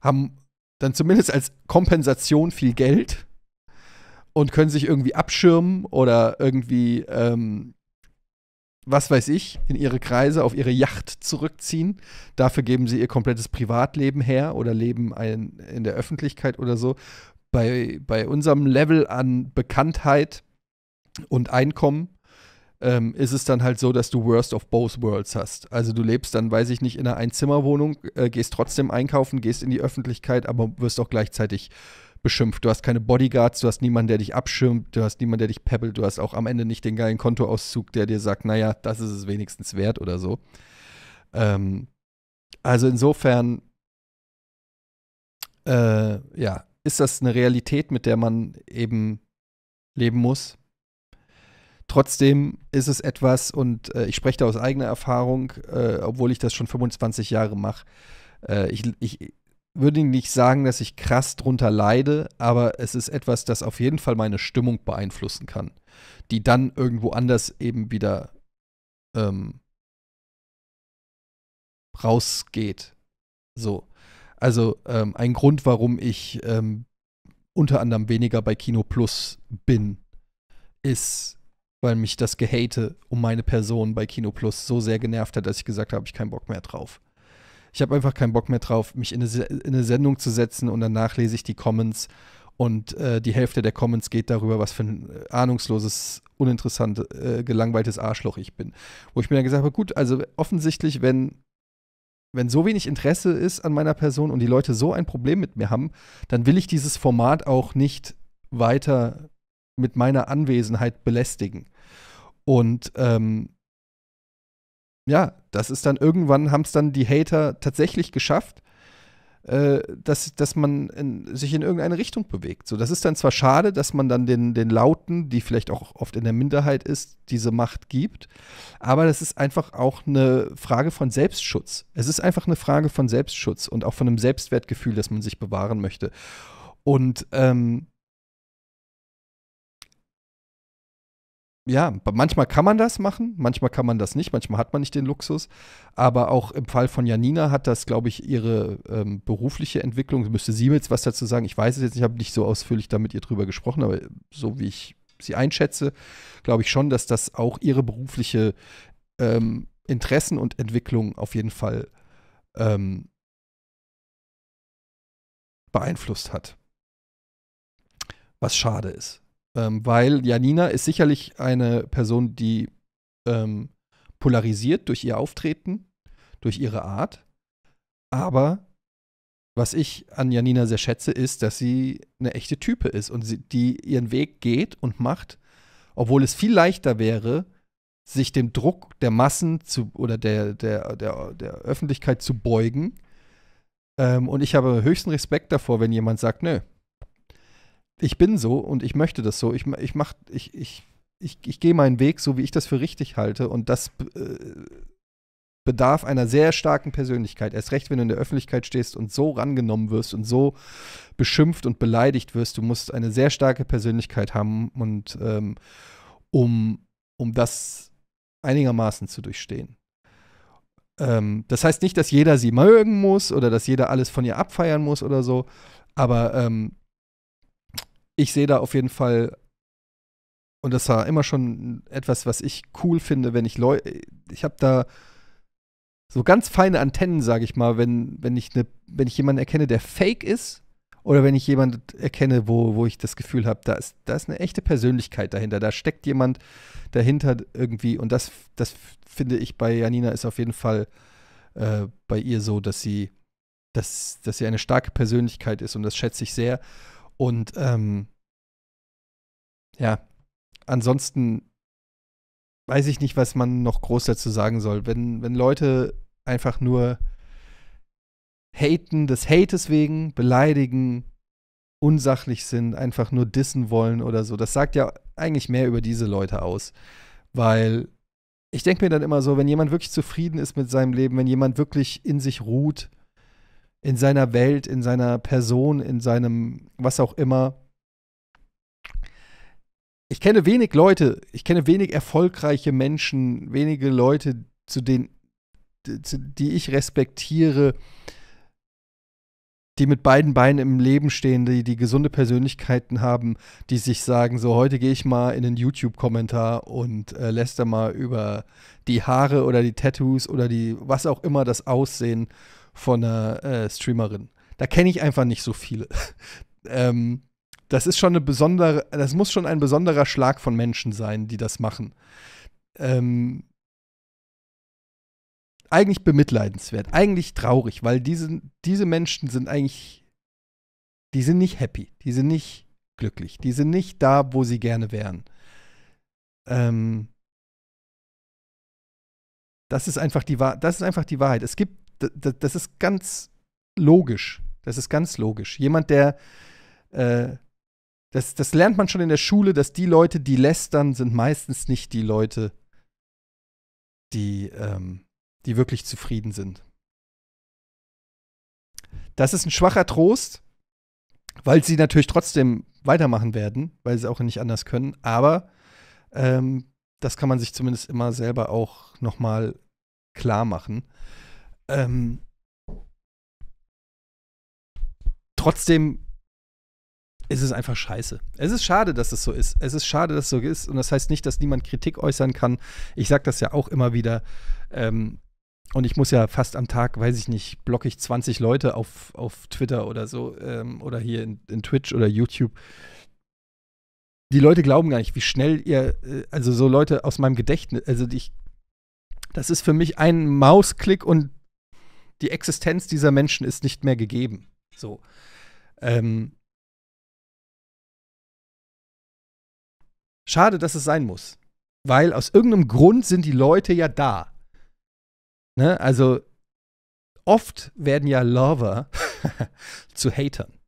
haben dann zumindest als Kompensation viel Geld und können sich irgendwie abschirmen oder irgendwie, ähm, was weiß ich, in ihre Kreise, auf ihre Yacht zurückziehen. Dafür geben sie ihr komplettes Privatleben her oder leben ein, in der Öffentlichkeit oder so bei, bei unserem Level an Bekanntheit und Einkommen ähm, ist es dann halt so, dass du Worst of Both Worlds hast. Also du lebst dann, weiß ich nicht, in einer Einzimmerwohnung, äh, gehst trotzdem einkaufen, gehst in die Öffentlichkeit, aber wirst auch gleichzeitig beschimpft. Du hast keine Bodyguards, du hast niemanden, der dich abschirmt, du hast niemanden, der dich pebbelt, du hast auch am Ende nicht den geilen Kontoauszug, der dir sagt, naja, das ist es wenigstens wert oder so. Ähm, also insofern, äh, ja, ist das eine Realität, mit der man eben leben muss. Trotzdem ist es etwas, und äh, ich spreche da aus eigener Erfahrung, äh, obwohl ich das schon 25 Jahre mache. Äh, ich, ich würde nicht sagen, dass ich krass drunter leide, aber es ist etwas, das auf jeden Fall meine Stimmung beeinflussen kann, die dann irgendwo anders eben wieder ähm, rausgeht. So. Also ähm, ein Grund, warum ich ähm, unter anderem weniger bei Kino Plus bin, ist, weil mich das Gehate um meine Person bei Kino Plus so sehr genervt hat, dass ich gesagt habe, ich keinen Bock mehr drauf. Ich habe einfach keinen Bock mehr drauf, mich in eine, in eine Sendung zu setzen und danach lese ich die Comments und äh, die Hälfte der Comments geht darüber, was für ein äh, ahnungsloses, uninteressantes, äh, gelangweiltes Arschloch ich bin. Wo ich mir dann gesagt habe, gut, also offensichtlich, wenn wenn so wenig Interesse ist an meiner Person und die Leute so ein Problem mit mir haben, dann will ich dieses Format auch nicht weiter mit meiner Anwesenheit belästigen. Und ähm, ja, das ist dann irgendwann, haben es dann die Hater tatsächlich geschafft, äh, dass, dass man in, sich in irgendeine Richtung bewegt. So, das ist dann zwar schade, dass man dann den, den Lauten, die vielleicht auch oft in der Minderheit ist, diese Macht gibt, aber das ist einfach auch eine Frage von Selbstschutz. Es ist einfach eine Frage von Selbstschutz und auch von einem Selbstwertgefühl, das man sich bewahren möchte. Und ähm, ja, manchmal kann man das machen, manchmal kann man das nicht, manchmal hat man nicht den Luxus. Aber auch im Fall von Janina hat das, glaube ich, ihre ähm, berufliche Entwicklung. Müsste sie jetzt was dazu sagen? Ich weiß es jetzt, ich habe nicht so ausführlich damit ihr drüber gesprochen, aber so wie ich sie einschätze, glaube ich schon, dass das auch ihre berufliche ähm, Interessen und Entwicklung auf jeden Fall ähm, beeinflusst hat. Was schade ist. Ähm, weil Janina ist sicherlich eine Person, die ähm, polarisiert durch ihr Auftreten, durch ihre Art. Aber was ich an Janina sehr schätze, ist, dass sie eine echte Type ist und sie, die ihren Weg geht und macht, obwohl es viel leichter wäre, sich dem Druck der Massen zu, oder der, der, der, der Öffentlichkeit zu beugen. Ähm, und ich habe höchsten Respekt davor, wenn jemand sagt, nö, ich bin so und ich möchte das so. Ich, ich mach, ich, ich, ich, ich gehe meinen Weg, so wie ich das für richtig halte. Und das äh, bedarf einer sehr starken Persönlichkeit. Erst recht, wenn du in der Öffentlichkeit stehst und so rangenommen wirst und so beschimpft und beleidigt wirst. Du musst eine sehr starke Persönlichkeit haben und ähm, um, um das einigermaßen zu durchstehen. Ähm, das heißt nicht, dass jeder sie mögen muss oder dass jeder alles von ihr abfeiern muss oder so. Aber ähm, ich sehe da auf jeden Fall, und das war immer schon etwas, was ich cool finde, wenn ich Leute, ich habe da so ganz feine Antennen, sage ich mal, wenn, wenn, ich ne, wenn ich jemanden erkenne, der fake ist, oder wenn ich jemanden erkenne, wo, wo ich das Gefühl habe, da ist, da ist eine echte Persönlichkeit dahinter, da steckt jemand dahinter irgendwie. Und das, das finde ich bei Janina ist auf jeden Fall äh, bei ihr so, dass sie, dass, dass sie eine starke Persönlichkeit ist und das schätze ich sehr. Und ähm, ja, ansonsten weiß ich nicht, was man noch groß dazu sagen soll. Wenn, wenn Leute einfach nur haten des Hates wegen, beleidigen, unsachlich sind, einfach nur dissen wollen oder so, das sagt ja eigentlich mehr über diese Leute aus. Weil ich denke mir dann immer so, wenn jemand wirklich zufrieden ist mit seinem Leben, wenn jemand wirklich in sich ruht, in seiner Welt, in seiner Person, in seinem was auch immer. Ich kenne wenig Leute, ich kenne wenig erfolgreiche Menschen, wenige Leute, zu denen, die ich respektiere, die mit beiden Beinen im Leben stehen, die, die gesunde Persönlichkeiten haben, die sich sagen, so heute gehe ich mal in den YouTube-Kommentar und äh, lässt da mal über die Haare oder die Tattoos oder die was auch immer das Aussehen von einer äh, Streamerin. Da kenne ich einfach nicht so viele. ähm, das ist schon eine besondere, das muss schon ein besonderer Schlag von Menschen sein, die das machen. Ähm, eigentlich bemitleidenswert, eigentlich traurig, weil diese, diese Menschen sind eigentlich, die sind nicht happy, die sind nicht glücklich, die sind nicht da, wo sie gerne wären. Ähm, das ist einfach die Das ist einfach die Wahrheit. Es gibt das ist ganz logisch. Das ist ganz logisch. Jemand, der äh, das, das lernt man schon in der Schule, dass die Leute, die lästern, sind meistens nicht die Leute, die, ähm, die wirklich zufrieden sind. Das ist ein schwacher Trost, weil sie natürlich trotzdem weitermachen werden, weil sie auch nicht anders können. Aber ähm, das kann man sich zumindest immer selber auch nochmal klar machen. Ähm, trotzdem ist es einfach scheiße. Es ist schade, dass es so ist. Es ist schade, dass es so ist. Und das heißt nicht, dass niemand Kritik äußern kann. Ich sage das ja auch immer wieder. Ähm, und ich muss ja fast am Tag, weiß ich nicht, blocke ich 20 Leute auf, auf Twitter oder so ähm, oder hier in, in, Twitch oder YouTube. Die Leute glauben gar nicht, wie schnell ihr, äh, also so Leute aus meinem Gedächtnis, also ich, das ist für mich ein Mausklick und die Existenz dieser Menschen ist nicht mehr gegeben. So. Ähm, schade, dass es sein muss. Weil aus irgendeinem Grund sind die Leute ja da. Ne? Also oft werden ja Lover zu Hatern.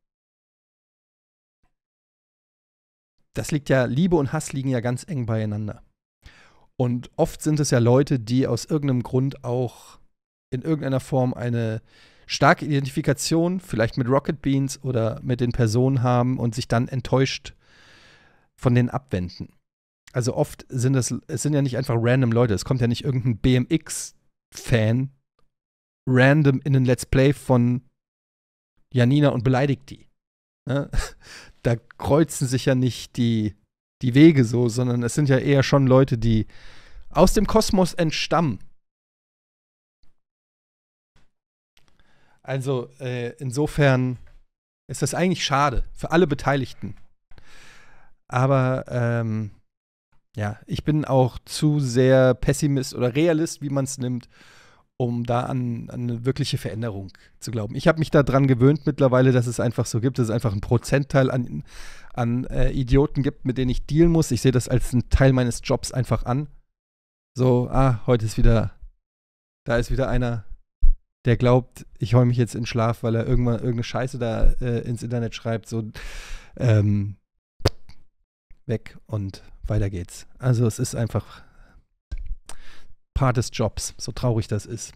Das liegt ja, Liebe und Hass liegen ja ganz eng beieinander. Und oft sind es ja Leute, die aus irgendeinem Grund auch in irgendeiner Form eine starke Identifikation, vielleicht mit Rocket Beans oder mit den Personen haben und sich dann enttäuscht von denen abwenden. Also oft sind es, es sind ja nicht einfach random Leute, es kommt ja nicht irgendein BMX-Fan random in ein Let's Play von Janina und beleidigt die. Ne? Da kreuzen sich ja nicht die, die Wege so, sondern es sind ja eher schon Leute, die aus dem Kosmos entstammen Also äh, insofern ist das eigentlich schade für alle Beteiligten. Aber ähm, ja, ich bin auch zu sehr Pessimist oder Realist, wie man es nimmt, um da an, an, eine wirkliche Veränderung zu glauben. Ich habe mich daran gewöhnt mittlerweile, dass es einfach so gibt, dass es einfach einen Prozentteil an, an äh, Idioten gibt, mit denen ich dealen muss. Ich sehe das als einen Teil meines Jobs einfach an. So, ah, heute ist wieder, da ist wieder einer, der glaubt, ich heule mich jetzt in Schlaf, weil er irgendwann irgendeine Scheiße da äh, ins Internet schreibt, so ähm, weg und weiter geht's. Also es ist einfach Part des Jobs, so traurig das ist.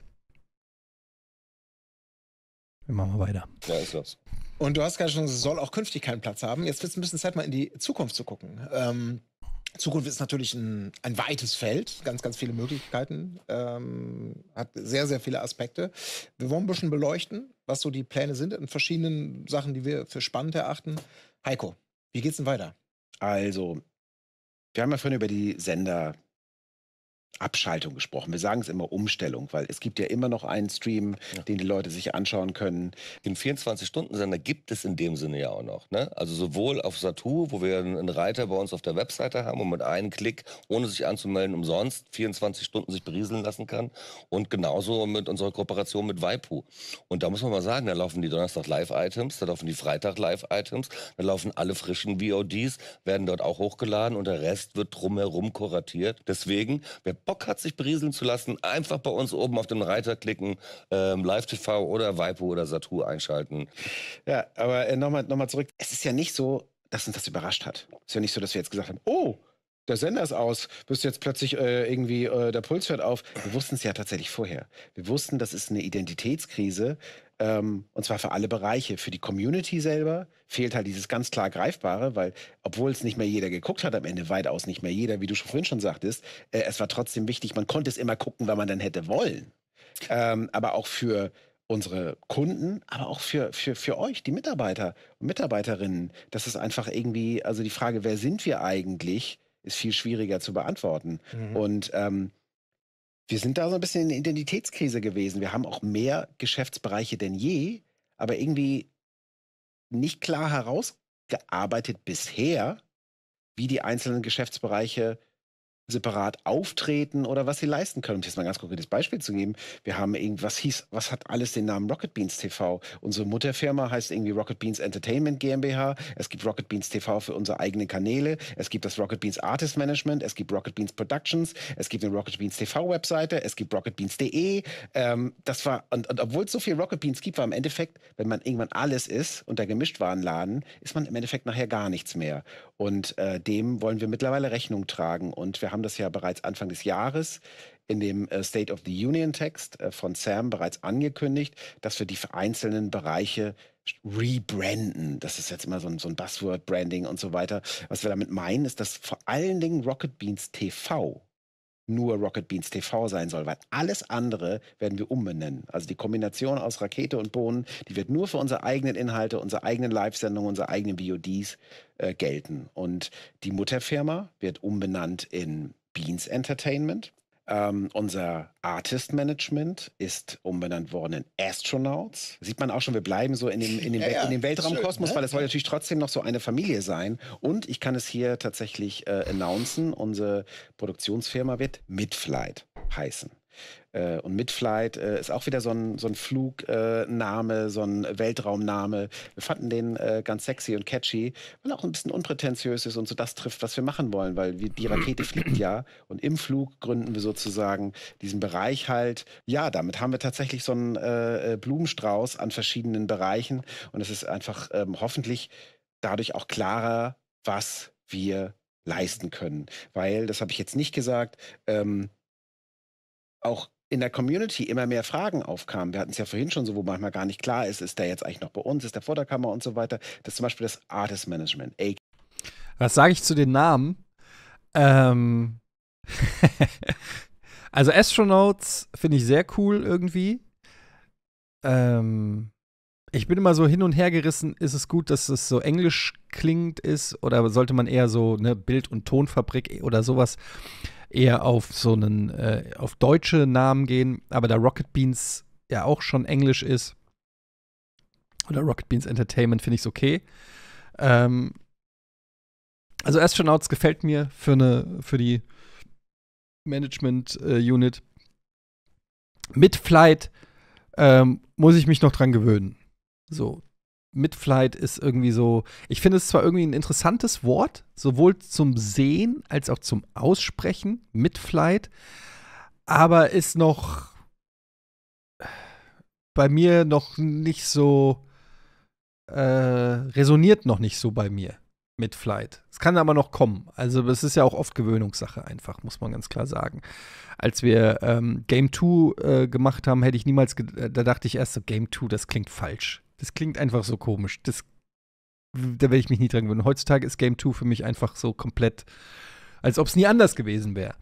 Wir machen mal weiter. Ja, ist los. Und du hast gerade schon, soll auch künftig keinen Platz haben. Jetzt wird es ein bisschen Zeit, mal in die Zukunft zu gucken. Ähm, Zukunft ist natürlich ein, ein weites Feld, ganz, ganz viele Möglichkeiten, ähm, hat sehr, sehr viele Aspekte. Wir wollen ein bisschen beleuchten, was so die Pläne sind in verschiedenen Sachen, die wir für spannend erachten. Heiko, wie geht's denn weiter? Also, wir haben ja vorhin über die Sender Abschaltung gesprochen. Wir sagen es immer Umstellung, weil es gibt ja immer noch einen Stream, ja. den die Leute sich anschauen können. Den 24-Stunden-Sender gibt es in dem Sinne ja auch noch. Ne? Also sowohl auf Satu, wo wir einen Reiter bei uns auf der Webseite haben und mit einem Klick, ohne sich anzumelden, umsonst 24 Stunden sich berieseln lassen kann. Und genauso mit unserer Kooperation mit Waipu. Und da muss man mal sagen, da laufen die Donnerstag Live-Items, da laufen die Freitag Live-Items, da laufen alle frischen VODs, werden dort auch hochgeladen und der Rest wird drumherum kuratiert. Deswegen, wer Bock hat, sich berieseln zu lassen, einfach bei uns oben auf den Reiter klicken, ähm, Live TV oder Weipo oder Satu einschalten. Ja, aber äh, nochmal noch mal zurück. Es ist ja nicht so, dass uns das überrascht hat. Es ist ja nicht so, dass wir jetzt gesagt haben, oh, der Sender ist aus, bist jetzt plötzlich äh, irgendwie, äh, der Puls hört auf. Wir wussten es ja tatsächlich vorher. Wir wussten, das ist eine Identitätskrise ähm, und zwar für alle Bereiche. Für die Community selber fehlt halt dieses ganz klar Greifbare, weil, obwohl es nicht mehr jeder geguckt hat, am Ende weitaus nicht mehr jeder, wie du schon vorhin schon sagtest, äh, es war trotzdem wichtig, man konnte es immer gucken, wenn man dann hätte wollen. Ähm, aber auch für unsere Kunden, aber auch für, für, für euch, die Mitarbeiter und Mitarbeiterinnen. Das ist einfach irgendwie, also die Frage, wer sind wir eigentlich, ist viel schwieriger zu beantworten. Mhm. Und ähm, wir sind da so ein bisschen in der Identitätskrise gewesen. Wir haben auch mehr Geschäftsbereiche denn je, aber irgendwie nicht klar herausgearbeitet bisher, wie die einzelnen Geschäftsbereiche separat auftreten oder was sie leisten können. Um jetzt mal ein ganz konkretes Beispiel zu geben. Wir haben irgendwas hieß, was hat alles den Namen Rocket Beans TV? Unsere Mutterfirma heißt irgendwie Rocket Beans Entertainment GmbH. Es gibt Rocket Beans TV für unsere eigenen Kanäle. Es gibt das Rocket Beans Artist Management. Es gibt Rocket Beans Productions. Es gibt eine Rocket Beans TV Webseite. Es gibt rocketbeans.de. Ähm, das war, und, und obwohl es so viel Rocket Beans gibt, war im Endeffekt, wenn man irgendwann alles ist und der Gemischtwarenladen, ist man im Endeffekt nachher gar nichts mehr. Und äh, dem wollen wir mittlerweile Rechnung tragen. Und wir haben haben das ja bereits Anfang des Jahres in dem äh, State of the Union Text äh, von Sam bereits angekündigt, dass wir die einzelnen Bereiche rebranden. Das ist jetzt immer so ein, so ein Buzzword-Branding und so weiter. Was wir damit meinen, ist, dass vor allen Dingen Rocket Beans TV nur Rocket Beans TV sein soll, weil alles andere werden wir umbenennen. Also die Kombination aus Rakete und Bohnen, die wird nur für unsere eigenen Inhalte, unsere eigenen Live-Sendungen, unsere eigenen VODs äh, gelten. Und die Mutterfirma wird umbenannt in Beans Entertainment. Ähm, unser Artist Management ist umbenannt worden in Astronauts. Sieht man auch schon, wir bleiben so in dem, in dem, ja, ja. dem Weltraumkosmos, ne? weil es soll natürlich trotzdem noch so eine Familie sein. Und ich kann es hier tatsächlich äh, announcen, unsere Produktionsfirma wird Midflight heißen. Äh, und Midflight äh, ist auch wieder so ein, so ein Flugname, so ein Weltraumname. Wir fanden den äh, ganz sexy und catchy, weil er auch ein bisschen unprätentiös ist und so das trifft, was wir machen wollen, weil wir, die Rakete fliegt ja und im Flug gründen wir sozusagen diesen Bereich halt. Ja, damit haben wir tatsächlich so einen äh, Blumenstrauß an verschiedenen Bereichen und es ist einfach ähm, hoffentlich dadurch auch klarer, was wir leisten können. Weil, das habe ich jetzt nicht gesagt, ähm, auch in der Community immer mehr Fragen aufkamen. Wir hatten es ja vorhin schon so, wo manchmal gar nicht klar ist, ist der jetzt eigentlich noch bei uns, ist der Vorderkammer und so weiter. Das ist zum Beispiel das Artist Management. Ey. Was sage ich zu den Namen? Ähm. also Astronauts finde ich sehr cool irgendwie. Ähm, ich bin immer so hin und her gerissen, ist es gut, dass es so englisch klingend ist oder sollte man eher so eine Bild- und Tonfabrik oder sowas eher auf so einen, äh, auf deutsche Namen gehen, aber da Rocket Beans ja auch schon Englisch ist, oder Rocket Beans Entertainment finde ich es okay. Ähm, also Astronauts gefällt mir für eine, für die Management äh, Unit. Mit Flight ähm, muss ich mich noch dran gewöhnen. So, Midflight ist irgendwie so, ich finde es zwar irgendwie ein interessantes Wort, sowohl zum Sehen als auch zum Aussprechen, Midflight, aber ist noch bei mir noch nicht so, äh, resoniert noch nicht so bei mir, Midflight. Es kann aber noch kommen. Also es ist ja auch oft Gewöhnungssache einfach, muss man ganz klar sagen. Als wir ähm, Game 2 äh, gemacht haben, hätte ich niemals, äh, da dachte ich erst so, Game 2, das klingt falsch das klingt einfach so komisch. Das, da werde ich mich nie dran gewöhnen. Heutzutage ist Game 2 für mich einfach so komplett, als ob es nie anders gewesen wäre.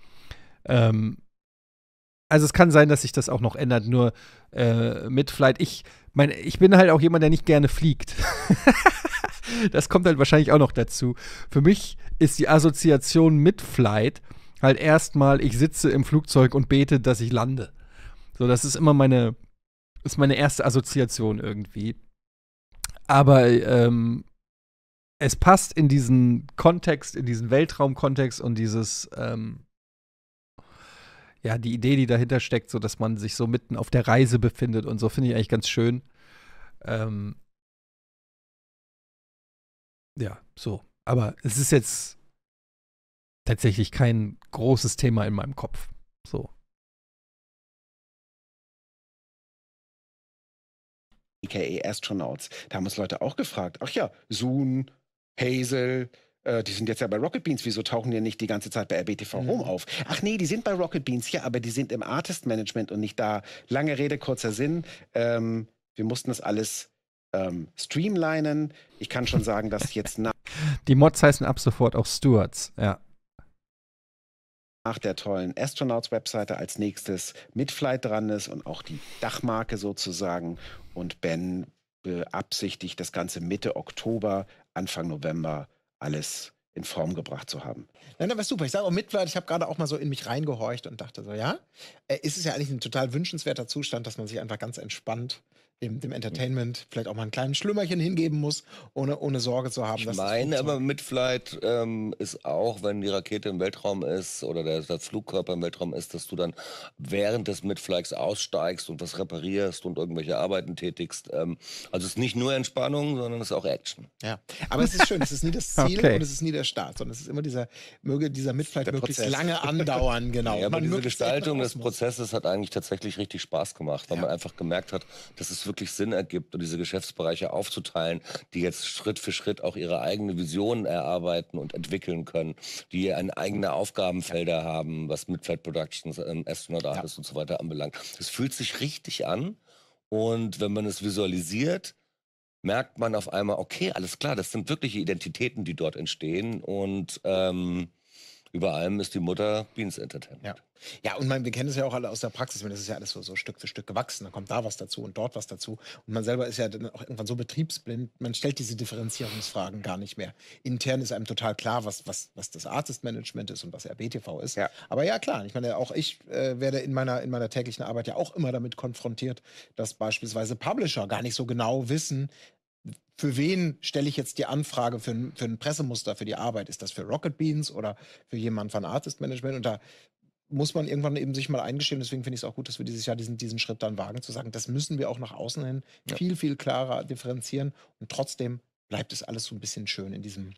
Ähm, also es kann sein, dass sich das auch noch ändert, nur äh, mit Flight. Ich meine, ich bin halt auch jemand, der nicht gerne fliegt. das kommt halt wahrscheinlich auch noch dazu. Für mich ist die Assoziation mit Flight halt erstmal, ich sitze im Flugzeug und bete, dass ich lande. So, das ist immer meine, ist meine erste Assoziation irgendwie. Aber ähm, es passt in diesen Kontext, in diesen Weltraumkontext und dieses, ähm, ja, die Idee, die dahinter steckt, so dass man sich so mitten auf der Reise befindet und so, finde ich eigentlich ganz schön. Ähm, ja, so. Aber es ist jetzt tatsächlich kein großes Thema in meinem Kopf. So. aka e Astronauts. Da haben uns Leute auch gefragt, ach ja, Soon, Hazel, äh, die sind jetzt ja bei Rocket Beans, wieso tauchen die nicht die ganze Zeit bei RBTV mhm. Home auf? Ach nee, die sind bei Rocket Beans, ja, aber die sind im Artist Management und nicht da. Lange Rede, kurzer Sinn. Ähm, wir mussten das alles ähm, streamlinen. Ich kann schon sagen, dass jetzt nach. Die Mods heißen ab sofort auch Stewards, ja nach der tollen Astronauts-Webseite als nächstes mit Flight dran ist und auch die Dachmarke sozusagen. Und Ben beabsichtigt, das Ganze Mitte Oktober, Anfang November alles in Form gebracht zu haben. Nein, aber super. Ich sage auch mit, Midflight, ich habe gerade auch mal so in mich reingehorcht und dachte so, ja, äh, ist es ja eigentlich ein total wünschenswerter Zustand, dass man sich einfach ganz entspannt dem, dem Entertainment vielleicht auch mal einen kleinen Schlümmerchen hingeben muss, ohne, ohne Sorge zu haben. Ich dass meine, das aber Mitflight ähm, ist auch, wenn die Rakete im Weltraum ist oder der, der Flugkörper im Weltraum ist, dass du dann während des Mitflights aussteigst und was reparierst und irgendwelche Arbeiten tätigst. Ähm, also es ist nicht nur Entspannung, sondern es ist auch Action. Ja, aber es ist schön. es ist nie das Ziel okay. und es ist nie der Start, sondern es ist immer dieser, möge dieser Mitflight möglichst Prozess. lange andauern, genau. Ja, aber Man diese Gestaltung des Prozesses hat eigentlich tatsächlich richtig Spaß gemacht, weil ja. man einfach gemerkt hat, dass es wirklich Sinn ergibt und diese Geschäftsbereiche aufzuteilen, die jetzt Schritt für Schritt auch ihre eigene Visionen erarbeiten und entwickeln können, die ein eigene Aufgabenfelder haben, was Midflight Productions, ähm, Astronaut Artists ja. und so weiter anbelangt. Es fühlt sich richtig an und wenn man es visualisiert, merkt man auf einmal, okay, alles klar, das sind wirkliche Identitäten, die dort entstehen und ähm, über allem ist die Mutter Beans Entertainment. Ja, ja und man, wir kennen es ja auch alle aus der Praxis. Das ist ja alles so, so Stück für Stück gewachsen. Dann kommt da was dazu und dort was dazu. Und man selber ist ja dann auch irgendwann so betriebsblind, man stellt diese Differenzierungsfragen gar nicht mehr. Intern ist einem total klar, was, was, was das Artist-Management ist und was RBTV ist. Ja. Aber ja, klar, ich meine, auch ich äh, werde in meiner, in meiner täglichen Arbeit ja auch immer damit konfrontiert, dass beispielsweise Publisher gar nicht so genau wissen, für wen stelle ich jetzt die Anfrage für, ein, für ein Pressemuster für die Arbeit? Ist das für Rocket Beans oder für jemanden von Artist Management? Und da muss man irgendwann eben sich mal eingestehen. Deswegen finde ich es auch gut, dass wir dieses Jahr diesen, diesen Schritt dann wagen, zu sagen, das müssen wir auch nach außen hin ja. viel, viel klarer differenzieren. Und trotzdem bleibt es alles so ein bisschen schön in diesem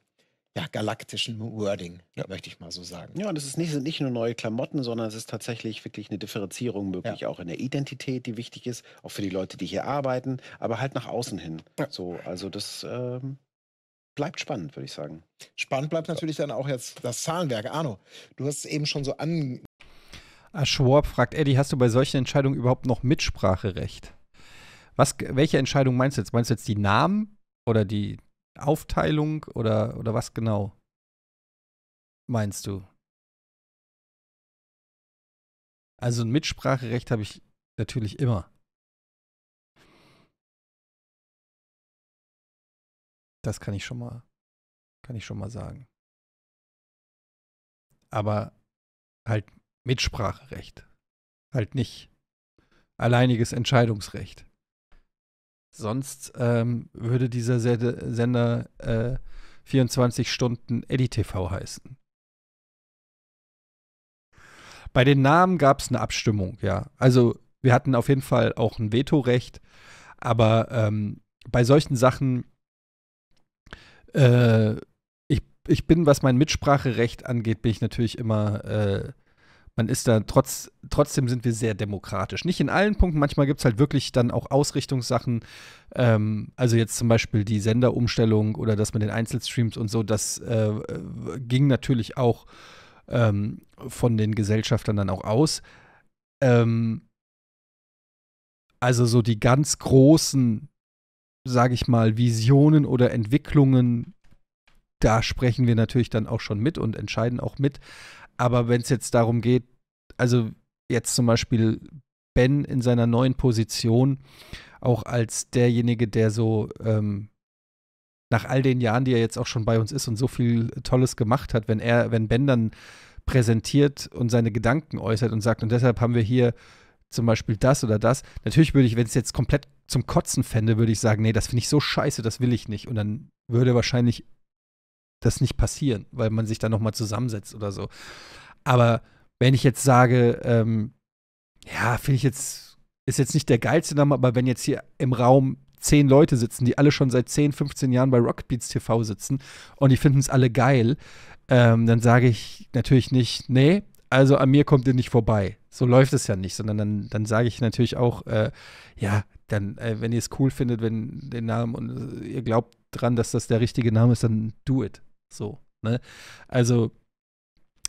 ja, galaktischen Wording, ja. möchte ich mal so sagen. Ja, und es ist nicht, sind nicht nur neue Klamotten, sondern es ist tatsächlich wirklich eine Differenzierung möglich, ja. auch in der Identität, die wichtig ist, auch für die Leute, die hier arbeiten, aber halt nach außen hin. Ja. So, also das ähm, bleibt spannend, würde ich sagen. Spannend bleibt natürlich dann auch jetzt das Zahlenwerk. Arno, du hast es eben schon so an. Ah, Schwab fragt, Eddie, hast du bei solchen Entscheidungen überhaupt noch Mitspracherecht? Was, welche Entscheidung meinst du jetzt? Meinst du jetzt die Namen oder die, Aufteilung oder, oder was genau meinst du? Also ein Mitspracherecht habe ich natürlich immer. Das kann ich schon mal, kann ich schon mal sagen. Aber halt Mitspracherecht. Halt nicht alleiniges Entscheidungsrecht. Sonst ähm, würde dieser Sender äh, 24 Stunden EdiTV heißen. Bei den Namen gab es eine Abstimmung, ja. Also wir hatten auf jeden Fall auch ein Vetorecht, aber ähm, bei solchen Sachen, äh, ich, ich bin, was mein Mitspracherecht angeht, bin ich natürlich immer äh, man ist da trotz, trotzdem sind wir sehr demokratisch. Nicht in allen Punkten, manchmal gibt es halt wirklich dann auch Ausrichtungssachen. Ähm, also jetzt zum Beispiel die Senderumstellung oder dass man den Einzelstreams und so, das äh, ging natürlich auch ähm, von den Gesellschaftern dann auch aus. Ähm, also so die ganz großen, sage ich mal, Visionen oder Entwicklungen, da sprechen wir natürlich dann auch schon mit und entscheiden auch mit. Aber wenn es jetzt darum geht, also jetzt zum Beispiel Ben in seiner neuen Position, auch als derjenige, der so ähm, nach all den Jahren, die er jetzt auch schon bei uns ist und so viel Tolles gemacht hat, wenn er, wenn Ben dann präsentiert und seine Gedanken äußert und sagt, und deshalb haben wir hier zum Beispiel das oder das. Natürlich würde ich, wenn es jetzt komplett zum Kotzen fände, würde ich sagen, nee, das finde ich so scheiße, das will ich nicht. Und dann würde wahrscheinlich das nicht passieren, weil man sich dann nochmal zusammensetzt oder so. Aber wenn ich jetzt sage, ähm, ja, finde ich jetzt, ist jetzt nicht der geilste Name, aber wenn jetzt hier im Raum zehn Leute sitzen, die alle schon seit 10, 15 Jahren bei Rocket Beats TV sitzen und die finden es alle geil, ähm, dann sage ich natürlich nicht, nee, also an mir kommt ihr nicht vorbei. So läuft es ja nicht, sondern dann, dann sage ich natürlich auch, äh, ja, dann, äh, wenn ihr es cool findet, wenn den Namen und äh, ihr glaubt dran, dass das der richtige Name ist, dann do it. So, ne? Also,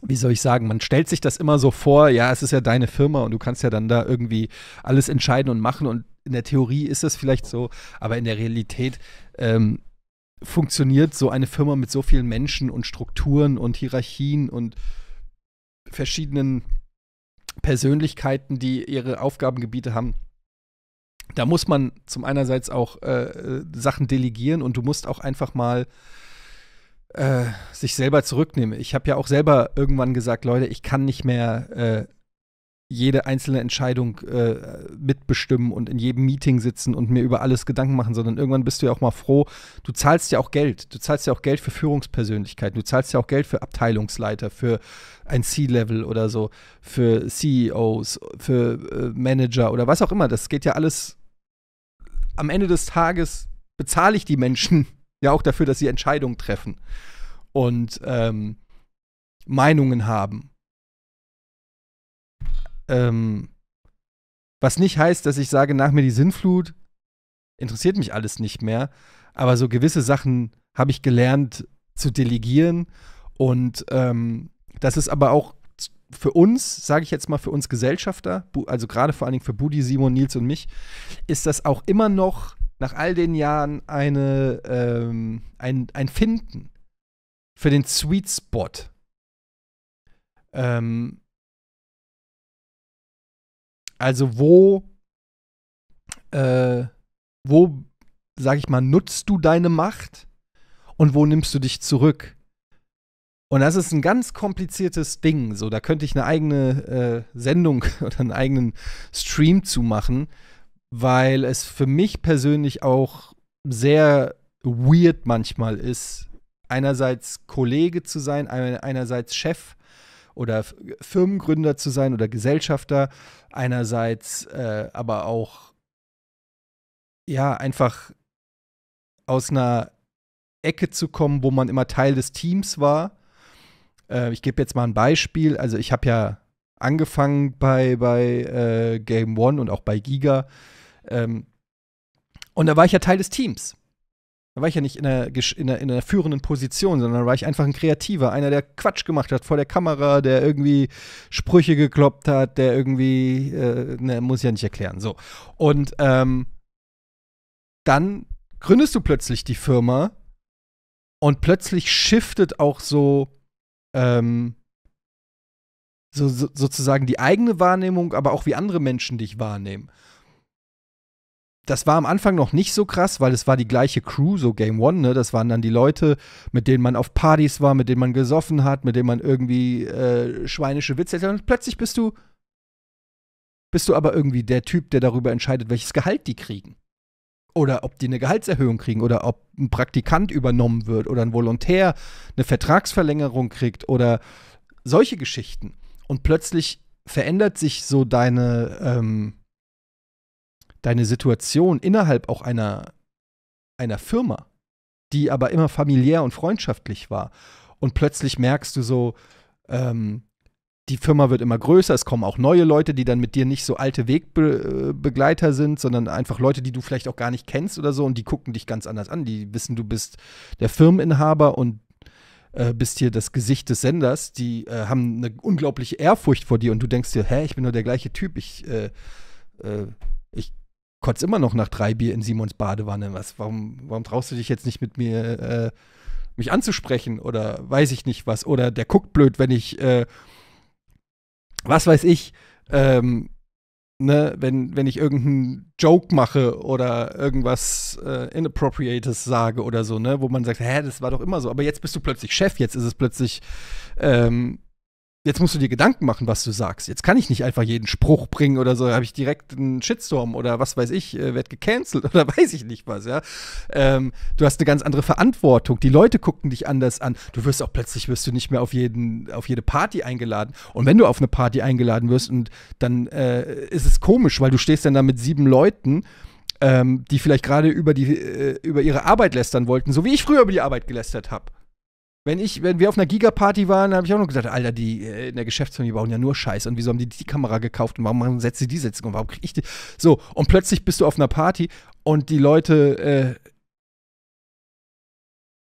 wie soll ich sagen, man stellt sich das immer so vor, ja, es ist ja deine Firma und du kannst ja dann da irgendwie alles entscheiden und machen und in der Theorie ist es vielleicht so, aber in der Realität ähm, funktioniert so eine Firma mit so vielen Menschen und Strukturen und Hierarchien und verschiedenen Persönlichkeiten, die ihre Aufgabengebiete haben. Da muss man zum einerseits auch äh, äh Sachen delegieren und du musst auch einfach mal äh, sich selber zurücknehme. Ich habe ja auch selber irgendwann gesagt, Leute, ich kann nicht mehr äh, jede einzelne Entscheidung äh, mitbestimmen und in jedem Meeting sitzen und mir über alles Gedanken machen, sondern irgendwann bist du ja auch mal froh. Du zahlst ja auch Geld. Du zahlst ja auch Geld für Führungspersönlichkeiten. Du zahlst ja auch Geld für Abteilungsleiter, für ein C-Level oder so, für CEOs, für äh, Manager oder was auch immer. Das geht ja alles. Am Ende des Tages bezahle ich die Menschen ja auch dafür, dass sie Entscheidungen treffen und ähm, Meinungen haben. Ähm, was nicht heißt, dass ich sage, nach mir die Sinnflut interessiert mich alles nicht mehr, aber so gewisse Sachen habe ich gelernt zu delegieren und ähm, das ist aber auch für uns, sage ich jetzt mal, für uns Gesellschafter, also gerade vor allen Dingen für Budi, Simon, Nils und mich, ist das auch immer noch nach all den Jahren eine, ähm, ein, ein Finden für den Sweet Spot. Ähm, also wo, äh, wo, sag ich mal, nutzt du deine Macht und wo nimmst du dich zurück? Und das ist ein ganz kompliziertes Ding. So, da könnte ich eine eigene äh, Sendung oder einen eigenen Stream zu machen, weil es für mich persönlich auch sehr weird manchmal ist, einerseits Kollege zu sein, einerseits Chef oder Firmengründer zu sein oder Gesellschafter, einerseits äh, aber auch ja einfach aus einer Ecke zu kommen, wo man immer Teil des Teams war. Äh, ich gebe jetzt mal ein Beispiel. Also ich habe ja angefangen bei, bei äh, Game One und auch bei Giga ähm, und da war ich ja Teil des Teams. Da war ich ja nicht in einer, in, einer, in einer, führenden Position, sondern da war ich einfach ein Kreativer, einer, der Quatsch gemacht hat vor der Kamera, der irgendwie Sprüche gekloppt hat, der irgendwie, äh, ne, muss ich ja nicht erklären. So. Und ähm, dann gründest du plötzlich die Firma und plötzlich shiftet auch so, ähm, so, so sozusagen die eigene Wahrnehmung, aber auch wie andere Menschen dich wahrnehmen das war am Anfang noch nicht so krass, weil es war die gleiche Crew, so Game One, ne? Das waren dann die Leute, mit denen man auf Partys war, mit denen man gesoffen hat, mit denen man irgendwie äh, schweinische Witze hätte. Und plötzlich bist du, bist du aber irgendwie der Typ, der darüber entscheidet, welches Gehalt die kriegen. Oder ob die eine Gehaltserhöhung kriegen oder ob ein Praktikant übernommen wird oder ein Volontär eine Vertragsverlängerung kriegt oder solche Geschichten. Und plötzlich verändert sich so deine, ähm, deine Situation innerhalb auch einer, einer Firma, die aber immer familiär und freundschaftlich war. Und plötzlich merkst du so, ähm, die Firma wird immer größer, es kommen auch neue Leute, die dann mit dir nicht so alte Wegbegleiter sind, sondern einfach Leute, die du vielleicht auch gar nicht kennst oder so und die gucken dich ganz anders an. Die wissen, du bist der Firmeninhaber und äh, bist hier das Gesicht des Senders. Die äh, haben eine unglaubliche Ehrfurcht vor dir und du denkst dir, hä, ich bin nur der gleiche Typ, ich äh, äh kotzt immer noch nach drei Bier in Simons Badewanne. Was, warum, warum traust du dich jetzt nicht mit mir, äh, mich anzusprechen oder weiß ich nicht was? Oder der guckt blöd, wenn ich, äh, was weiß ich, ähm, ne, wenn, wenn ich irgendeinen Joke mache oder irgendwas äh, Inappropriates sage oder so, ne, wo man sagt, hä, das war doch immer so, aber jetzt bist du plötzlich Chef, jetzt ist es plötzlich, ähm, jetzt musst du dir Gedanken machen, was du sagst. Jetzt kann ich nicht einfach jeden Spruch bringen oder so, habe ich direkt einen Shitstorm oder was weiß ich, äh, werd gecancelt oder weiß ich nicht was, ja. Ähm, du hast eine ganz andere Verantwortung. Die Leute gucken dich anders an. Du wirst auch plötzlich wirst du nicht mehr auf jeden, auf jede Party eingeladen. Und wenn du auf eine Party eingeladen wirst und dann äh, ist es komisch, weil du stehst dann da mit sieben Leuten. Ähm, die vielleicht gerade über, äh, über ihre Arbeit lästern wollten, so wie ich früher über die Arbeit gelästert habe. Wenn, ich, wenn wir auf einer Gigaparty waren, habe ich auch noch gesagt, Alter, die äh, in der Geschäftsfamilie bauen ja nur Scheiß und wieso haben die die Kamera gekauft und warum setzen sie die Sitzung und warum kriege ich die? So, und plötzlich bist du auf einer Party und die Leute, äh,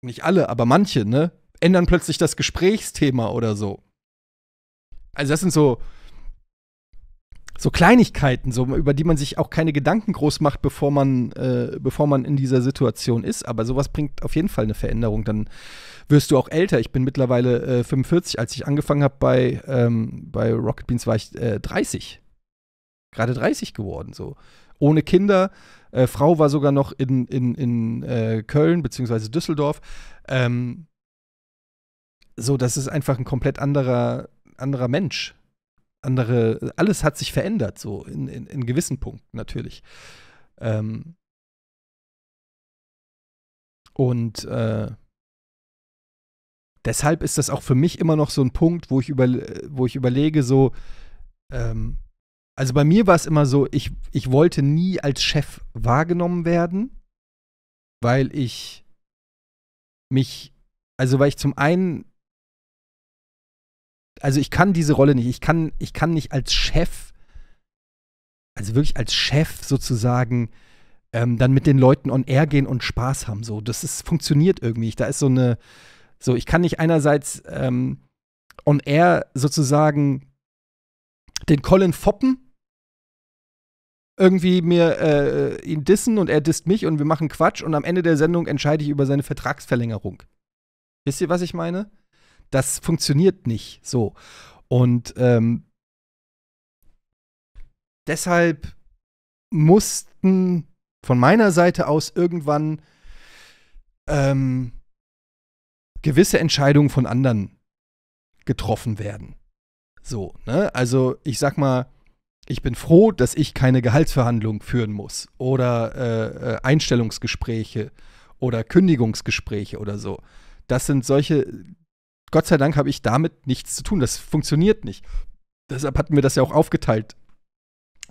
nicht alle, aber manche, ne, ändern plötzlich das Gesprächsthema oder so. Also das sind so, so Kleinigkeiten, so, über die man sich auch keine Gedanken groß macht, bevor man, äh, bevor man in dieser Situation ist. Aber sowas bringt auf jeden Fall eine Veränderung. Dann wirst du auch älter. Ich bin mittlerweile äh, 45. Als ich angefangen habe bei, ähm, bei Rocket Beans, war ich äh, 30. Gerade 30 geworden, so. Ohne Kinder. Äh, Frau war sogar noch in, in, in äh, Köln bzw. Düsseldorf. Ähm, so, das ist einfach ein komplett anderer, anderer Mensch andere, alles hat sich verändert, so in, in, in gewissen Punkten natürlich. Ähm und äh, deshalb ist das auch für mich immer noch so ein Punkt, wo ich, über, wo ich überlege, so, ähm also bei mir war es immer so, ich, ich wollte nie als Chef wahrgenommen werden, weil ich mich, also weil ich zum einen also ich kann diese Rolle nicht. Ich kann, ich kann nicht als Chef, also wirklich als Chef sozusagen, ähm, dann mit den Leuten on air gehen und Spaß haben. So, das ist, funktioniert irgendwie. Da ist so eine, so, ich kann nicht einerseits ähm, on air sozusagen den Colin foppen, irgendwie mir äh, ihn dissen und er disst mich und wir machen Quatsch und am Ende der Sendung entscheide ich über seine Vertragsverlängerung. Wisst ihr, was ich meine? das funktioniert nicht so. Und ähm, deshalb mussten von meiner Seite aus irgendwann ähm, gewisse Entscheidungen von anderen getroffen werden. So, ne? Also ich sag mal, ich bin froh, dass ich keine Gehaltsverhandlung führen muss oder äh, äh, Einstellungsgespräche oder Kündigungsgespräche oder so. Das sind solche Gott sei Dank habe ich damit nichts zu tun. Das funktioniert nicht. Deshalb hatten wir das ja auch aufgeteilt,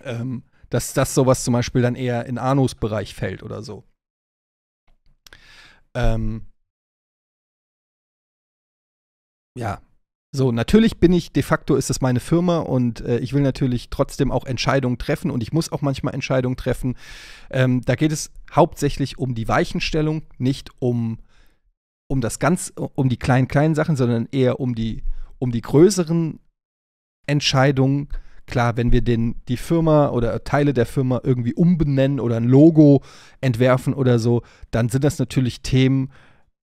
ähm, dass das sowas zum Beispiel dann eher in Arnos Bereich fällt oder so. Ähm ja, so, natürlich bin ich, de facto ist es meine Firma und äh, ich will natürlich trotzdem auch Entscheidungen treffen und ich muss auch manchmal Entscheidungen treffen. Ähm, da geht es hauptsächlich um die Weichenstellung, nicht um um das ganz, um die kleinen, kleinen Sachen, sondern eher um die, um die größeren Entscheidungen. Klar, wenn wir den, die Firma oder Teile der Firma irgendwie umbenennen oder ein Logo entwerfen oder so, dann sind das natürlich Themen,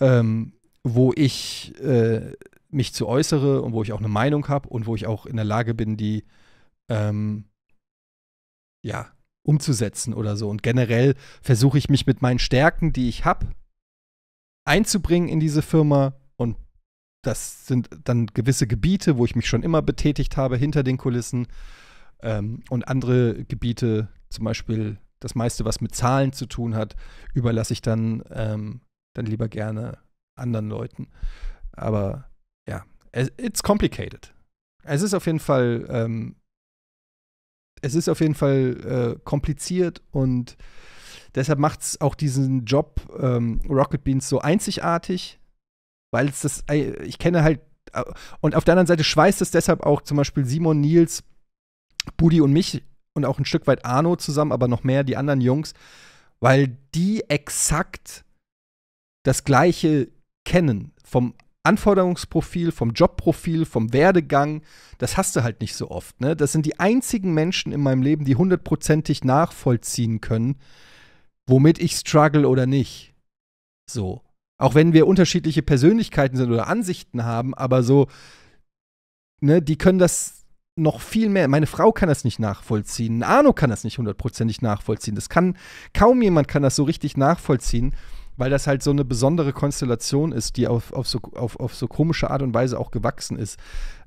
ähm, wo ich äh, mich zu äußere und wo ich auch eine Meinung habe und wo ich auch in der Lage bin, die ähm, ja, umzusetzen oder so. Und generell versuche ich mich mit meinen Stärken, die ich habe, einzubringen in diese Firma. Und das sind dann gewisse Gebiete, wo ich mich schon immer betätigt habe hinter den Kulissen. Ähm, und andere Gebiete, zum Beispiel das meiste, was mit Zahlen zu tun hat, überlasse ich dann, ähm, dann lieber gerne anderen Leuten. Aber ja, it's complicated. Es ist auf jeden Fall, ähm, es ist auf jeden Fall äh, kompliziert und Deshalb macht es auch diesen Job ähm, Rocket Beans so einzigartig, weil es das, ich kenne halt, und auf der anderen Seite schweißt es deshalb auch zum Beispiel Simon, Nils, Budi und mich und auch ein Stück weit Arno zusammen, aber noch mehr die anderen Jungs, weil die exakt das Gleiche kennen. Vom Anforderungsprofil, vom Jobprofil, vom Werdegang, das hast du halt nicht so oft. Ne? Das sind die einzigen Menschen in meinem Leben, die hundertprozentig nachvollziehen können, womit ich struggle oder nicht. So. Auch wenn wir unterschiedliche Persönlichkeiten sind oder Ansichten haben, aber so, ne, die können das noch viel mehr. Meine Frau kann das nicht nachvollziehen. Arno kann das nicht hundertprozentig nachvollziehen. Das kann, kaum jemand kann das so richtig nachvollziehen, weil das halt so eine besondere Konstellation ist, die auf, auf, so, auf, auf so komische Art und Weise auch gewachsen ist.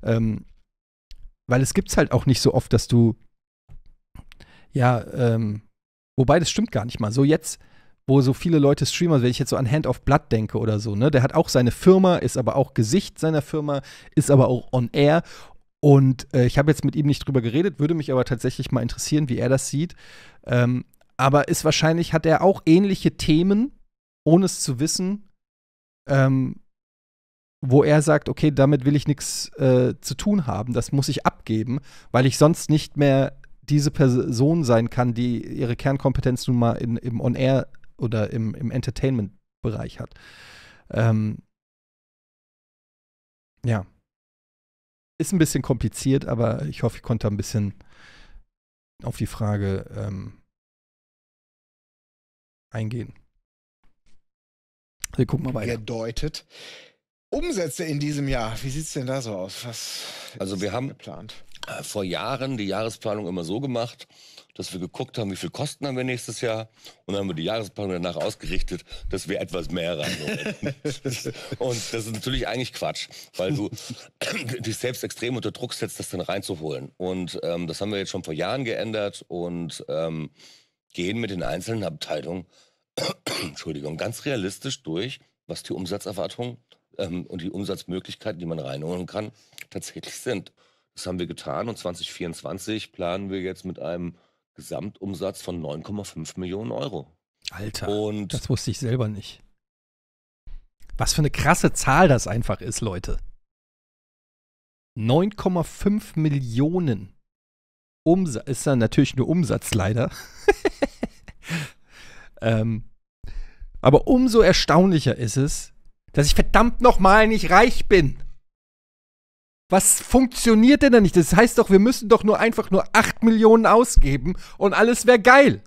Ähm, weil es gibt es halt auch nicht so oft, dass du ja, ähm, Wobei, das stimmt gar nicht mal. So jetzt, wo so viele Leute Streamer, wenn ich jetzt so an Hand of Blood denke oder so, ne, der hat auch seine Firma, ist aber auch Gesicht seiner Firma, ist aber auch on air. Und äh, ich habe jetzt mit ihm nicht drüber geredet, würde mich aber tatsächlich mal interessieren, wie er das sieht. Ähm, aber ist wahrscheinlich, hat er auch ähnliche Themen, ohne es zu wissen, ähm, wo er sagt, okay, damit will ich nichts äh, zu tun haben, das muss ich abgeben, weil ich sonst nicht mehr diese Person sein kann, die ihre Kernkompetenz nun mal in, im On-Air oder im, im Entertainment-Bereich hat. Ähm, ja. Ist ein bisschen kompliziert, aber ich hoffe, ich konnte ein bisschen auf die Frage ähm, eingehen. Wir gucken mal weiter. Gedeutet. Umsätze in diesem Jahr, wie sieht es denn da so aus? Was also wir haben geplant? Äh, vor Jahren die Jahresplanung immer so gemacht, dass wir geguckt haben, wie viel Kosten haben wir nächstes Jahr und dann haben wir die Jahresplanung danach ausgerichtet, dass wir etwas mehr rein Und das ist natürlich eigentlich Quatsch, weil du dich selbst extrem unter Druck setzt, das dann reinzuholen. Und ähm, das haben wir jetzt schon vor Jahren geändert und ähm, gehen mit den einzelnen Abteilungen, Entschuldigung, ganz realistisch durch, was die Umsatzerwartungen ähm, und die Umsatzmöglichkeiten, die man reinholen kann, tatsächlich sind. Das haben wir getan und 2024 planen wir jetzt mit einem Gesamtumsatz von 9,5 Millionen Euro. Alter, und das wusste ich selber nicht. Was für eine krasse Zahl das einfach ist, Leute. 9,5 Millionen Umsatz, ist dann natürlich nur Umsatz leider. ähm, aber umso erstaunlicher ist es, dass ich verdammt nochmal nicht reich bin. Was funktioniert denn da nicht? Das heißt doch, wir müssen doch nur einfach nur 8 Millionen ausgeben und alles wäre geil.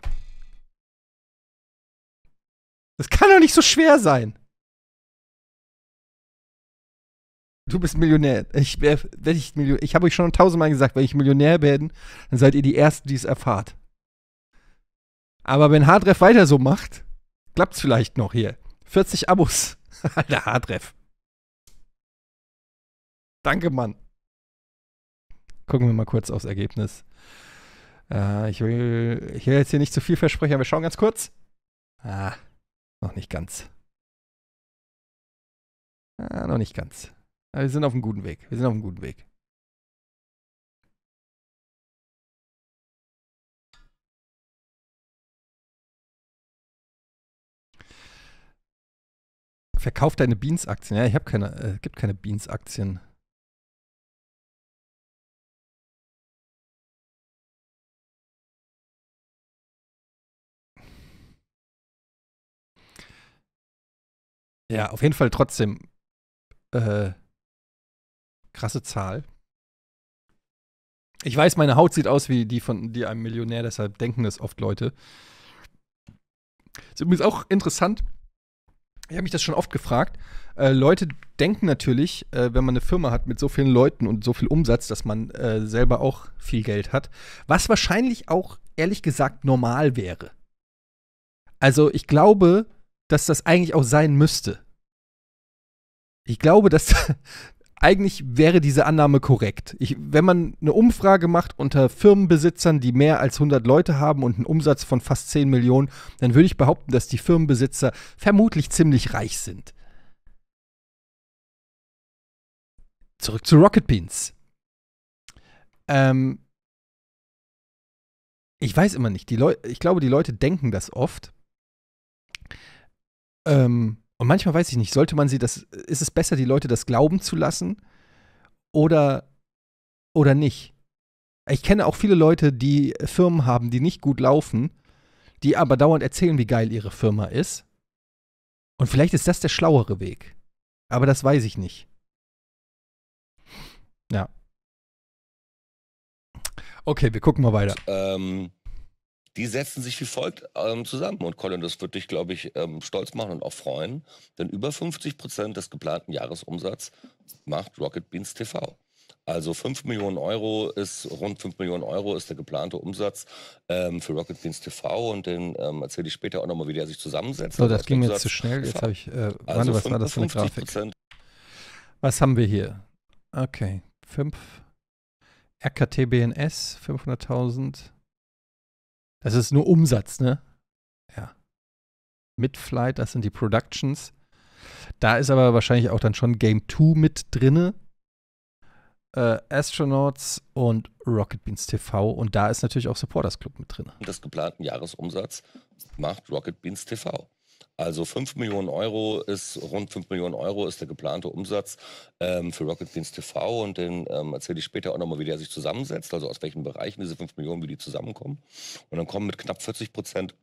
Das kann doch nicht so schwer sein. Du bist Millionär. Ich, ich, ich habe euch schon tausendmal gesagt, wenn ich Millionär werde, dann seid ihr die Ersten, die es erfahrt. Aber wenn Hardref weiter so macht, klappt es vielleicht noch hier. 40 Abos. Alter, Hardref. Danke, Mann. Gucken wir mal kurz aufs Ergebnis. Äh, ich, will, ich will jetzt hier nicht zu viel versprechen, aber wir schauen ganz kurz. Ah, noch nicht ganz. Ah, noch nicht ganz. Aber wir sind auf einem guten Weg. Wir sind auf einem guten Weg. Verkauf deine Beans-Aktien. Ja, ich habe keine, äh, gibt keine Beans-Aktien. Ja, auf jeden Fall trotzdem äh, krasse Zahl. Ich weiß, meine Haut sieht aus wie die von die einem Millionär, deshalb denken das oft Leute. Ist übrigens auch interessant. Ich habe mich das schon oft gefragt. Äh, Leute denken natürlich, äh, wenn man eine Firma hat mit so vielen Leuten und so viel Umsatz, dass man äh, selber auch viel Geld hat. Was wahrscheinlich auch, ehrlich gesagt, normal wäre. Also ich glaube, dass das eigentlich auch sein müsste. Ich glaube, dass eigentlich wäre diese Annahme korrekt. Ich, wenn man eine Umfrage macht unter Firmenbesitzern, die mehr als 100 Leute haben und einen Umsatz von fast 10 Millionen, dann würde ich behaupten, dass die Firmenbesitzer vermutlich ziemlich reich sind. Zurück zu Rocket Beans. Ähm, ich weiß immer nicht. Die ich glaube, die Leute denken das oft, ähm, und manchmal weiß ich nicht, sollte man sie das, ist es besser, die Leute das glauben zu lassen oder, oder nicht? Ich kenne auch viele Leute, die Firmen haben, die nicht gut laufen, die aber dauernd erzählen, wie geil ihre Firma ist. Und vielleicht ist das der schlauere Weg. Aber das weiß ich nicht. Ja. Okay, wir gucken mal weiter. Ähm, die setzen sich wie folgt ähm, zusammen. Und Colin, das wird dich, glaube ich, ähm, stolz machen und auch freuen. Denn über 50 Prozent des geplanten Jahresumsatzes macht Rocket Beans TV. Also 5 Millionen Euro ist, rund 5 Millionen Euro ist der geplante Umsatz ähm, für Rocket Beans TV und den ähm, erzähle ich später auch nochmal, wie der sich zusammensetzt. So, das ging mir zu schnell. Jetzt habe ich, äh, also was war das für eine Grafik? Was haben wir hier? Okay, 5 BNS, 500.000. Das ist nur Umsatz, ne? Ja. Mit Flight, das sind die Productions. Da ist aber wahrscheinlich auch dann schon Game 2 mit drinne. Äh, Astronauts und Rocket Beans TV und da ist natürlich auch Supporters Club mit drin. Und das geplanten Jahresumsatz macht Rocket Beans TV. Also 5 Millionen Euro ist, rund 5 Millionen Euro ist der geplante Umsatz ähm, für Rocket Beans TV und den ähm, erzähle ich später auch nochmal, wie der sich zusammensetzt, also aus welchen Bereichen diese 5 Millionen, wie die zusammenkommen. Und dann kommen mit knapp 40 Prozent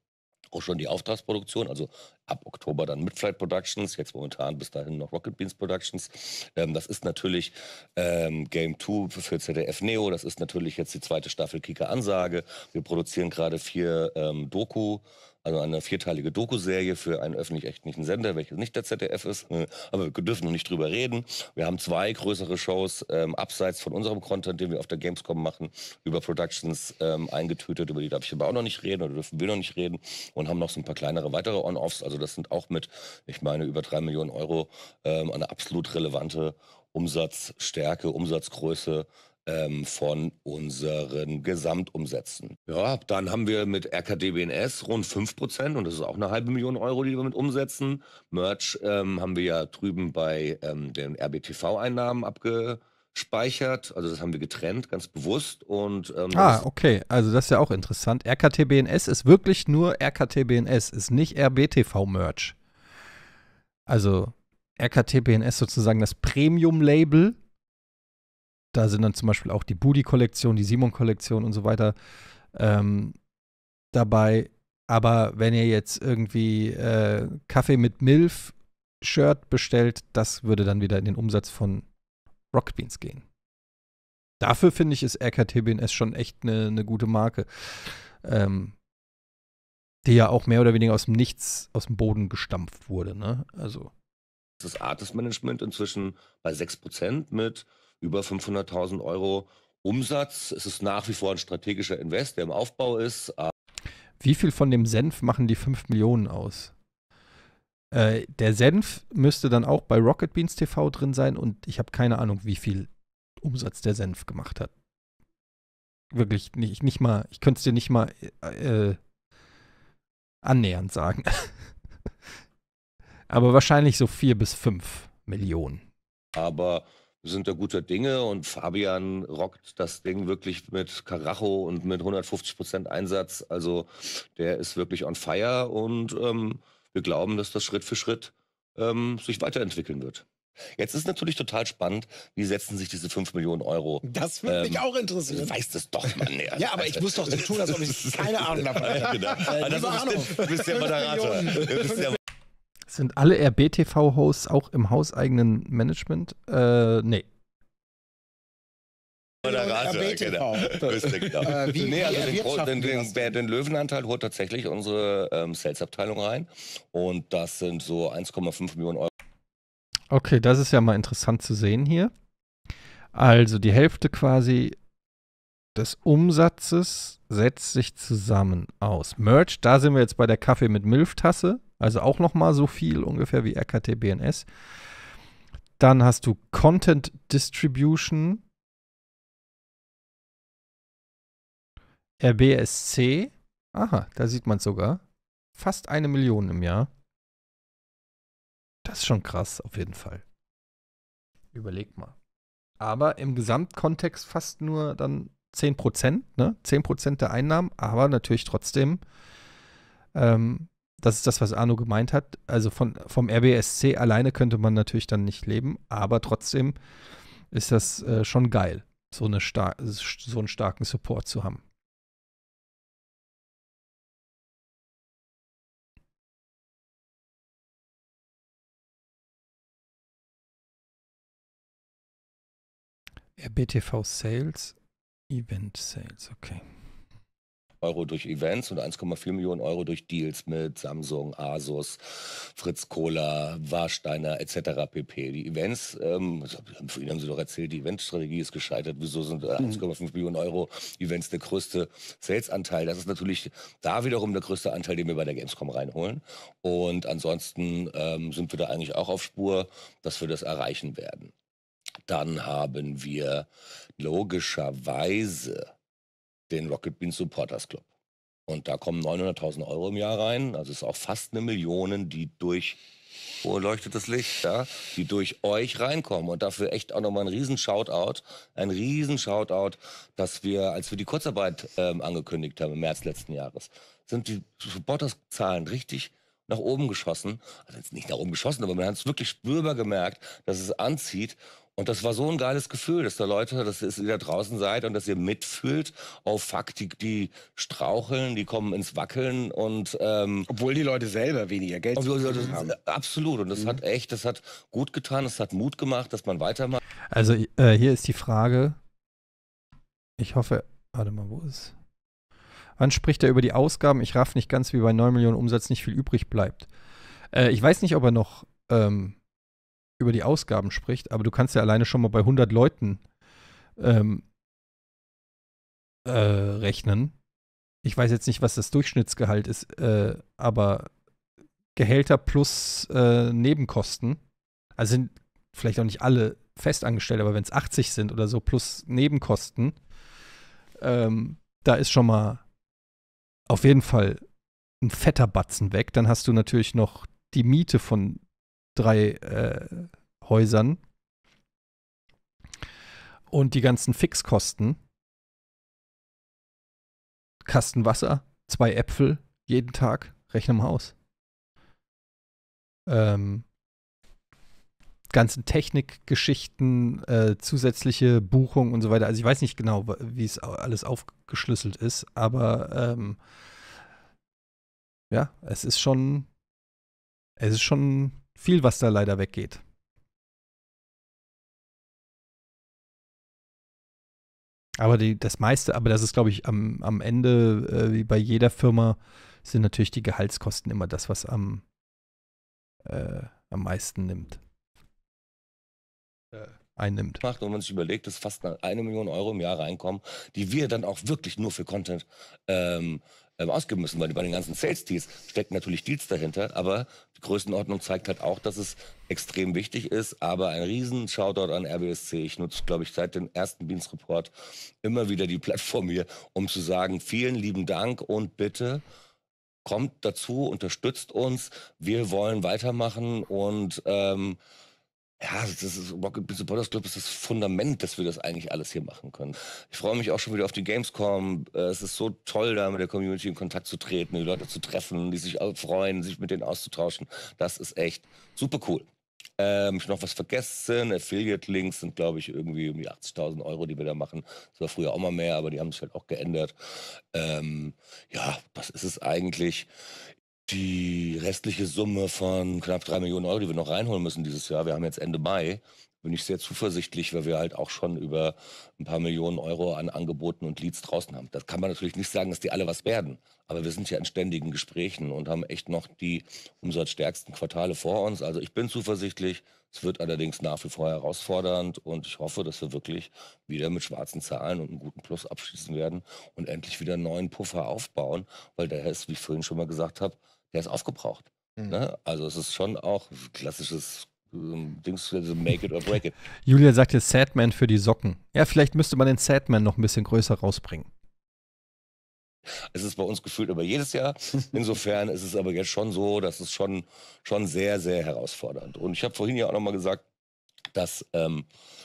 auch schon die Auftragsproduktion, also ab Oktober dann Midflight Productions, jetzt momentan bis dahin noch Rocket Beans Productions. Ähm, das ist natürlich ähm, Game 2 für ZDF Neo, das ist natürlich jetzt die zweite Staffel Kika Ansage. Wir produzieren gerade vier ähm, Doku also eine vierteilige Dokuserie für einen öffentlich-rechtlichen Sender, welches nicht der ZDF ist. Äh, aber wir dürfen noch nicht drüber reden. Wir haben zwei größere Shows ähm, abseits von unserem Content, den wir auf der Gamescom machen, über Productions ähm, eingetütet. Über die darf ich aber auch noch nicht reden oder dürfen wir noch nicht reden. Und haben noch so ein paar kleinere weitere On-Offs. Also das sind auch mit, ich meine, über drei Millionen Euro ähm, eine absolut relevante Umsatzstärke, Umsatzgröße ähm, von unseren Gesamtumsätzen. Ja, dann haben wir mit BNS rund 5% und das ist auch eine halbe Million Euro, die wir mit umsetzen. Merch ähm, haben wir ja drüben bei ähm, den RBTV-Einnahmen abge speichert. Also das haben wir getrennt, ganz bewusst. Und, ähm, ah, okay. Also das ist ja auch interessant. RKTBNS ist wirklich nur RKTBNS, ist nicht RBTV-Merch. Also RKTBNS sozusagen das Premium-Label da sind dann zum Beispiel auch die booty kollektion die Simon-Kollektion und so weiter ähm, dabei. Aber wenn ihr jetzt irgendwie äh, Kaffee mit Milf-Shirt bestellt, das würde dann wieder in den Umsatz von Rocket Beans gehen. Dafür finde ich, ist RKTBNS schon echt eine ne gute Marke. Ähm, die ja auch mehr oder weniger aus dem Nichts, aus dem Boden gestampft wurde, ne? Also. Das Artist Management inzwischen bei 6% mit über 500.000 Euro Umsatz. Es ist nach wie vor ein strategischer Invest, der im Aufbau ist. Wie viel von dem Senf machen die 5 Millionen aus? Äh, der Senf müsste dann auch bei Rocket Beans TV drin sein und ich habe keine Ahnung, wie viel Umsatz der Senf gemacht hat. Wirklich nicht, nicht mal, ich könnte es dir nicht mal äh, äh annähernd sagen. Aber wahrscheinlich so 4 bis 5 Millionen. Aber sind da guter Dinge und Fabian rockt das Ding wirklich mit Karacho und mit 150 Prozent Einsatz. Also der ist wirklich on fire und ähm, wir glauben, dass das Schritt für Schritt ähm, sich weiterentwickeln wird. Jetzt ist natürlich total spannend, wie setzen sich diese 5 Millionen Euro. Das würde ähm, mich auch interessieren. Du weißt es doch, Mann. Ja, ja aber ich muss doch so tun, als ob ich keine Ahnung davon habe. genau. Äh, also, du bist, bist, ja Moderator. Sind alle RBTV-Hosts auch im hauseigenen Management? Äh, nee. Moderator, genau. äh, wie, nee, also den, den, den, den, den Löwenanteil holt tatsächlich unsere ähm, Sales-Abteilung rein. Und das sind so 1,5 Millionen Euro. Okay, das ist ja mal interessant zu sehen hier. Also die Hälfte quasi des Umsatzes setzt sich zusammen aus. Merch, da sind wir jetzt bei der Kaffee mit Milftasse. tasse also auch nochmal so viel ungefähr wie RKT BNS. Dann hast du Content Distribution. RBSC. Aha, da sieht man es sogar. Fast eine Million im Jahr. Das ist schon krass, auf jeden Fall. Überleg mal. Aber im Gesamtkontext fast nur dann 10 Prozent, ne? 10 Prozent der Einnahmen, aber natürlich trotzdem ähm, das ist das, was Arno gemeint hat. Also von, vom RBSC alleine könnte man natürlich dann nicht leben, aber trotzdem ist das äh, schon geil, so, eine star so einen starken Support zu haben. RBTV Sales, Event Sales, okay. Euro durch Events und 1,4 Millionen Euro durch Deals mit Samsung, Asus, Fritz Kohler, Warsteiner etc. pp. Die Events, ähm, vorhin haben Sie doch erzählt, die Eventstrategie ist gescheitert. Wieso sind 1,5 hm. Millionen Euro Events der größte Salesanteil? Das ist natürlich da wiederum der größte Anteil, den wir bei der Gamescom reinholen. Und ansonsten ähm, sind wir da eigentlich auch auf Spur, dass wir das erreichen werden. Dann haben wir logischerweise den Rocket Bean Supporters Club. Und da kommen 900.000 Euro im Jahr rein. Also ist auch fast eine Million, die durch, wo leuchtet das Licht, ja? die durch euch reinkommen. Und dafür echt auch nochmal ein riesen Shoutout, ein riesen Shoutout, dass wir, als wir die Kurzarbeit ähm, angekündigt haben im März letzten Jahres, sind die Supporters-Zahlen richtig nach oben geschossen. Also jetzt nicht nach oben geschossen, aber man hat es wirklich spürbar gemerkt, dass es anzieht. Und das war so ein geiles Gefühl, dass da Leute, dass ihr da draußen seid und dass ihr mitfühlt. Oh fuck, die, die straucheln, die kommen ins Wackeln und ähm, obwohl die Leute selber weniger Geld obwohl, das, haben. Äh, absolut. Und das mhm. hat echt, das hat gut getan, das hat Mut gemacht, dass man weitermacht. Also äh, hier ist die Frage. Ich hoffe, warte mal, wo ist? Wann spricht er über die Ausgaben? Ich raff nicht ganz, wie bei 9 Millionen Umsatz nicht viel übrig bleibt. Äh, ich weiß nicht, ob er noch ähm, über die Ausgaben spricht, aber du kannst ja alleine schon mal bei 100 Leuten ähm, äh, rechnen. Ich weiß jetzt nicht, was das Durchschnittsgehalt ist, äh, aber Gehälter plus äh, Nebenkosten, also sind vielleicht auch nicht alle festangestellt, aber wenn es 80 sind oder so plus Nebenkosten, ähm, da ist schon mal auf jeden Fall ein fetter Batzen weg. Dann hast du natürlich noch die Miete von drei äh, Häusern und die ganzen Fixkosten. Kasten Wasser, zwei Äpfel jeden Tag, rechne mal aus. Ähm, ganzen Technikgeschichten, äh, zusätzliche Buchungen und so weiter. Also ich weiß nicht genau, wie es alles aufgeschlüsselt ist, aber ähm, ja, es ist schon, es ist schon viel, was da leider weggeht. Aber die, das meiste, aber das ist, glaube ich, am, am Ende, äh, wie bei jeder Firma, sind natürlich die Gehaltskosten immer das, was am, äh, am meisten nimmt. Äh, einnimmt. Macht und man sich überlegt, dass fast eine Million Euro im Jahr reinkommen, die wir dann auch wirklich nur für Content ähm, ähm, ausgeben müssen, weil bei den ganzen Sales-Tees stecken natürlich Deals dahinter, aber die Größenordnung zeigt halt auch, dass es extrem wichtig ist, aber ein riesen Shoutout an RBSC. Ich nutze, glaube ich, seit dem ersten Beans-Report immer wieder die Plattform hier, um zu sagen, vielen lieben Dank und bitte kommt dazu, unterstützt uns, wir wollen weitermachen und ähm, ja, das ist Rocket Beats Club ist das Fundament, dass wir das eigentlich alles hier machen können. Ich freue mich auch schon wieder auf die Gamescom. Äh, es ist so toll, da mit der Community in Kontakt zu treten, die Leute zu treffen, die sich freuen, sich mit denen auszutauschen. Das ist echt super cool. Ähm, ich noch was vergessen. Affiliate-Links sind, glaube ich, irgendwie um die 80.000 Euro, die wir da machen. Das war früher auch mal mehr, aber die haben sich halt auch geändert. Ähm, ja, was ist es eigentlich? die restliche Summe von knapp drei Millionen Euro, die wir noch reinholen müssen dieses Jahr. Wir haben jetzt Ende Mai. Bin ich sehr zuversichtlich, weil wir halt auch schon über ein paar Millionen Euro an Angeboten und Leads draußen haben. Das kann man natürlich nicht sagen, dass die alle was werden. Aber wir sind ja in ständigen Gesprächen und haben echt noch die umsatzstärksten Quartale vor uns. Also ich bin zuversichtlich. Es wird allerdings nach wie vor herausfordernd und ich hoffe, dass wir wirklich wieder mit schwarzen Zahlen und einem guten Plus abschließen werden und endlich wieder einen neuen Puffer aufbauen, weil der ist, wie ich vorhin schon mal gesagt habe, der ist aufgebraucht. Mhm. Ne? Also es ist schon auch klassisches ähm, Dings, also make it or break it. Julia sagte Sadman für die Socken. Ja, vielleicht müsste man den Sadman noch ein bisschen größer rausbringen. Es ist bei uns gefühlt über jedes Jahr. Insofern ist es aber jetzt schon so, dass es schon, schon sehr, sehr herausfordernd. Und ich habe vorhin ja auch nochmal gesagt, dass ähm,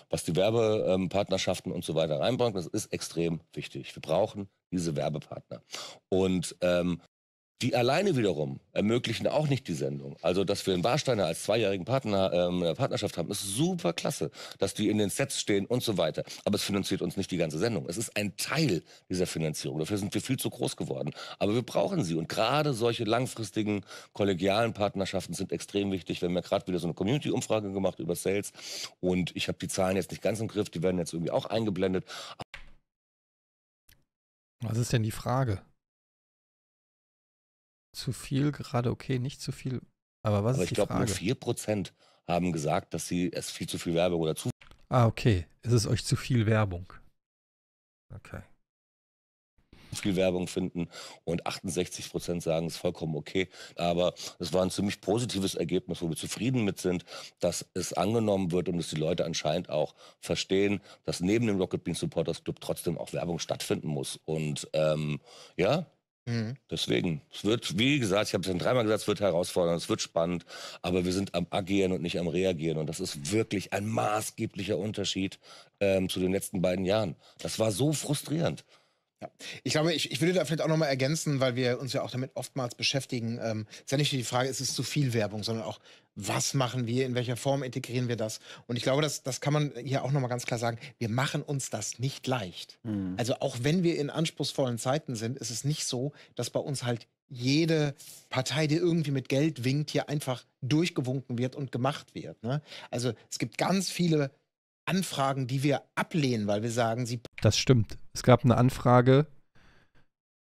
was die Werbepartnerschaften und so weiter reinbringt, das ist extrem wichtig. Wir brauchen diese Werbepartner. Und ähm, die alleine wiederum ermöglichen auch nicht die Sendung. Also, dass wir einen Warsteiner als zweijährigen Partner, ähm, eine Partnerschaft haben, ist super klasse, dass die in den Sets stehen und so weiter. Aber es finanziert uns nicht die ganze Sendung. Es ist ein Teil dieser Finanzierung. Dafür sind wir viel zu groß geworden. Aber wir brauchen sie. Und gerade solche langfristigen kollegialen Partnerschaften sind extrem wichtig. Wir haben ja gerade wieder so eine Community-Umfrage gemacht über Sales. Und ich habe die Zahlen jetzt nicht ganz im Griff. Die werden jetzt irgendwie auch eingeblendet. Was ist denn die Frage? zu viel gerade okay, nicht zu viel. Aber was Aber ist die glaub, Frage? Ich glaube, nur 4% haben gesagt, dass sie es viel zu viel Werbung oder zu. Ah, okay. Es ist euch zu viel Werbung. Okay. Zu viel Werbung finden und 68 sagen, es ist vollkommen okay. Aber es war ein ziemlich positives Ergebnis, wo wir zufrieden mit sind, dass es angenommen wird und dass die Leute anscheinend auch verstehen, dass neben dem Rocket Bean Supporters Club trotzdem auch Werbung stattfinden muss. Und ähm, ja, Mhm. Deswegen, es wird, wie gesagt, ich habe es schon dreimal gesagt, es wird herausfordernd, es wird spannend, aber wir sind am Agieren und nicht am Reagieren. Und das ist wirklich ein maßgeblicher Unterschied ähm, zu den letzten beiden Jahren. Das war so frustrierend. Ja. Ich glaube, ich, ich würde da vielleicht auch nochmal ergänzen, weil wir uns ja auch damit oftmals beschäftigen. Ähm, ist ja nicht nur die Frage, ist es zu viel Werbung, sondern auch, was machen wir, in welcher Form integrieren wir das? Und ich glaube, das, das kann man hier auch nochmal ganz klar sagen, wir machen uns das nicht leicht. Mhm. Also auch wenn wir in anspruchsvollen Zeiten sind, ist es nicht so, dass bei uns halt jede Partei, die irgendwie mit Geld winkt, hier einfach durchgewunken wird und gemacht wird. Ne? Also es gibt ganz viele Anfragen, die wir ablehnen, weil wir sagen, sie. Das stimmt. Es gab eine Anfrage,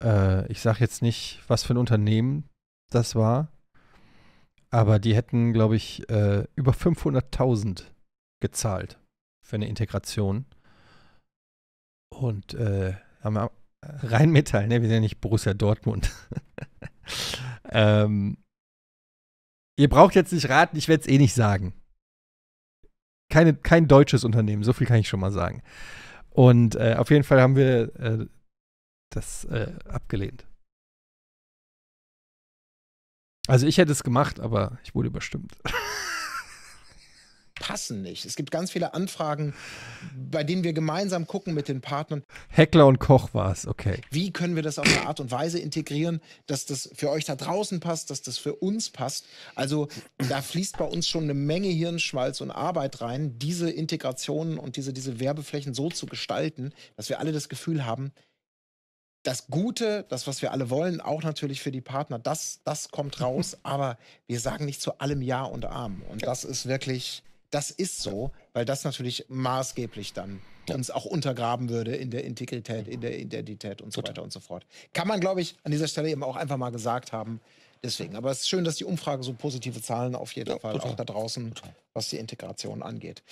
äh, ich sage jetzt nicht, was für ein Unternehmen das war, aber die hätten, glaube ich, äh, über 500.000 gezahlt für eine Integration. Und äh, haben wir Rheinmetall, ne? Wir sind ja nicht Borussia Dortmund. ähm, ihr braucht jetzt nicht raten, ich werde es eh nicht sagen keine, kein deutsches Unternehmen, so viel kann ich schon mal sagen. Und äh, auf jeden Fall haben wir äh, das äh, abgelehnt. Also ich hätte es gemacht, aber ich wurde überstimmt. passen nicht. Es gibt ganz viele Anfragen, bei denen wir gemeinsam gucken mit den Partnern. Heckler und Koch war es, okay. Wie können wir das auf eine Art und Weise integrieren, dass das für euch da draußen passt, dass das für uns passt? Also da fließt bei uns schon eine Menge Hirnschmalz und Arbeit rein, diese Integrationen und diese, diese Werbeflächen so zu gestalten, dass wir alle das Gefühl haben, das Gute, das, was wir alle wollen, auch natürlich für die Partner, das, das kommt raus. aber wir sagen nicht zu allem Ja und Arm. Und das ist wirklich das ist so, weil das natürlich maßgeblich dann ja. uns auch untergraben würde in der Integrität, in der Identität und so Gut. weiter und so fort. Kann man, glaube ich, an dieser Stelle eben auch einfach mal gesagt haben. Deswegen. Aber es ist schön, dass die Umfrage so positive Zahlen auf jeden ja, Fall total. auch da draußen, was die Integration angeht.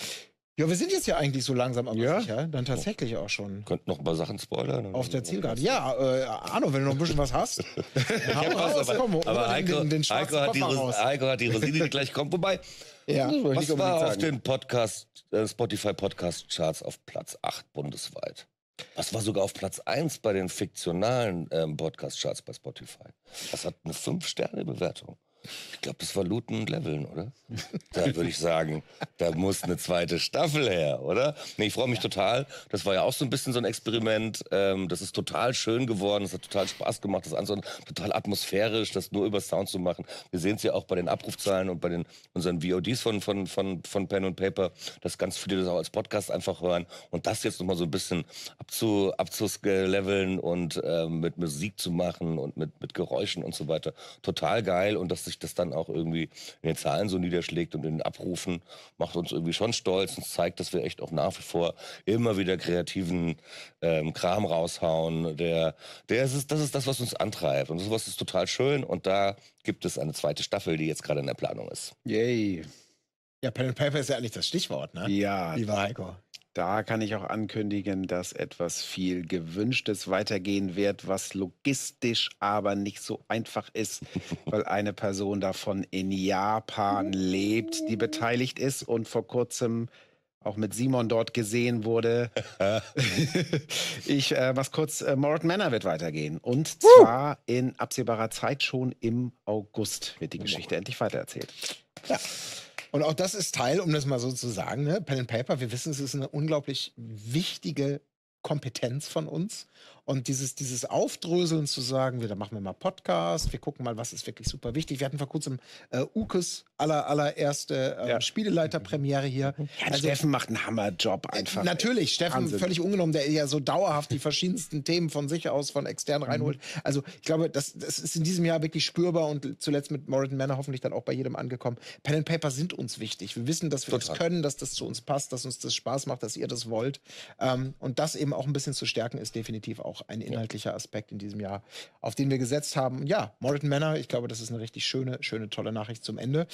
Ja, wir sind jetzt ja eigentlich so langsam, aber ja. sicher, dann tatsächlich auch schon. Könnt noch ein paar Sachen spoilern. Auf der Zielgerade. Ja, äh, Arno, wenn du noch ein bisschen was hast. ich hab raus, was, aber, komm, aber Heiko, den, den Heiko, hat die, Heiko hat die Rosine, die gleich kommt. Wobei, ja. Was war auf den Podcast, äh, Spotify Podcast Charts auf Platz 8 bundesweit? Was war sogar auf Platz 1 bei den fiktionalen ähm, Podcast Charts bei Spotify? Das hat eine 5-Sterne-Bewertung ich glaube, das war Looten und Leveln, oder? Da würde ich sagen, da muss eine zweite Staffel her, oder? Nee, ich freue mich total. Das war ja auch so ein bisschen so ein Experiment. Ähm, das ist total schön geworden. Es hat total Spaß gemacht, das anzuhören. Total atmosphärisch, das nur über Sound zu machen. Wir sehen es ja auch bei den Abrufzahlen und bei den unseren VODs von, von, von, von Pen und Paper, dass ganz viele das auch als Podcast einfach hören. Und das jetzt nochmal so ein bisschen abzu, abzusleveln und äh, mit Musik zu machen und mit, mit Geräuschen und so weiter. Total geil und dass sich sich das dann auch irgendwie in den Zahlen so niederschlägt und in den Abrufen, macht uns irgendwie schon stolz und zeigt, dass wir echt auch nach wie vor immer wieder kreativen ähm, Kram raushauen. Der, der ist, das ist das, was uns antreibt. Und sowas ist total schön. Und da gibt es eine zweite Staffel, die jetzt gerade in der Planung ist. Yay. Ja, Pen and Paper ist ja eigentlich das Stichwort, ne? Ja. Lieber Heiko. Da kann ich auch ankündigen, dass etwas viel Gewünschtes weitergehen wird, was logistisch aber nicht so einfach ist, weil eine Person davon in Japan lebt, die beteiligt ist und vor kurzem auch mit Simon dort gesehen wurde. ich äh, mach's kurz. Äh, Morton Manor wird weitergehen. Und zwar in absehbarer Zeit schon im August wird die Geschichte endlich weitererzählt. Ja. Und auch das ist Teil, um das mal so zu sagen, ne? Pen and Paper, wir wissen, es ist eine unglaublich wichtige Kompetenz von uns. Und dieses, dieses Aufdröseln zu sagen, wir, da machen wir mal Podcast, wir gucken mal, was ist wirklich super wichtig. Wir hatten vor kurzem äh, Ukes aller, allererste äh, ja. Spieleleiterpremiere hier. Ja, also, Steffen macht einen Hammerjob äh, einfach. Äh, natürlich, Steffen, Wahnsinn. völlig ungenommen, der ja so dauerhaft die verschiedensten Themen von sich aus, von extern mhm. reinholt. Mhm. Also ich glaube, das, das ist in diesem Jahr wirklich spürbar und zuletzt mit Moritan Manor hoffentlich dann auch bei jedem angekommen. Pen and Paper sind uns wichtig. Wir wissen, dass wir Total. das können, dass das zu uns passt, dass uns das Spaß macht, dass ihr das wollt. Ähm, und das eben auch ein bisschen zu stärken, ist definitiv auch auch ein inhaltlicher Aspekt in diesem Jahr, auf den wir gesetzt haben. Ja, Moriton Manor, ich glaube, das ist eine richtig schöne, schöne, tolle Nachricht zum Ende.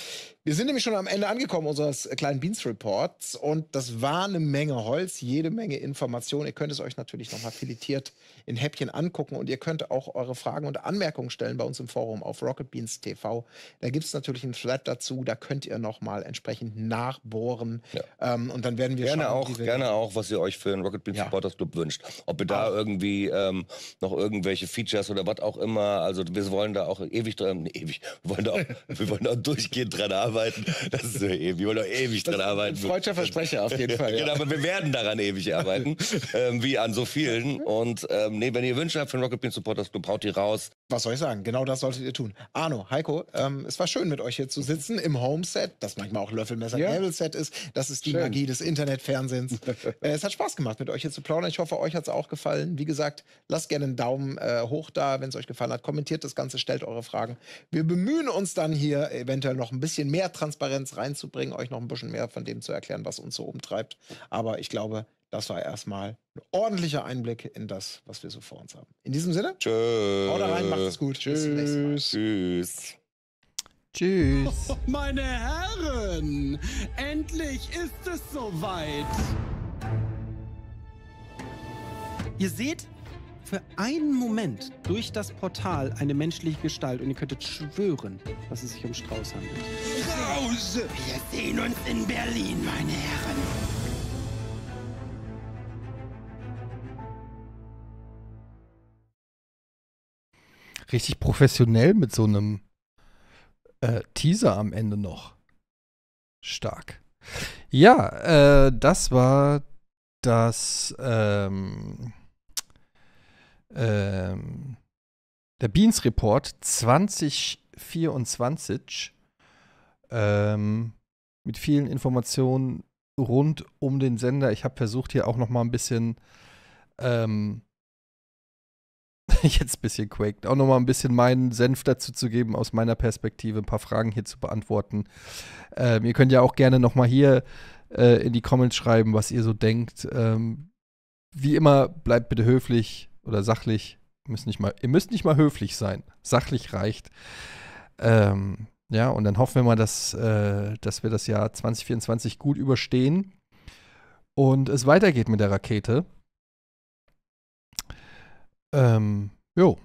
Wir sind nämlich schon am Ende angekommen unseres kleinen Beans Reports und das war eine Menge Holz, jede Menge Information. Ihr könnt es euch natürlich nochmal filetiert in Häppchen angucken und ihr könnt auch eure Fragen und Anmerkungen stellen bei uns im Forum auf Rocket Beans TV. Da gibt es natürlich einen Thread dazu, da könnt ihr nochmal entsprechend nachbohren ja. Ähm, und dann werden wir gerne schauen, auch, gerne auch, was ihr euch für einen Rocket Beans ja. Reporters Club wünscht. Ob ihr da irgendwie ähm, noch irgendwelche Features oder was auch immer. Also wir wollen da auch ewig dran, ähm, ewig, wir wollen da auch, wir wollen auch durchgehend dran arbeiten. Das ist so ewig, eh, wir wollen auch ewig dran das dran Ein Freudscher Versprecher auf jeden Fall. Ja. genau, aber wir werden daran ewig arbeiten, ähm, wie an so vielen. Und ähm, nee, wenn ihr Wünsche habt für Rocket Bean Supporters Club, haut die raus. Was soll ich sagen? Genau das solltet ihr tun. Arno, Heiko, ähm, es war schön mit euch hier zu sitzen im Homeset, das manchmal auch Löffelmesser ja. set ist. Das ist die schön. Magie des Internetfernsehens. äh, es hat Spaß gemacht, mit euch hier zu plaudern. Ich hoffe, euch hat es auch gefallen. Wie gesagt, Lasst gerne einen Daumen äh, hoch da, wenn es euch gefallen hat. Kommentiert das Ganze, stellt eure Fragen. Wir bemühen uns dann hier eventuell noch ein bisschen mehr Transparenz reinzubringen, euch noch ein bisschen mehr von dem zu erklären, was uns so umtreibt. Aber ich glaube, das war erstmal ein ordentlicher Einblick in das, was wir so vor uns haben. In diesem Sinne, tschüss. Haut rein, macht es gut. Tschüss. Tschüss. Tschüss. Oh, meine Herren, endlich ist es soweit. Ihr seht, für einen Moment durch das Portal eine menschliche Gestalt und ihr könntet schwören, dass es sich um Strauß handelt. Raus! Wir sehen uns in Berlin, meine Herren! Richtig professionell mit so einem äh, Teaser am Ende noch. Stark. Ja, äh, das war das. Ähm ähm, der Beans Report 2024 ähm, mit vielen Informationen rund um den Sender. Ich habe versucht, hier auch noch mal ein bisschen ähm, jetzt ein bisschen quaked, auch noch mal ein bisschen meinen Senf dazu zu geben, aus meiner Perspektive ein paar Fragen hier zu beantworten. Ähm, ihr könnt ja auch gerne noch mal hier äh, in die Comments schreiben, was ihr so denkt. Ähm, wie immer, bleibt bitte höflich, oder sachlich, müsst nicht mal, ihr müsst nicht mal höflich sein. Sachlich reicht. Ähm, ja, und dann hoffen wir mal, dass, äh, dass wir das Jahr 2024 gut überstehen und es weitergeht mit der Rakete. Ähm, jo.